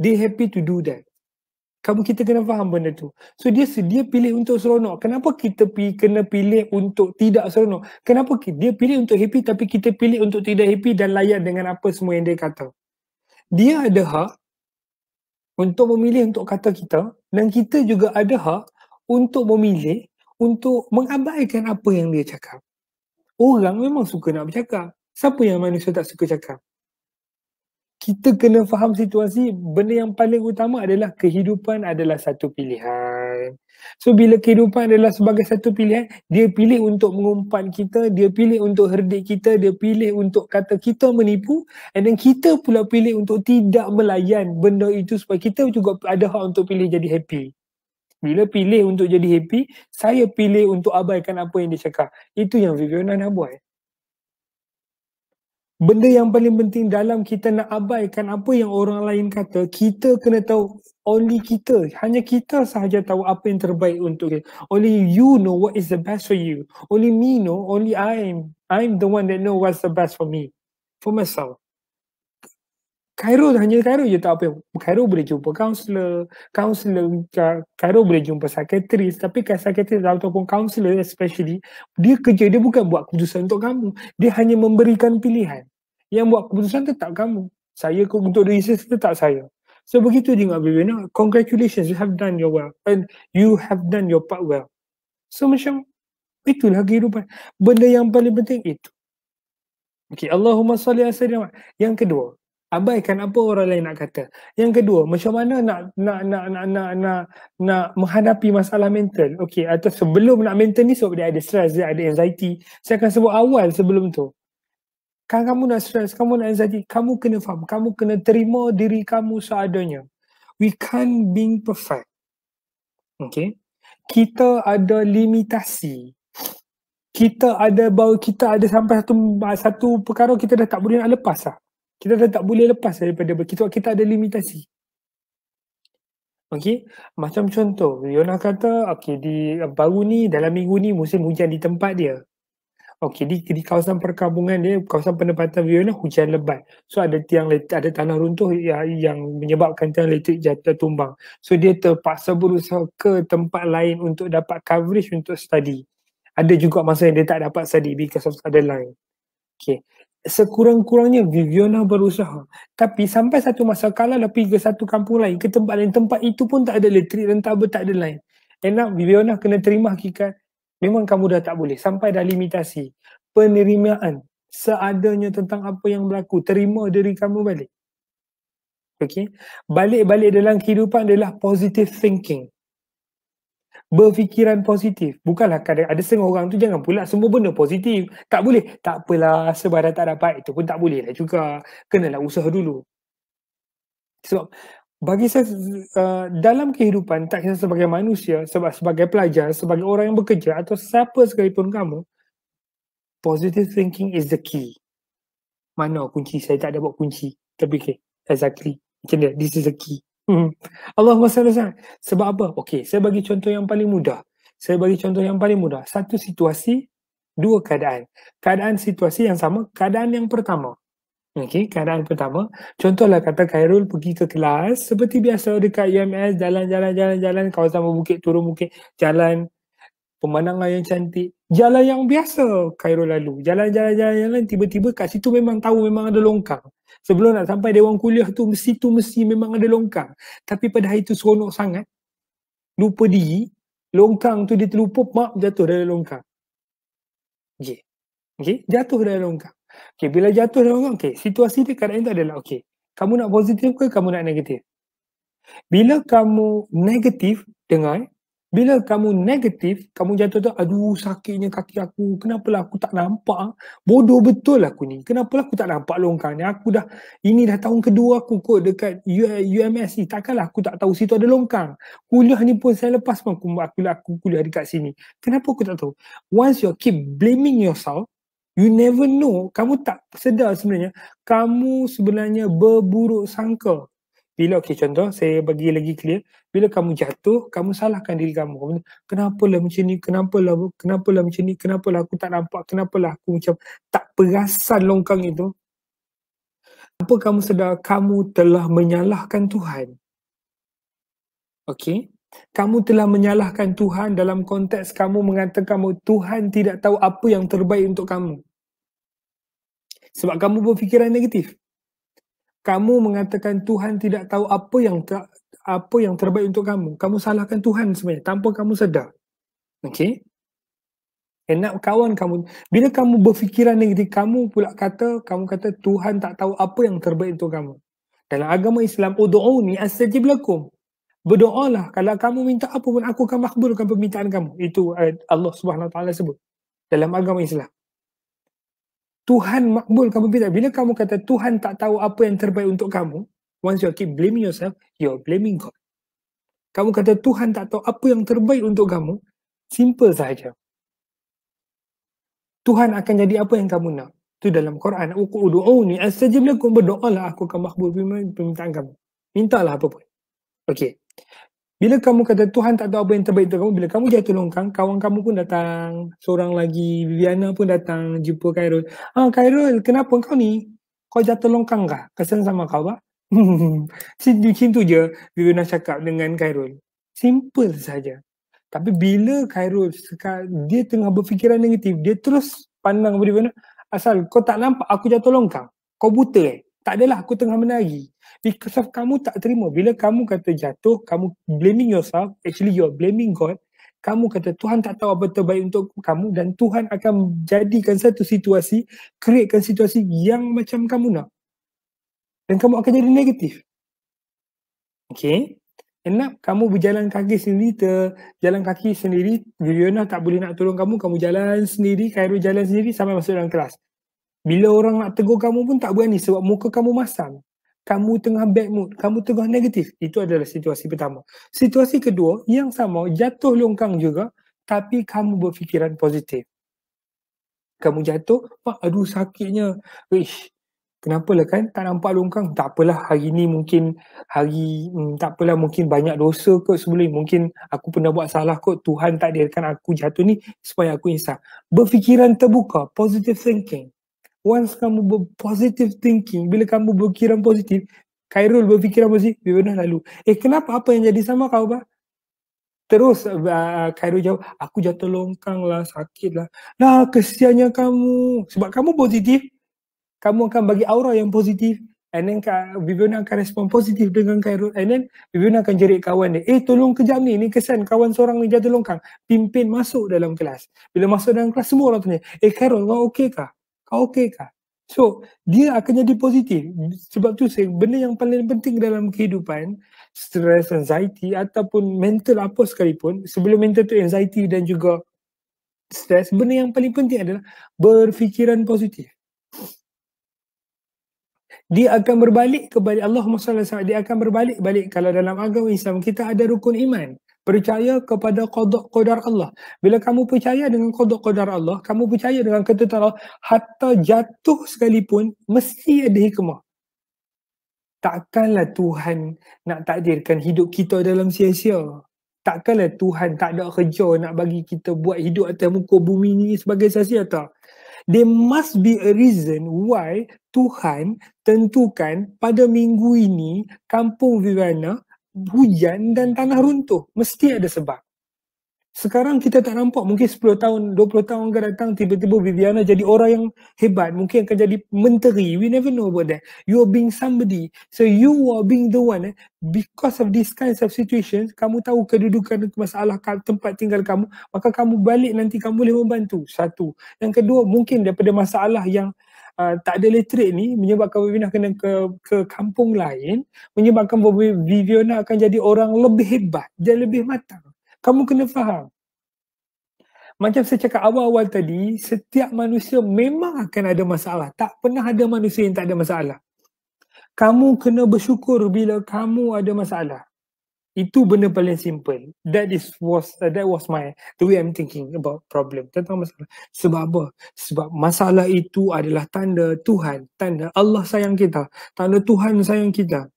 They happy to do that. Kamu kita kena faham benda tu. So dia sedia pilih untuk seronok. Kenapa kita pi, kena pilih untuk tidak seronok? Kenapa dia pilih untuk happy tapi kita pilih untuk tidak happy dan layak dengan apa semua yang dia kata? Dia ada hak untuk memilih untuk kata kita dan kita juga ada hak untuk memilih untuk mengabaikan apa yang dia cakap. Orang memang suka nak bercakap. Siapa yang manusia tak suka cakap? Kita kena faham situasi, benda yang paling utama adalah kehidupan adalah satu pilihan. So bila kehidupan adalah sebagai satu pilihan, dia pilih untuk mengumpan kita, dia pilih untuk herdik kita, dia pilih untuk kata kita menipu and then kita pula pilih untuk tidak melayan benda itu supaya kita juga ada hak untuk pilih jadi happy. Bila pilih untuk jadi happy, saya pilih untuk abaikan apa yang dia cakap. Itu yang Viviana nak buat. Benda yang paling penting dalam kita nak abaikan apa yang orang lain kata, kita kena tahu only kita, hanya kita sahaja tahu apa yang terbaik untuk kita. Only you know what is the best for you. Only me know, only I'm I'm the one that know what's the best for me, for myself. Cairo hanya Cairo je tak apa. Cairo boleh jumpa kaunselor, kaunselor Cairo boleh jumpa psychiatrist tapi psychiatrist ataupun kaunselor especially dia kerja dia bukan buat keputusan untuk kamu. Dia hanya memberikan pilihan. Yang buat keputusan tetap kamu. Saya kok untuk research tetap saya. So begitu dengan Vivian. Congratulations you have done your well and you have done your part well. So macam itulah kehidupan. Benda yang paling penting itu. Okay, Allahumma salli ala sayyidina. Yang kedua, abaikan apa orang lain nak kata. Yang kedua, macam mana nak nak nak nak nak nak, nak menghadapi masalah mental? Okey, atau sebelum nak mental ni sebab dia ada stress, dia ada anxiety. Saya akan sebut awal sebelum tu. Kan kamu nak stress, kamu nak anxiety, kamu kena faham, kamu kena terima diri kamu seadanya. We can't be perfect. Okay. Kita ada limitasi. Kita ada bau kita ada sampai satu satu perkara kita dah tak boleh nak lepas lah kita dah tak boleh lepas daripada kita kita ada limitasi. Okey, macam contoh, Yona kata, okey, di baru ni, dalam minggu ni, musim hujan di tempat dia. Okey, di, di kawasan perkabungan dia, kawasan penempatan Yona hujan lebat. So, ada tiang ada tanah runtuh yang, yang menyebabkan tiang elektrik jatuh tumbang. So, dia terpaksa berusaha ke tempat lain untuk dapat coverage untuk study. Ada juga masa yang dia tak dapat study because of other line. Okey, sekurang-kurangnya Viviana berusaha. Tapi sampai satu masa kalau lah ke satu kampung lain, ke tempat lain, tempat itu pun tak ada elektrik dan tak tak ada lain. Enak Viviana kena terima hakikat, memang kamu dah tak boleh. Sampai dah limitasi. Penerimaan seadanya tentang apa yang berlaku, terima dari kamu balik. Okay? Balik-balik dalam kehidupan adalah positive thinking berfikiran positif. Bukanlah kadang ada setengah orang tu jangan pula semua benda positif. Tak boleh. Tak apalah sebab dah tak dapat itu pun tak boleh lah juga. Kenalah usaha dulu. Sebab bagi saya uh, dalam kehidupan tak kisah sebagai manusia, sebab sebagai pelajar, sebagai orang yang bekerja atau siapa sekalipun kamu, positive thinking is the key. Mana kunci? Saya tak ada buat kunci. Tapi okay, exactly. Macam dia, this is the key. Hmm. Allah SWT. Sebab apa? Okey, saya bagi contoh yang paling mudah. Saya bagi contoh yang paling mudah. Satu situasi, dua keadaan. Keadaan situasi yang sama, keadaan yang pertama. Okey, keadaan pertama. Contohlah kata Khairul pergi ke kelas. Seperti biasa dekat UMS, e jalan-jalan-jalan-jalan. Kawasan berbukit, turun bukit, jalan. Pemandangan yang cantik jalan yang biasa Cairo lalu. Jalan-jalan jalan tiba-tiba kat situ memang tahu memang ada longkang. Sebelum nak sampai dewan kuliah tu mesti tu mesti memang ada longkang. Tapi pada hari tu seronok sangat. Lupa diri, longkang tu dia terlupa mak jatuh dari longkang. Okey. okay, jatuh dari longkang. Okay, bila jatuh dari longkang, okay, situasi dia kadang tak adalah okay. Kamu nak positif ke kamu nak negatif? Bila kamu negatif, dengar, eh, bila kamu negatif, kamu jatuh tu, aduh sakitnya kaki aku, kenapalah aku tak nampak, bodoh betul aku ni, kenapalah aku tak nampak longkang ni, aku dah, ini dah tahun kedua aku kot dekat UMSC, takkanlah aku tak tahu situ ada longkang, kuliah ni pun saya lepas pun aku, aku, aku kuliah dekat sini, kenapa aku tak tahu, once you keep blaming yourself, you never know, kamu tak sedar sebenarnya, kamu sebenarnya berburuk sangka, bila okey contoh saya bagi lagi clear, bila kamu jatuh, kamu salahkan diri kamu. Kenapa lah macam ni? Kenapa lah? Kenapa lah macam ni? Kenapa lah aku tak nampak? Kenapa lah aku macam tak perasan longkang itu? Apa kamu sedar kamu telah menyalahkan Tuhan? Okey. Kamu telah menyalahkan Tuhan dalam konteks kamu mengatakan kamu Tuhan tidak tahu apa yang terbaik untuk kamu. Sebab kamu berfikiran negatif kamu mengatakan Tuhan tidak tahu apa yang ter, apa yang terbaik untuk kamu. Kamu salahkan Tuhan sebenarnya tanpa kamu sedar. Okey? Enak kawan kamu. Bila kamu berfikiran negatif, kamu pula kata, kamu kata Tuhan tak tahu apa yang terbaik untuk kamu. Dalam agama Islam, Udu'uni astajib lakum. Berdo'alah. Kalau kamu minta apa pun, aku akan makbulkan permintaan kamu. Itu eh, Allah SWT sebut. Dalam agama Islam. Tuhan makbulkan permintaan. Bila kamu kata Tuhan tak tahu apa yang terbaik untuk kamu, once you keep blaming yourself, you are blaming God. Kamu kata Tuhan tak tahu apa yang terbaik untuk kamu, simple sahaja. Tuhan akan jadi apa yang kamu nak. Tu dalam Quran. Uqudu'uni astajib lakum berdoa lah aku akan makbul permintaan kamu. Mintalah apa pun. Okay. Bila kamu kata Tuhan tak tahu apa yang terbaik untuk kamu, bila kamu jatuh longkang, kawan kamu pun datang. Seorang lagi, Viviana pun datang jumpa Khairul. Ah, Khairul, kenapa kau ni? Kau jatuh longkang kah? Kesan sama kau lah. cintu tu je Viviana cakap dengan Khairul. Simple saja. Tapi bila Khairul dia tengah berfikiran negatif, dia terus pandang kepada Viviana, asal kau tak nampak aku jatuh longkang. Kau buta eh? Tak adalah, aku tengah menari because of kamu tak terima bila kamu kata jatuh kamu blaming yourself actually you're blaming god kamu kata Tuhan tak tahu apa terbaik untuk kamu dan Tuhan akan jadikan satu situasi createkan situasi yang macam kamu nak dan kamu akan jadi negatif okay Enak kamu berjalan kaki sendiri, ter, jalan kaki sendiri, Yuyuna tak boleh nak tolong kamu, kamu jalan sendiri, Khairul jalan sendiri sampai masuk dalam kelas. Bila orang nak tegur kamu pun tak berani sebab muka kamu masam kamu tengah bad mood, kamu tengah negatif. Itu adalah situasi pertama. Situasi kedua, yang sama, jatuh longkang juga, tapi kamu berfikiran positif. Kamu jatuh, Pak, aduh sakitnya. Ish, kenapalah kan tak nampak longkang? Tak apalah, hari ni mungkin, hari, hmm, tak apalah mungkin banyak dosa kot sebelum ini. Mungkin aku pernah buat salah kot, Tuhan takdirkan aku jatuh ni supaya aku insaf. Berfikiran terbuka, positive thinking. Once kamu berpositive thinking, bila kamu berfikiran positif, Khairul berfikiran positif, dia pernah lalu. Eh kenapa? Apa yang jadi sama kau, Pak? Terus uh, Khairul jawab, aku jatuh longkang lah, sakit lah. Nah, kesiannya kamu. Sebab kamu positif, kamu akan bagi aura yang positif. And then Vivian akan respon positif dengan Khairul. And then Vivian akan jerit kawan dia. Eh tolong kejam ni. Ni kesan kawan seorang ni jatuh longkang. Pimpin masuk dalam kelas. Bila masuk dalam kelas semua orang tanya. Eh Khairul kau okey kah? kau okey kah? So, dia akan jadi positif. Sebab tu saya, benda yang paling penting dalam kehidupan, stress, anxiety ataupun mental apa sekalipun, sebelum mental tu anxiety dan juga stress, benda yang paling penting adalah berfikiran positif. Dia akan berbalik kepada Allah SWT. Dia akan berbalik-balik kalau dalam agama Islam kita ada rukun iman percaya kepada kodok kodar Allah. Bila kamu percaya dengan kodok kodar Allah, kamu percaya dengan ketentuan Allah, hatta jatuh sekalipun, mesti ada hikmah. Takkanlah Tuhan nak takdirkan hidup kita dalam sia-sia. Takkanlah Tuhan tak ada kerja nak bagi kita buat hidup atas muka bumi ni sebagai sia-sia tak? There must be a reason why Tuhan tentukan pada minggu ini kampung Vivana hujan dan tanah runtuh. Mesti ada sebab. Sekarang kita tak nampak mungkin 10 tahun, 20 tahun akan datang tiba-tiba Viviana jadi orang yang hebat. Mungkin akan jadi menteri. We never know about that. You are being somebody. So you are being the one. Eh? Because of this kind of situation, kamu tahu kedudukan masalah tempat tinggal kamu. Maka kamu balik nanti kamu boleh membantu. Satu. Yang kedua, mungkin daripada masalah yang uh, tak ada literate ni menyebabkan Vivina kena ke ke kampung lain menyebabkan Viviana akan jadi orang lebih hebat dan lebih matang kamu kena faham macam saya cakap awal-awal tadi setiap manusia memang akan ada masalah tak pernah ada manusia yang tak ada masalah kamu kena bersyukur bila kamu ada masalah itu benda paling simple. That is was uh, that was my the way I'm thinking about problem tentang masalah. Sebab apa? Sebab masalah itu adalah tanda Tuhan, tanda Allah sayang kita, tanda Tuhan sayang kita.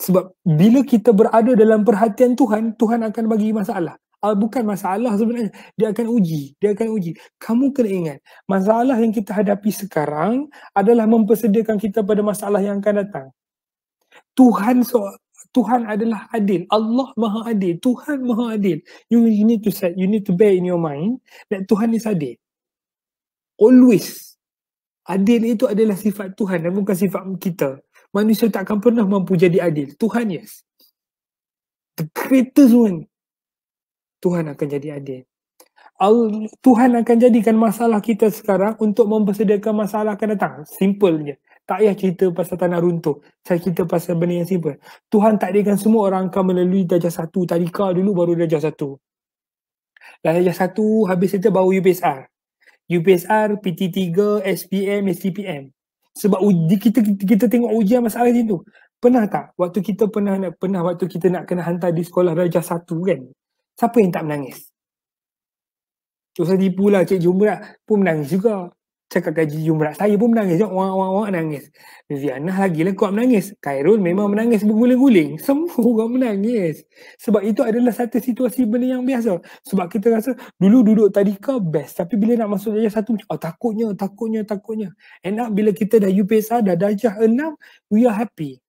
Sebab bila kita berada dalam perhatian Tuhan, Tuhan akan bagi masalah. Uh, bukan masalah sebenarnya. Dia akan uji. Dia akan uji. Kamu kena ingat. Masalah yang kita hadapi sekarang adalah mempersediakan kita pada masalah yang akan datang. Tuhan so, Tuhan adalah adil. Allah maha adil. Tuhan maha adil. You, you need to say, you need to bear in your mind that Tuhan is adil. Always. Adil itu adalah sifat Tuhan dan bukan sifat kita. Manusia tak akan pernah mampu jadi adil. Tuhan yes. The greatest one. Tuhan akan jadi adil. Allah, Tuhan akan jadikan masalah kita sekarang untuk mempersediakan masalah akan datang. Simple je tak payah cerita pasal tanah runtuh. Saya cerita pasal benda yang simple. Tuhan takdirkan semua orang akan melalui darjah satu. Tadika dulu baru darjah satu. Lalu darjah satu habis itu baru UPSR. UPSR, PT3, SPM, STPM. Sebab uji, kita, kita kita tengok ujian masalah macam tu. Pernah tak waktu kita pernah nak pernah waktu kita nak kena hantar di sekolah darjah satu kan? Siapa yang tak menangis? Tu saya tipulah Cik Jumrah pun menangis juga cakap gaji jumrah. Saya pun menangis. Wah, wah, wah, nangis. Viviana lagi lah kuat menangis. Khairul memang menangis berguling-guling. Semua orang menangis. Sebab itu adalah satu situasi benda yang biasa. Sebab kita rasa dulu duduk tadika best. Tapi bila nak masuk jaya satu, oh, takutnya, takutnya, takutnya. And now bila kita dah UPSR, dah dajah enam, we are happy.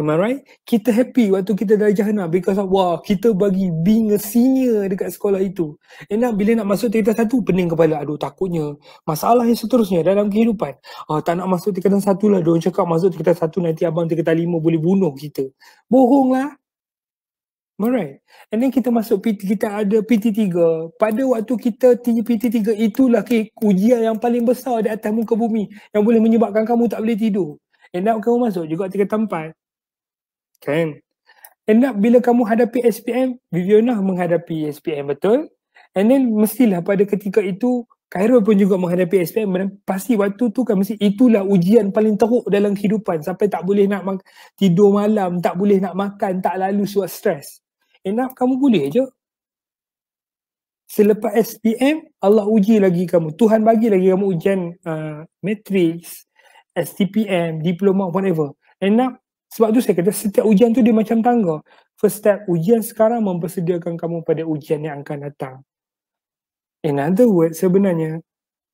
Am I right? Kita happy waktu kita dari jahannam because of wah kita bagi being a senior dekat sekolah itu. And now bila nak masuk tingkatan satu pening kepala aduh takutnya masalah yang seterusnya dalam kehidupan. Ah tak nak masuk tingkatan satu lah dia cakap masuk tingkatan satu nanti abang tingkatan lima boleh bunuh kita. Bohonglah. Am I right? And then kita masuk PT kita ada PT3. Pada waktu kita tinggi PT3 itulah ke ujian yang paling besar di atas muka bumi yang boleh menyebabkan kamu tak boleh tidur. And now kamu masuk juga tingkatan empat kan and up, bila kamu hadapi SPM Viviana menghadapi SPM betul and then mestilah pada ketika itu Khairul pun juga menghadapi SPM dan pasti waktu tu kan mesti itulah ujian paling teruk dalam kehidupan sampai tak boleh nak tidur malam, tak boleh nak makan, tak lalu suat stres. Enough kamu boleh je. Selepas SPM, Allah uji lagi kamu. Tuhan bagi lagi kamu ujian uh, matrix, STPM, diploma, whatever. Enough sebab tu saya kata setiap ujian tu dia macam tangga. First step, ujian sekarang mempersediakan kamu pada ujian yang akan datang. In other words, sebenarnya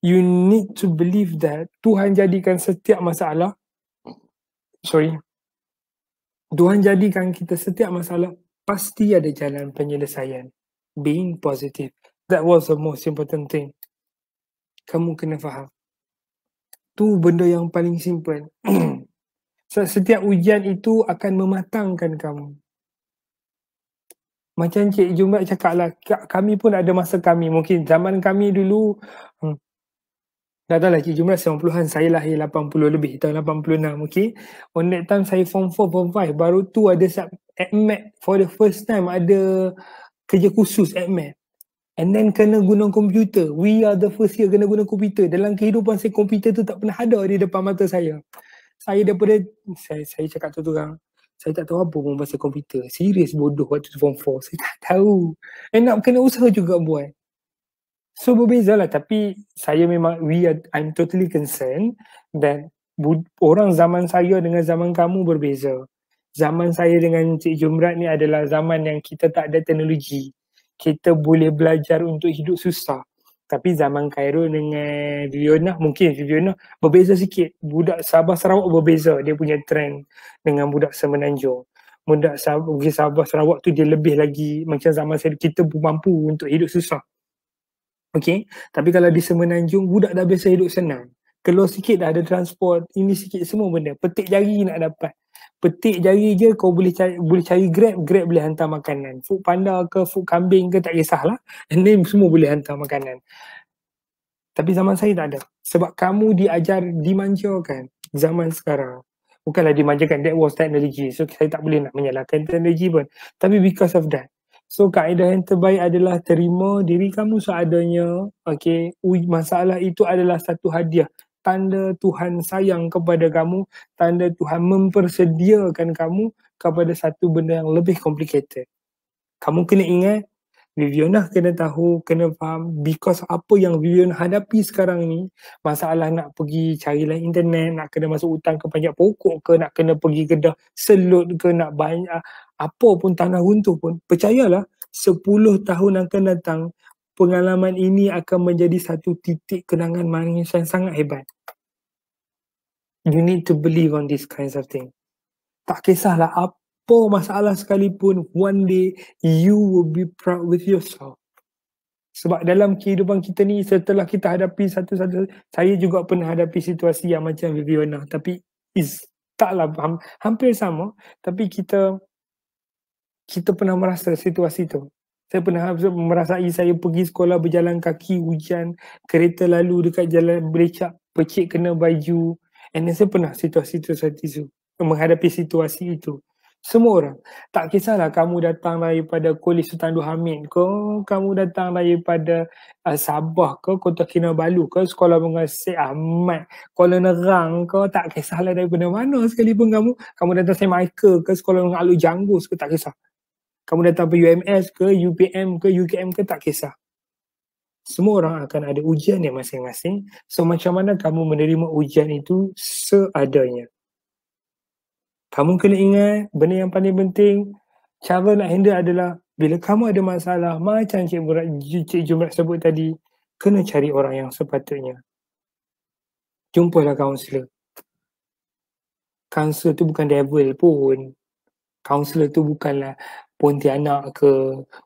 you need to believe that Tuhan jadikan setiap masalah sorry Tuhan jadikan kita setiap masalah pasti ada jalan penyelesaian. Being positive. That was the most important thing. Kamu kena faham. Tu benda yang paling simple. setiap ujian itu akan mematangkan kamu. Macam Cik Jumat cakap lah, kami pun ada masa kami. Mungkin zaman kami dulu, hmm, tak tahu lah Cik Jumat 90-an, saya lahir 80 lebih, tahun 86, okay. On that time saya form 4, form 5, baru tu ada sub, admit for the first time ada kerja khusus admit. And then kena guna komputer. We are the first year kena guna komputer. Dalam kehidupan saya, komputer tu tak pernah ada di depan mata saya saya daripada saya, saya cakap tu orang saya tak tahu apa pun bahasa komputer serius bodoh waktu tu form 4 saya tak tahu and nak kena usaha juga buat so berbeza lah tapi saya memang we are I'm totally concerned that orang zaman saya dengan zaman kamu berbeza zaman saya dengan Cik Jumrat ni adalah zaman yang kita tak ada teknologi kita boleh belajar untuk hidup susah tapi zaman Cairo dengan Fiona mungkin Fiona berbeza sikit. Budak Sabah Sarawak berbeza dia punya trend dengan budak Semenanjung. Budak Sabah, mungkin Sabah Sarawak tu dia lebih lagi macam zaman saya, kita pun mampu untuk hidup susah. Okay? Tapi kalau di Semenanjung, budak dah biasa hidup senang. Keluar sikit dah ada transport, ini sikit semua benda. Petik jari nak dapat petik jari je kau boleh cari, boleh cari grab grab boleh hantar makanan food panda ke food kambing ke tak kisahlah ni semua boleh hantar makanan tapi zaman saya tak ada sebab kamu diajar dimanjakan zaman sekarang bukanlah dimanjakan that was technology so saya tak boleh nak menyalahkan technology pun tapi because of that so kaedah yang terbaik adalah terima diri kamu seadanya okay masalah itu adalah satu hadiah tanda Tuhan sayang kepada kamu, tanda Tuhan mempersediakan kamu kepada satu benda yang lebih complicated. Kamu kena ingat, Viviana kena tahu, kena faham because apa yang Viviana hadapi sekarang ni, masalah nak pergi cari carilah internet, nak kena masuk hutang ke panjat pokok ke, nak kena pergi kedah selut ke, nak banyak apa pun tanah runtuh pun, percayalah 10 tahun akan datang pengalaman ini akan menjadi satu titik kenangan manis yang sangat hebat. You need to believe on these kinds of things. Tak kisahlah apa masalah sekalipun, one day you will be proud with yourself. Sebab dalam kehidupan kita ni setelah kita hadapi satu-satu, saya juga pernah hadapi situasi yang macam Viviana tapi is taklah hampir sama tapi kita kita pernah merasa situasi tu saya pernah merasai saya pergi sekolah berjalan kaki hujan, kereta lalu dekat jalan berlecak, pecik kena baju. And then saya pernah situasi-situasi itu, menghadapi situasi itu. Semua orang, tak kisahlah kamu datang daripada Kolej Sultan Hamid. ke, kamu datang daripada uh, Sabah ke, Kota Kinabalu ke, Sekolah Mengasih Ahmad, Kuala Nerang ke, tak kisahlah daripada mana sekalipun kamu, kamu datang St. Michael ke, Sekolah Mengaluk Janggus ke, tak kisah kamu datang ke UMS ke UPM ke UKM ke tak kisah. Semua orang akan ada ujian yang masing-masing. So macam mana kamu menerima ujian itu seadanya. Kamu kena ingat benda yang paling penting cara nak handle adalah bila kamu ada masalah macam Cik, Murat, Cik Jumrat sebut tadi kena cari orang yang sepatutnya. Jumpalah kaunselor. Kaunselor tu bukan devil pun. Kaunselor tu bukanlah Pontianak ke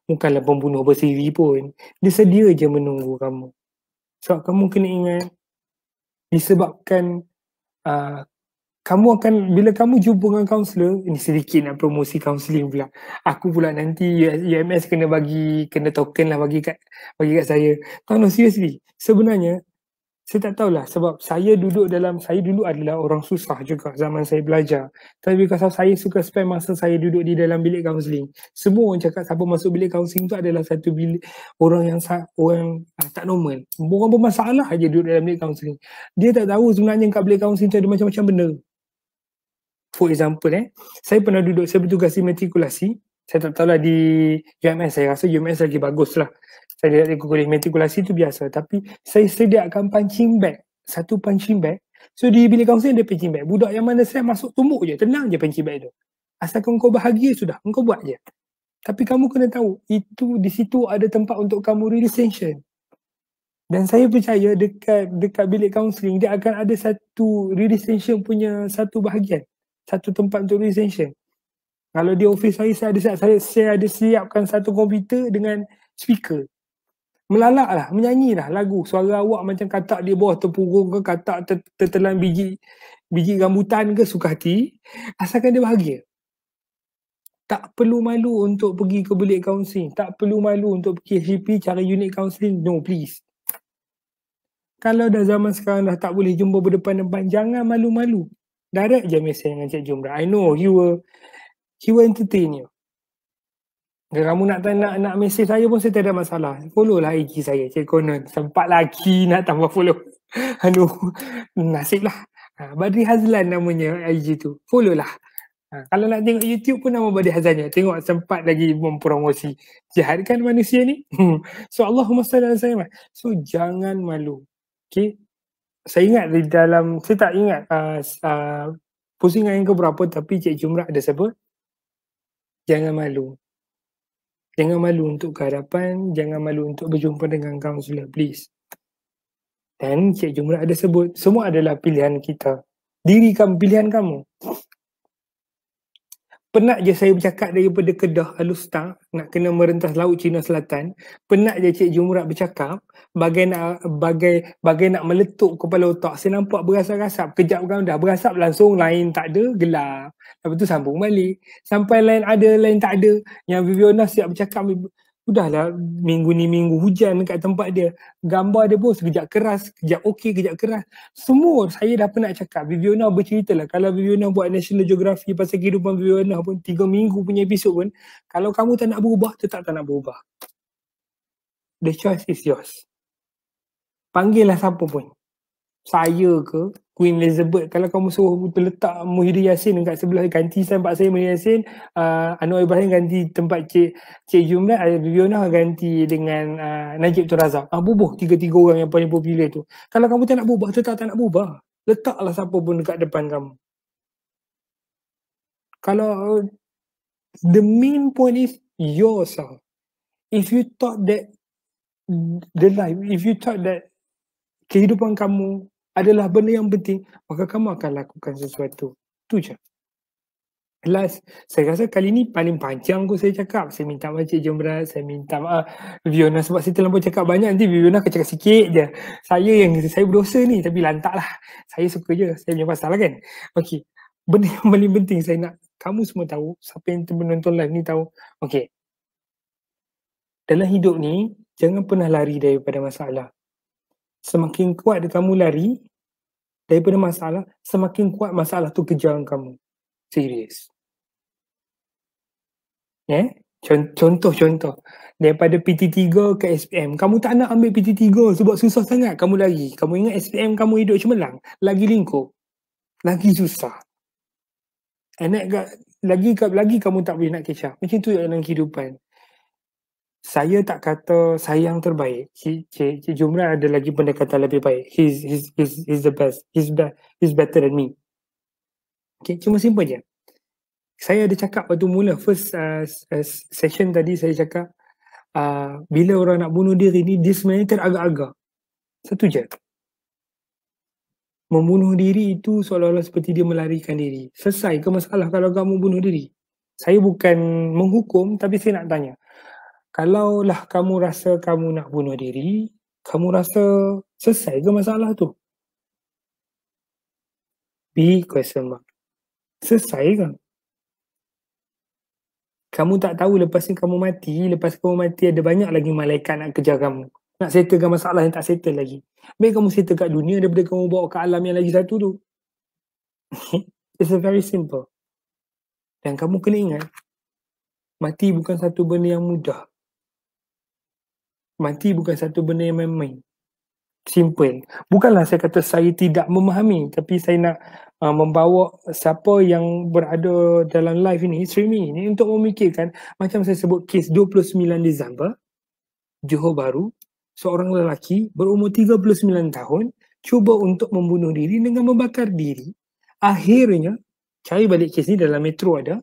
bukanlah pembunuh bersiri pun dia sedia je menunggu kamu sebab kamu kena ingat disebabkan uh, kamu akan bila kamu jumpa dengan kaunselor ini sedikit nak promosi kaunseling pula aku pula nanti UMS kena bagi kena token lah bagi kat bagi kat saya tak no seriously sebenarnya saya tak tahulah sebab saya duduk dalam, saya dulu adalah orang susah juga zaman saya belajar. Tapi because saya suka spend masa saya duduk di dalam bilik kaunseling. Semua orang cakap siapa masuk bilik kaunseling tu adalah satu bilik orang yang orang ah, tak normal. Orang bermasalah aja duduk dalam bilik kaunseling. Dia tak tahu sebenarnya kat bilik kaunseling tu ada macam-macam benda. For example eh, saya pernah duduk, saya bertugas di matrikulasi. Saya tak tahulah di UMS, saya rasa UMS lagi bagus lah saya tak tengok kulit matrikulasi tu biasa tapi saya sediakan punching bag satu punching bag so di bilik kaunseling ada punching bag budak yang mana saya masuk tumbuk je tenang je punching bag tu asalkan kau bahagia sudah kau buat je tapi kamu kena tahu itu di situ ada tempat untuk kamu release tension dan saya percaya dekat dekat bilik kaunseling dia akan ada satu release tension punya satu bahagian satu tempat untuk release tension kalau di office saya saya ada saya, saya ada siapkan satu komputer dengan speaker melalak lah, menyanyi lah lagu. Suara awak macam katak dia bawah terpurung ke, katak tertelan biji biji rambutan ke, suka hati. Asalkan dia bahagia. Tak perlu malu untuk pergi ke bilik kaunseling. Tak perlu malu untuk pergi HP cari unit kaunseling. No, please. Kalau dah zaman sekarang dah tak boleh jumpa berdepan-depan, jangan malu-malu. Direct je mesej dengan Cik Jumrah. I know you will he will entertain you. Kalau kamu nak nak nak mesej saya pun saya tak ada masalah. Follow lah IG saya, Cik Conan. Sempat lagi nak tambah follow. aduh, nasib lah. Ha, Badri Hazlan namanya IG tu. Follow lah. Ha, kalau nak tengok YouTube pun nama Badri Hazlan je. Tengok sempat lagi mempromosi. Jahat kan manusia ni? so Allahumma salli ala sayyidina. So jangan malu. Okay. Saya ingat di dalam, saya tak ingat uh, uh, pusingan yang keberapa tapi Cik Jumrah ada sebut. Jangan malu. Jangan malu untuk ke hadapan, jangan malu untuk berjumpa dengan kaunselor, please. Dan Cik Jumrah ada sebut, semua adalah pilihan kita. Dirikan pilihan kamu. Penat je saya bercakap daripada Kedah, Alustang, nak kena merentas Laut Cina Selatan. Penat je Cik Jumurat bercakap, bagai nak, bagai, bagai nak meletup kepala otak. Saya nampak berasap-rasap. Kejap kan dah berasap langsung, lain tak ada, gelap. Lepas tu sambung balik. Sampai lain ada, lain tak ada. Yang Viviona siap bercakap, udahlah minggu ni minggu hujan kat tempat dia. Gambar dia pun sekejap keras, sekejap okey, sekejap keras. Semua saya dah pernah cakap. Viviona bercerita lah. Kalau Viviona buat National Geography pasal kehidupan Viviona, pun, tiga minggu punya episod pun, kalau kamu tak nak berubah, tetap tak nak berubah. The choice is yours. lah siapa pun saya ke Queen Elizabeth kalau kamu suruh letak Muhyiddin Yassin dekat sebelah ganti tempat saya Muhyiddin Yassin uh, Anwar Ibrahim ganti tempat Cik, Cik Jumlah Ayubiona ganti dengan uh, Najib Tun Razak uh, bubuh tiga-tiga orang yang paling popular tu kalau kamu tak nak bubuh tetap tak nak bubuh letaklah siapa pun dekat depan kamu kalau uh, the main point is yourself if you thought that the life if you thought that kehidupan kamu adalah benda yang penting, maka kamu akan lakukan sesuatu. Tu je. Last, saya rasa kali ni paling panjang kot saya cakap. Saya minta maaf Cik Jumrat, saya minta maaf uh, Viona sebab saya terlalu cakap banyak. Nanti Viona akan cakap sikit je. Saya yang saya berdosa ni tapi lantak lah. Saya suka je, saya punya pasal lah kan. Okay, benda yang paling penting saya nak kamu semua tahu, siapa yang menonton live ni tahu. Okay, dalam hidup ni, jangan pernah lari daripada masalah semakin kuat kamu lari daripada masalah, semakin kuat masalah tu kejar kamu. Serius. Ya? Yeah? Contoh-contoh. Daripada PT3 ke SPM. Kamu tak nak ambil PT3 sebab susah sangat kamu lari. Kamu ingat SPM kamu hidup cemerlang. Lagi lingkup. Lagi susah. Enak eh, lagi, lagi kamu tak boleh nak kecah. Macam tu dalam kehidupan saya tak kata saya yang terbaik. Cik Jumrah ada lagi pendekatan lebih baik. He's he's he's, he's the best. He's be, he's better than me. Okay, cuma simple je. Saya ada cakap waktu mula first uh, uh session tadi saya cakap uh, bila orang nak bunuh diri ni dia sebenarnya teragak-agak. Satu je. Membunuh diri itu seolah-olah seperti dia melarikan diri. Selesai ke masalah kalau kamu bunuh diri? Saya bukan menghukum tapi saya nak tanya kalaulah kamu rasa kamu nak bunuh diri, kamu rasa selesai ke masalah tu? B question mark. Selesai ke? Kamu tak tahu lepas ni kamu mati, lepas kamu mati ada banyak lagi malaikat nak kejar kamu. Nak settlekan masalah yang tak settle lagi. Baik kamu settle kat dunia daripada kamu bawa ke alam yang lagi satu tu. It's a very simple. Yang kamu kena ingat, mati bukan satu benda yang mudah mati bukan satu benda yang main-main. Simple. Bukanlah saya kata saya tidak memahami tapi saya nak uh, membawa siapa yang berada dalam live ini, streaming ini untuk memikirkan macam saya sebut kes 29 Disember, Johor Baru, seorang lelaki berumur 39 tahun cuba untuk membunuh diri dengan membakar diri. Akhirnya, cari balik kes ni dalam metro ada,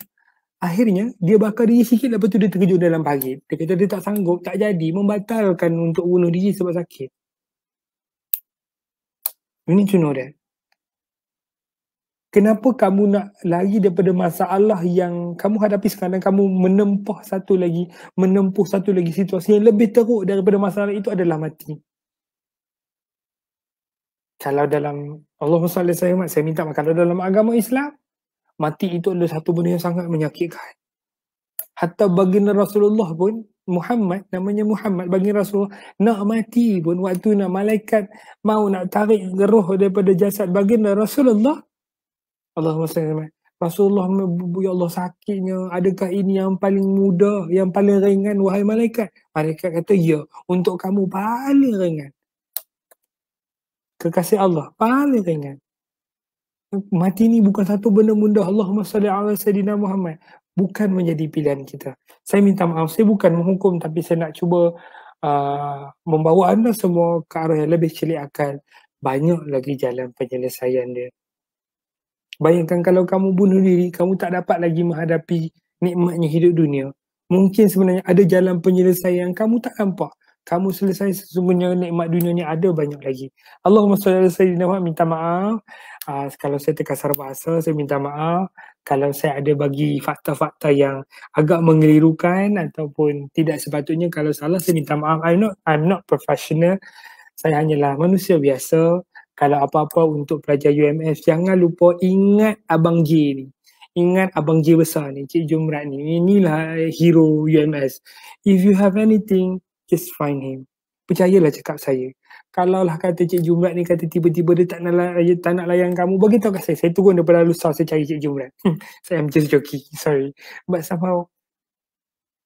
Akhirnya dia bakar diri sikit lepas tu dia terkejut dalam pagi, Dia kata dia tak sanggup, tak jadi, membatalkan untuk bunuh diri sebab sakit. You need to know that. Kenapa kamu nak lari daripada masalah yang kamu hadapi sekarang kamu menempuh satu lagi, menempuh satu lagi situasi yang lebih teruk daripada masalah itu adalah mati. Kalau dalam Allah SWT, saya minta kalau dalam agama Islam, mati itu adalah satu benda yang sangat menyakitkan. Hatta baginda Rasulullah pun, Muhammad, namanya Muhammad, bagi Rasulullah, nak mati pun waktu nak malaikat mau nak tarik roh daripada jasad baginda Rasulullah. Allahumma sallallahu Rasulullah ya Allah sakitnya adakah ini yang paling muda yang paling ringan wahai malaikat malaikat kata ya untuk kamu paling ringan kekasih Allah paling ringan mati ni bukan satu benda mudah Allahumma salli ala sayyidina Muhammad bukan menjadi pilihan kita saya minta maaf saya bukan menghukum tapi saya nak cuba uh, membawa anda semua ke arah yang lebih celik akan banyak lagi jalan penyelesaian dia bayangkan kalau kamu bunuh diri kamu tak dapat lagi menghadapi nikmatnya hidup dunia mungkin sebenarnya ada jalan penyelesaian kamu tak nampak kamu selesai sesungguhnya nikmat dunia ni ada banyak lagi. Allahumma salli ala sayyidina Muhammad minta maaf. Uh, kalau saya terkasar bahasa, saya minta maaf. Kalau saya ada bagi fakta-fakta yang agak mengelirukan ataupun tidak sepatutnya kalau salah saya minta maaf. I'm not I'm not professional. Saya hanyalah manusia biasa. Kalau apa-apa untuk pelajar UMS jangan lupa ingat abang G ni. Ingat abang G besar ni, Cik Jumrat ni. Inilah hero UMS. If you have anything, just find him. Percayalah cakap saya. Kalaulah kata Cik Jumrat ni kata tiba-tiba dia tak nak, ya, tak nak layan kamu, beritahu kat saya. Saya turun daripada lusa saya cari Cik Jumrat. Hmm, saya am just joking. Sorry. But somehow,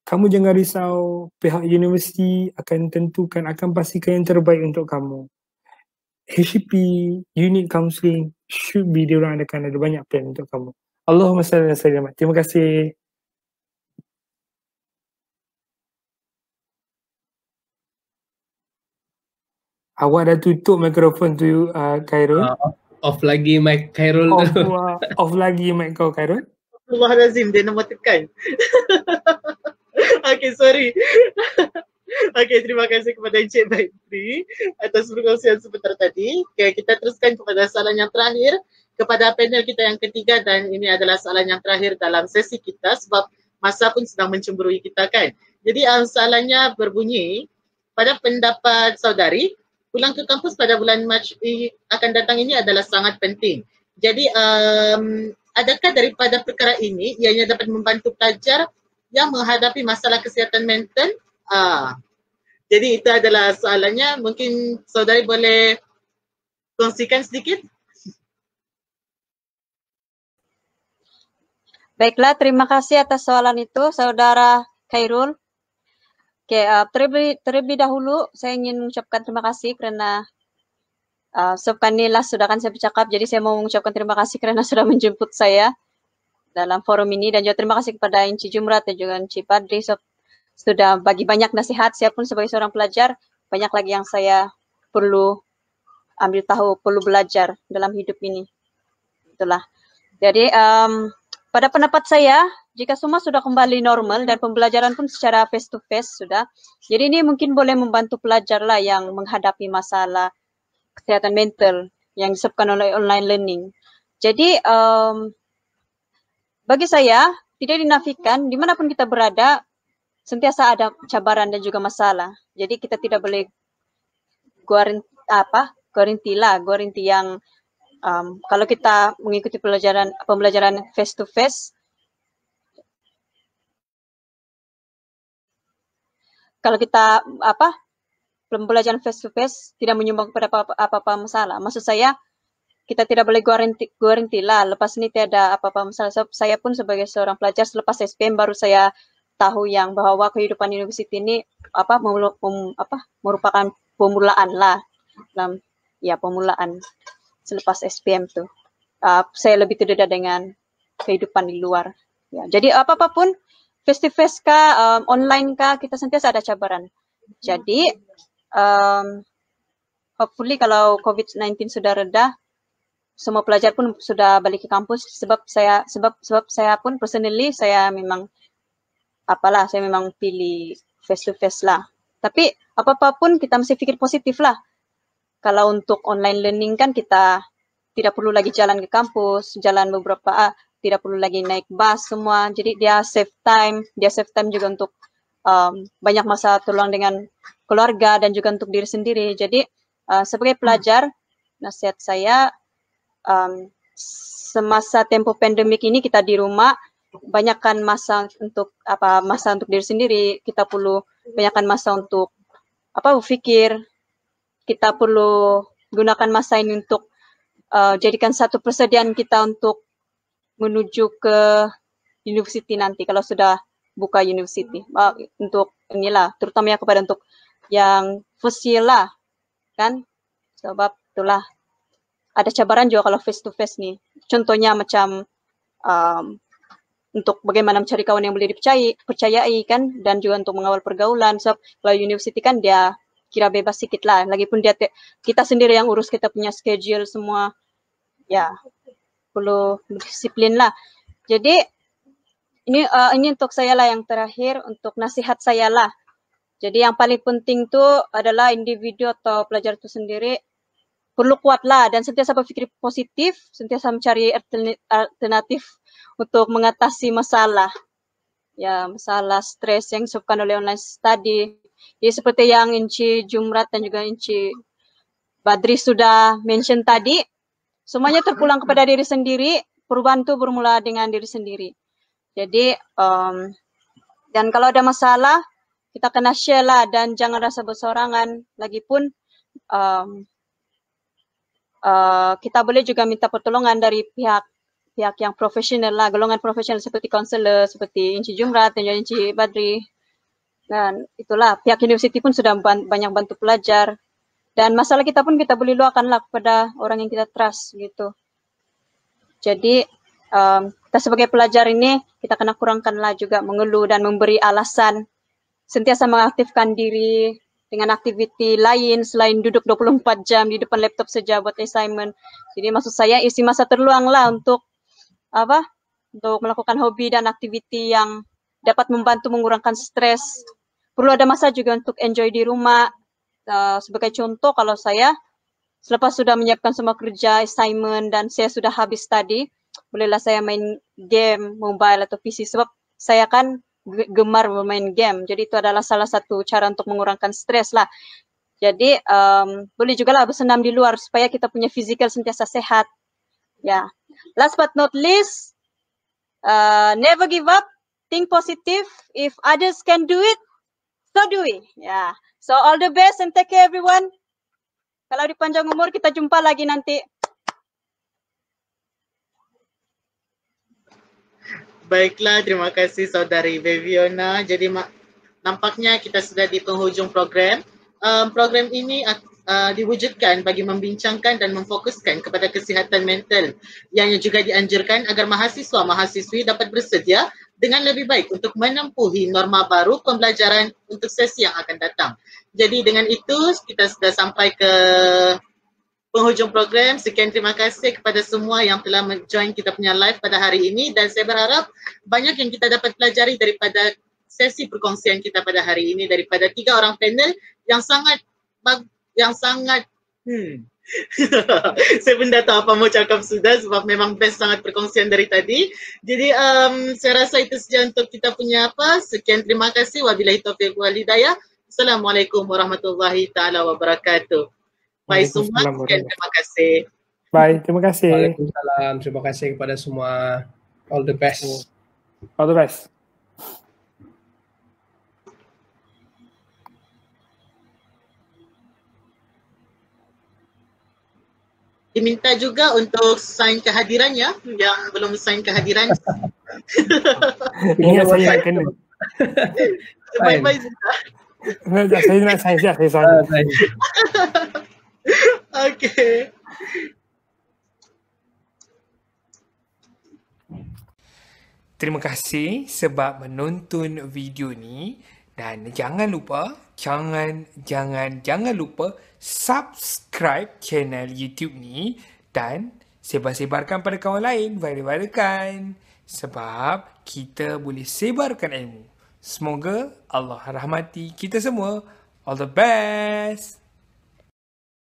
kamu jangan risau pihak universiti akan tentukan, akan pastikan yang terbaik untuk kamu. HCP, unit counselling should be diorang adakan ada banyak plan untuk kamu. Allahumma salam salam. Terima kasih. Awak dah tutup mikrofon tu uh, Khairul. Uh, off lagi mic Khairul off, Uh, off lagi mic kau Khairul. Allah razim dia nama tekan. okay sorry. okay terima kasih kepada Encik Baitri atas perkongsian sebentar tadi. Okay kita teruskan kepada soalan yang terakhir kepada panel kita yang ketiga dan ini adalah soalan yang terakhir dalam sesi kita sebab masa pun sedang mencemburui kita kan. Jadi um, soalannya berbunyi pada pendapat saudari, pulang ke kampus pada bulan Mac eh, akan datang ini adalah sangat penting. Jadi um, adakah daripada perkara ini ianya dapat membantu pelajar yang menghadapi masalah kesihatan mental? Uh, jadi itu adalah soalannya. Mungkin saudari boleh kongsikan sedikit. Baiklah, terima kasih atas soalan itu, saudara Khairul. Oke, okay, uh, eh, terlebih, terlebih dahulu saya ingin mengucapkan terima kasih karena uh, eh, Sopanila sudah kan saya bercakap, jadi saya mau mengucapkan terima kasih karena sudah menjemput saya dalam forum ini dan juga terima kasih kepada Inci Jumrat dan juga Inci Padri so, sudah bagi banyak nasihat. Saya pun sebagai seorang pelajar banyak lagi yang saya perlu ambil tahu, perlu belajar dalam hidup ini. Itulah. Jadi um, pada pendapat saya jika semua sudah kembali normal dan pembelajaran pun secara face to face sudah. Jadi ini mungkin boleh membantu pelajar lah yang menghadapi masalah kesehatan mental yang disebabkan oleh online learning. Jadi um, bagi saya tidak dinafikan dimanapun kita berada sentiasa ada cabaran dan juga masalah. Jadi kita tidak boleh guarantee apa guarantee lah guarantee yang um, kalau kita mengikuti pelajaran pembelajaran face to face kalau kita apa pembelajaran face to face tidak menyumbang kepada apa-apa apa apa masalah. Maksud saya kita tidak boleh guarantee, guarantee lah lepas ini tiada apa-apa masalah. So, saya pun sebagai seorang pelajar selepas SPM baru saya tahu yang bahwa kehidupan universiti ini apa mem, mem, apa merupakan pemulaan lah dalam ya pemulaan selepas SPM tuh. Uh, saya lebih terdedah dengan kehidupan di luar. Ya, jadi apa apapun face to face ka um, online ka kita sentiasa ada cabaran. Jadi um, hopefully kalau COVID-19 sudah reda semua pelajar pun sudah balik ke kampus sebab saya sebab sebab saya pun personally saya memang apalah saya memang pilih face to face lah. Tapi apa-apapun kita mesti fikir positif lah. Kalau untuk online learning kan kita tidak perlu lagi jalan ke kampus, jalan beberapa ah, tidak perlu lagi naik bus semua. Jadi dia save time, dia save time juga untuk um, banyak masa terluang dengan keluarga dan juga untuk diri sendiri. Jadi uh, sebagai hmm. pelajar, nasihat saya um, semasa tempo pandemik ini kita di rumah banyakkan masa untuk apa masa untuk diri sendiri. Kita perlu banyakkan masa untuk apa berpikir. Kita perlu gunakan masa ini untuk uh, jadikan satu persediaan kita untuk menuju ke universiti nanti kalau sudah buka universiti uh, untuk inilah terutamanya kepada untuk yang first year lah kan sebab itulah ada cabaran juga kalau face to face nih contohnya macam um, untuk bagaimana mencari kawan yang boleh dipercayai percayai kan dan juga untuk mengawal pergaulan sebab kalau universiti kan dia kira bebas sedikit lah lagipun dia te- kita sendiri yang urus kita punya schedule semua ya yeah perlu disiplin lah. Jadi ini uh, ini untuk saya lah yang terakhir untuk nasihat saya lah. Jadi yang paling penting tu adalah individu atau pelajar itu sendiri perlu kuat lah dan sentiasa berfikir positif, sentiasa mencari alternatif untuk mengatasi masalah. Ya, masalah stres yang disebabkan oleh online study. Jadi seperti yang Inci Jumrat dan juga Inci Badri sudah mention tadi, semuanya terpulang kepada diri sendiri perubahan itu bermula dengan diri sendiri jadi um, dan kalau ada masalah kita kena share lah dan jangan rasa bersorangan lagipun um, uh, kita boleh juga minta pertolongan dari pihak pihak yang profesional lah golongan profesional seperti konselor seperti Inci Jumrat dan Inci Badri dan itulah pihak universiti pun sudah banyak bantu pelajar Dan masalah kita pun kita boleh luahkanlah kepada orang yang kita trust gitu. Jadi um, kita sebagai pelajar ini kita kena kurangkanlah juga mengeluh dan memberi alasan sentiasa mengaktifkan diri dengan aktiviti lain selain duduk 24 jam di depan laptop saja buat assignment. Jadi maksud saya isi masa terluanglah untuk apa? Untuk melakukan hobi dan aktiviti yang dapat membantu mengurangkan stres. Perlu ada masa juga untuk enjoy di rumah, Eh, sebagai contoh kalau saya selepas sudah menyiapkan semua kerja, assignment dan saya sudah habis tadi, bolehlah saya main game mobile atau PC sebab saya kan gemar bermain game. Jadi itu adalah salah satu cara untuk mengurangkan stres lah. Jadi um, boleh juga lah bersenam di luar supaya kita punya physical sentiasa sehat. Ya. Yeah. Last but not least, uh, never give up, think positive. If others can do it, So do we. Yeah. So all the best and take care everyone. Kalau di panjang umur kita jumpa lagi nanti. Baiklah, terima kasih saudari Beviona. Jadi mak nampaknya kita sudah di penghujung program. Um, program ini uh, uh, diwujudkan bagi membincangkan dan memfokuskan kepada kesihatan mental yang juga dianjurkan agar mahasiswa-mahasiswi dapat bersedia dengan lebih baik untuk menempuhi norma baru pembelajaran untuk sesi yang akan datang. Jadi dengan itu kita sudah sampai ke penghujung program. Sekian terima kasih kepada semua yang telah join kita punya live pada hari ini dan saya berharap banyak yang kita dapat pelajari daripada sesi perkongsian kita pada hari ini daripada tiga orang panel yang sangat yang sangat hmm, saya pun dah tahu apa mau cakap sudah sebab memang best sangat perkongsian dari tadi. Jadi um, saya rasa itu saja untuk kita punya apa. Sekian terima kasih. Wabillahi taufiq wal hidayah. Assalamualaikum warahmatullahi taala wabarakatuh. Bye semua. Sekian terima kasih. Bye, terima kasih. Waalaikumsalam. Terima kasih kepada semua. All the best. All the best. diminta juga untuk sign kehadirannya yang belum sign kehadiran. Ini saya yang kena. Bye bye. Saya nak sign saya saya sign. Ah, okay. Terima kasih sebab menonton video ni dan jangan lupa jangan jangan jangan lupa subscribe channel YouTube ni dan sebar-sebarkan pada kawan lain, viral-viralkan sebab kita boleh sebarkan ilmu. Semoga Allah rahmati kita semua. All the best.